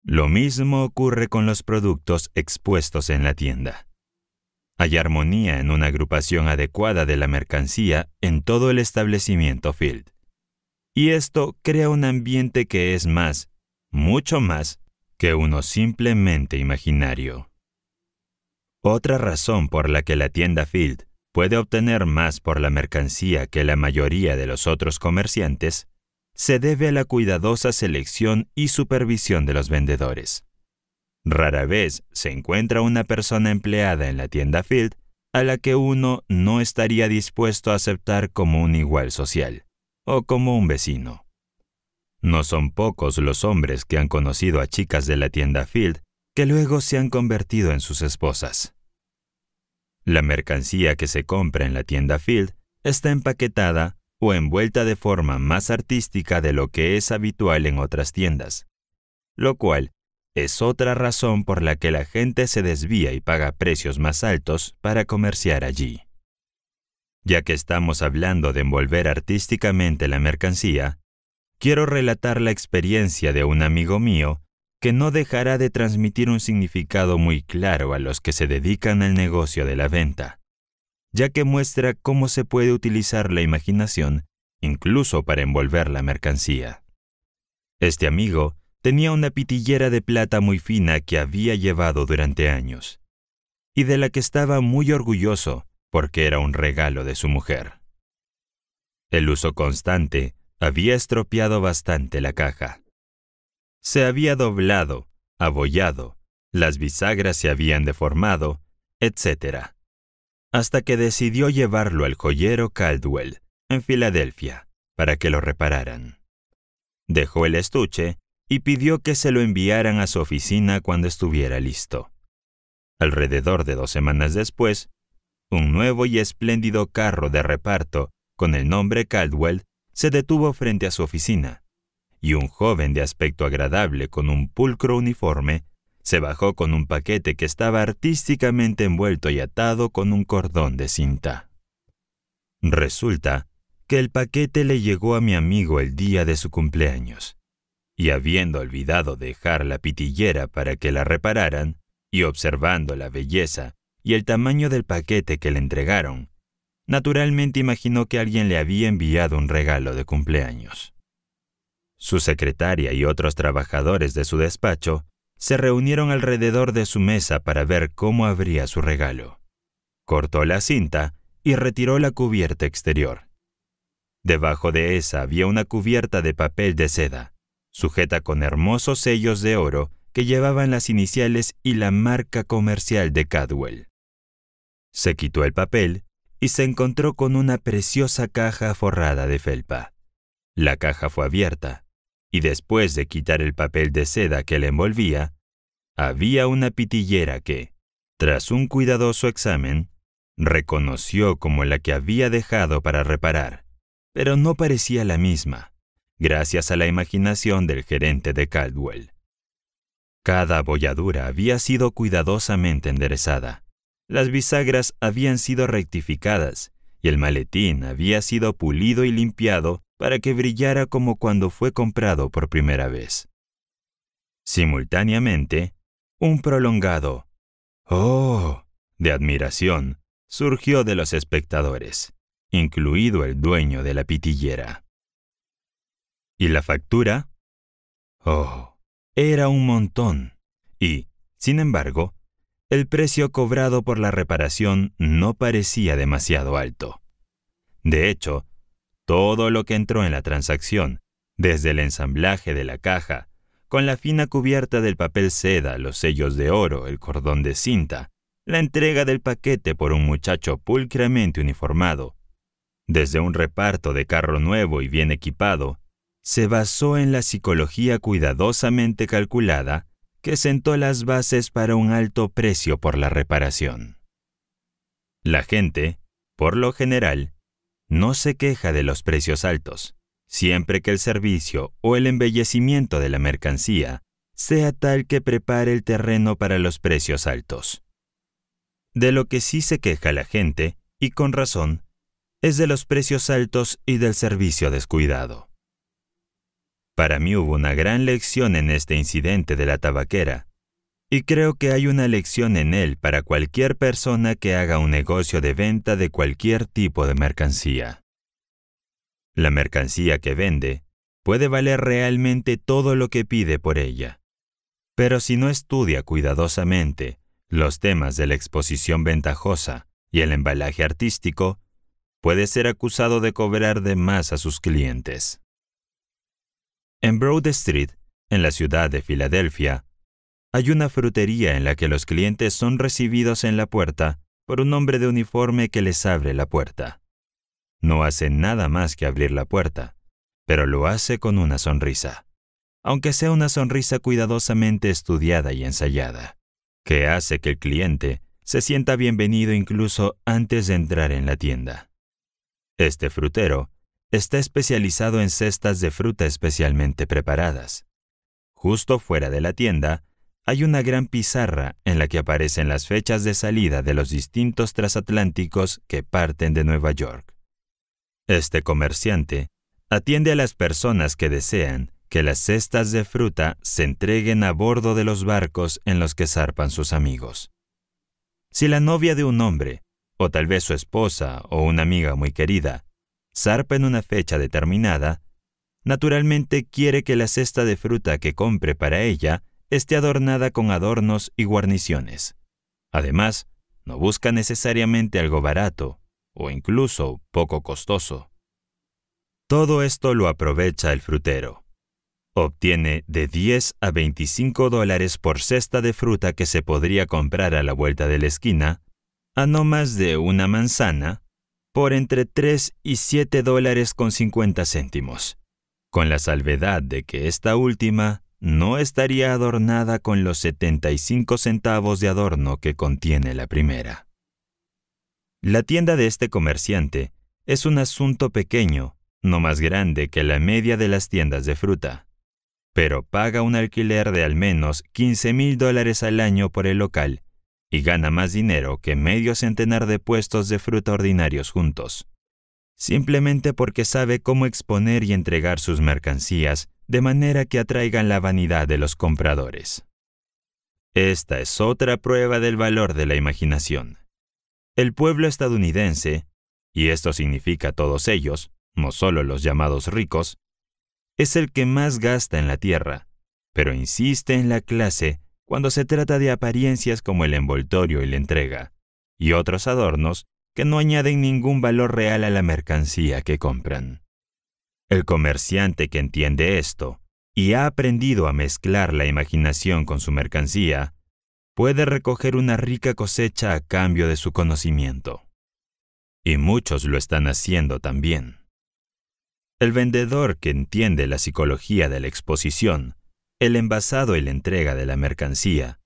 Lo mismo ocurre con los productos expuestos en la tienda. Hay armonía en una agrupación adecuada de la mercancía en todo el establecimiento Field. Y esto crea un ambiente que es más, mucho más, que uno simplemente imaginario. Otra razón por la que la tienda Field puede obtener más por la mercancía que la mayoría de los otros comerciantes se debe a la cuidadosa selección y supervisión de los vendedores. Rara vez se encuentra una persona empleada en la tienda Field a la que uno no estaría dispuesto a aceptar como un igual social o como un vecino. No son pocos los hombres que han conocido a chicas de la tienda Field que luego se han convertido en sus esposas. La mercancía que se compra en la tienda Field está empaquetada o envuelta de forma más artística de lo que es habitual en otras tiendas, lo cual es otra razón por la que la gente se desvía y paga precios más altos para comerciar allí. Ya que estamos hablando de envolver artísticamente la mercancía, quiero relatar la experiencia de un amigo mío que no dejará de transmitir un significado muy claro a los que se dedican al negocio de la venta, ya que muestra cómo se puede utilizar la imaginación incluso para envolver la mercancía. Este amigo tenía una pitillera de plata muy fina que había llevado durante años, y de la que estaba muy orgulloso porque era un regalo de su mujer. El uso constante había estropeado bastante la caja. Se había doblado, abollado, las bisagras se habían deformado, etc. Hasta que decidió llevarlo al joyero Caldwell, en Filadelfia, para que lo repararan. Dejó el estuche y pidió que se lo enviaran a su oficina cuando estuviera listo. Alrededor de dos semanas después, un nuevo y espléndido carro de reparto con el nombre Caldwell se detuvo frente a su oficina, y un joven de aspecto agradable con un pulcro uniforme se bajó con un paquete que estaba artísticamente envuelto y atado con un cordón de cinta. Resulta que el paquete le llegó a mi amigo el día de su cumpleaños y habiendo olvidado dejar la pitillera para que la repararan, y observando la belleza y el tamaño del paquete que le entregaron, naturalmente imaginó que alguien le había enviado un regalo de cumpleaños. Su secretaria y otros trabajadores de su despacho se reunieron alrededor de su mesa para ver cómo abría su regalo. Cortó la cinta y retiró la cubierta exterior. Debajo de esa había una cubierta de papel de seda sujeta con hermosos sellos de oro que llevaban las iniciales y la marca comercial de Cadwell. Se quitó el papel y se encontró con una preciosa caja forrada de felpa. La caja fue abierta, y después de quitar el papel de seda que la envolvía, había una pitillera que, tras un cuidadoso examen, reconoció como la que había dejado para reparar, pero no parecía la misma gracias a la imaginación del gerente de Caldwell. Cada abolladura había sido cuidadosamente enderezada, las bisagras habían sido rectificadas y el maletín había sido pulido y limpiado para que brillara como cuando fue comprado por primera vez. Simultáneamente, un prolongado ¡Oh! de admiración surgió de los espectadores, incluido el dueño de la pitillera. ¿Y la factura? Oh, era un montón. Y, sin embargo, el precio cobrado por la reparación no parecía demasiado alto. De hecho, todo lo que entró en la transacción, desde el ensamblaje de la caja, con la fina cubierta del papel seda, los sellos de oro, el cordón de cinta, la entrega del paquete por un muchacho pulcramente uniformado, desde un reparto de carro nuevo y bien equipado, se basó en la psicología cuidadosamente calculada que sentó las bases para un alto precio por la reparación. La gente, por lo general, no se queja de los precios altos, siempre que el servicio o el embellecimiento de la mercancía sea tal que prepare el terreno para los precios altos. De lo que sí se queja la gente, y con razón, es de los precios altos y del servicio descuidado. Para mí hubo una gran lección en este incidente de la tabaquera, y creo que hay una lección en él para cualquier persona que haga un negocio de venta de cualquier tipo de mercancía. La mercancía que vende puede valer realmente todo lo que pide por ella, pero si no estudia cuidadosamente los temas de la exposición ventajosa y el embalaje artístico, puede ser acusado de cobrar de más a sus clientes. En Broad Street, en la ciudad de Filadelfia, hay una frutería en la que los clientes son recibidos en la puerta por un hombre de uniforme que les abre la puerta. No hace nada más que abrir la puerta, pero lo hace con una sonrisa, aunque sea una sonrisa cuidadosamente estudiada y ensayada, que hace que el cliente se sienta bienvenido incluso antes de entrar en la tienda. Este frutero está especializado en cestas de fruta especialmente preparadas. Justo fuera de la tienda, hay una gran pizarra en la que aparecen las fechas de salida de los distintos transatlánticos que parten de Nueva York. Este comerciante atiende a las personas que desean que las cestas de fruta se entreguen a bordo de los barcos en los que zarpan sus amigos. Si la novia de un hombre, o tal vez su esposa o una amiga muy querida, zarpa en una fecha determinada, naturalmente quiere que la cesta de fruta que compre para ella esté adornada con adornos y guarniciones. Además, no busca necesariamente algo barato o incluso poco costoso. Todo esto lo aprovecha el frutero. Obtiene de 10 a 25 dólares por cesta de fruta que se podría comprar a la vuelta de la esquina, a no más de una manzana, por entre 3 y 7 dólares con 50 céntimos, con la salvedad de que esta última no estaría adornada con los 75 centavos de adorno que contiene la primera. La tienda de este comerciante es un asunto pequeño, no más grande que la media de las tiendas de fruta, pero paga un alquiler de al menos 15 mil dólares al año por el local y gana más dinero que medio centenar de puestos de fruta ordinarios juntos, simplemente porque sabe cómo exponer y entregar sus mercancías de manera que atraigan la vanidad de los compradores. Esta es otra prueba del valor de la imaginación. El pueblo estadounidense, y esto significa todos ellos, no solo los llamados ricos, es el que más gasta en la tierra, pero insiste en la clase cuando se trata de apariencias como el envoltorio y la entrega, y otros adornos que no añaden ningún valor real a la mercancía que compran. El comerciante que entiende esto y ha aprendido a mezclar la imaginación con su mercancía, puede recoger una rica cosecha a cambio de su conocimiento. Y muchos lo están haciendo también. El vendedor que entiende la psicología de la exposición el envasado y la entrega de la mercancía,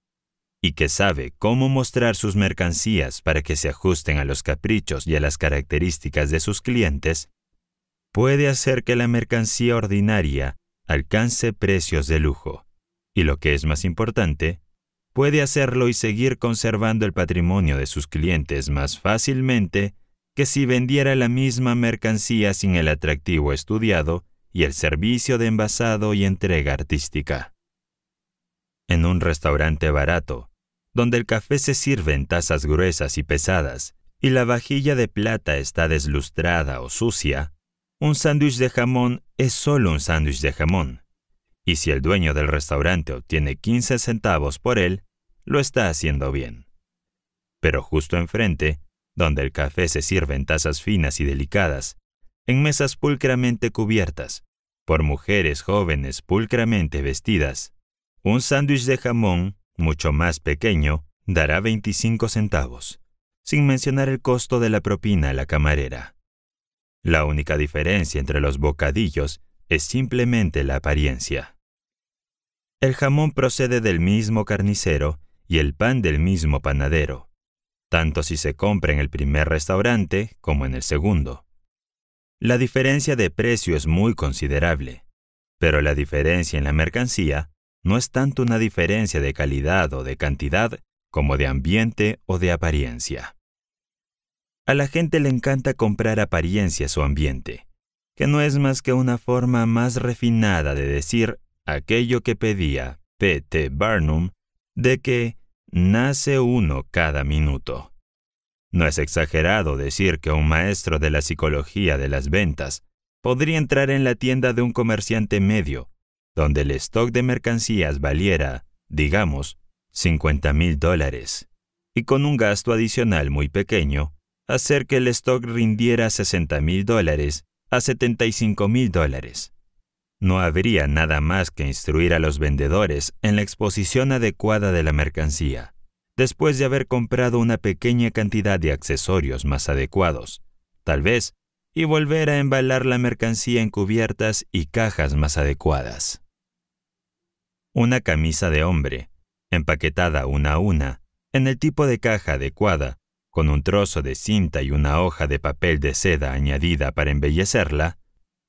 y que sabe cómo mostrar sus mercancías para que se ajusten a los caprichos y a las características de sus clientes, puede hacer que la mercancía ordinaria alcance precios de lujo, y lo que es más importante, puede hacerlo y seguir conservando el patrimonio de sus clientes más fácilmente que si vendiera la misma mercancía sin el atractivo estudiado y el servicio de envasado y entrega artística. En un restaurante barato, donde el café se sirve en tazas gruesas y pesadas y la vajilla de plata está deslustrada o sucia, un sándwich de jamón es solo un sándwich de jamón. Y si el dueño del restaurante obtiene 15 centavos por él, lo está haciendo bien. Pero justo enfrente, donde el café se sirve en tazas finas y delicadas, en mesas pulcramente cubiertas, por mujeres jóvenes pulcramente vestidas. Un sándwich de jamón, mucho más pequeño, dará 25 centavos, sin mencionar el costo de la propina a la camarera. La única diferencia entre los bocadillos es simplemente la apariencia. El jamón procede del mismo carnicero y el pan del mismo panadero, tanto si se compra en el primer restaurante como en el segundo. La diferencia de precio es muy considerable, pero la diferencia en la mercancía no es tanto una diferencia de calidad o de cantidad como de ambiente o de apariencia. A la gente le encanta comprar apariencias o ambiente, que no es más que una forma más refinada de decir aquello que pedía P. Barnum de que nace uno cada minuto. No es exagerado decir que un maestro de la psicología de las ventas podría entrar en la tienda de un comerciante medio, donde el stock de mercancías valiera, digamos, 50 mil dólares, y con un gasto adicional muy pequeño, hacer que el stock rindiera 60 mil dólares a 75 mil dólares. No habría nada más que instruir a los vendedores en la exposición adecuada de la mercancía después de haber comprado una pequeña cantidad de accesorios más adecuados, tal vez, y volver a embalar la mercancía en cubiertas y cajas más adecuadas. Una camisa de hombre, empaquetada una a una, en el tipo de caja adecuada, con un trozo de cinta y una hoja de papel de seda añadida para embellecerla,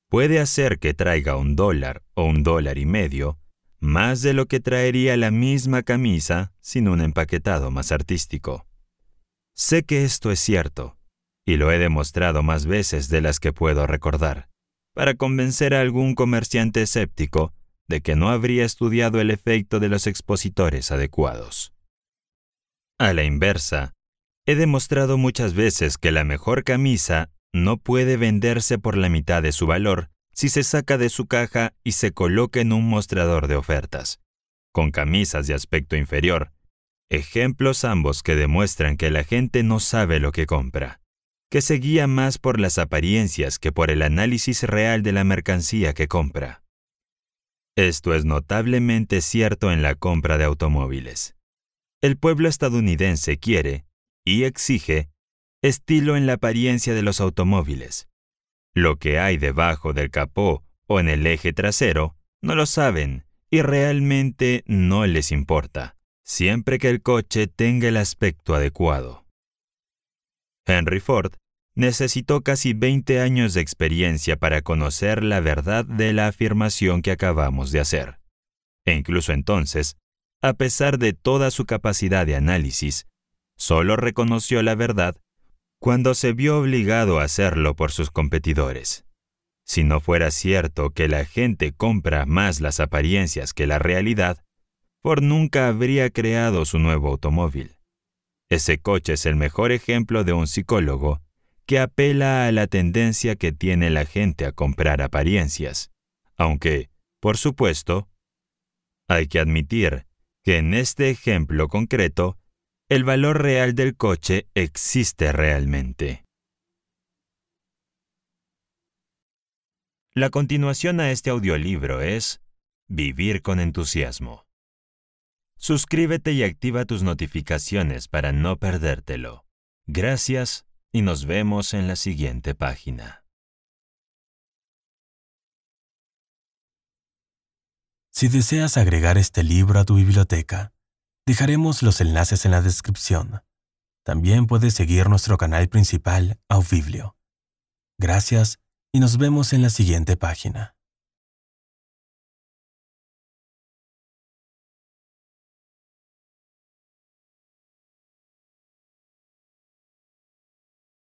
puede hacer que traiga un dólar o un dólar y medio más de lo que traería la misma camisa sin un empaquetado más artístico. Sé que esto es cierto, y lo he demostrado más veces de las que puedo recordar, para convencer a algún comerciante escéptico de que no habría estudiado el efecto de los expositores adecuados. A la inversa, he demostrado muchas veces que la mejor camisa no puede venderse por la mitad de su valor si se saca de su caja y se coloca en un mostrador de ofertas, con camisas de aspecto inferior, ejemplos ambos que demuestran que la gente no sabe lo que compra, que se guía más por las apariencias que por el análisis real de la mercancía que compra. Esto es notablemente cierto en la compra de automóviles. El pueblo estadounidense quiere, y exige, estilo en la apariencia de los automóviles, lo que hay debajo del capó o en el eje trasero no lo saben y realmente no les importa, siempre que el coche tenga el aspecto adecuado. Henry Ford necesitó casi 20 años de experiencia para conocer la verdad de la afirmación que acabamos de hacer. E incluso entonces, a pesar de toda su capacidad de análisis, solo reconoció la verdad cuando se vio obligado a hacerlo por sus competidores. Si no fuera cierto que la gente compra más las apariencias que la realidad, Ford nunca habría creado su nuevo automóvil. Ese coche es el mejor ejemplo de un psicólogo que apela a la tendencia que tiene la gente a comprar apariencias, aunque, por supuesto, hay que admitir que en este ejemplo concreto el valor real del coche existe realmente. La continuación a este audiolibro es Vivir con entusiasmo. Suscríbete y activa tus notificaciones para no perdértelo. Gracias y nos vemos en la siguiente página. Si deseas agregar este libro a tu biblioteca, Dejaremos los enlaces en la descripción. También puedes seguir nuestro canal principal, Aufiblio. Gracias y nos vemos en la siguiente página.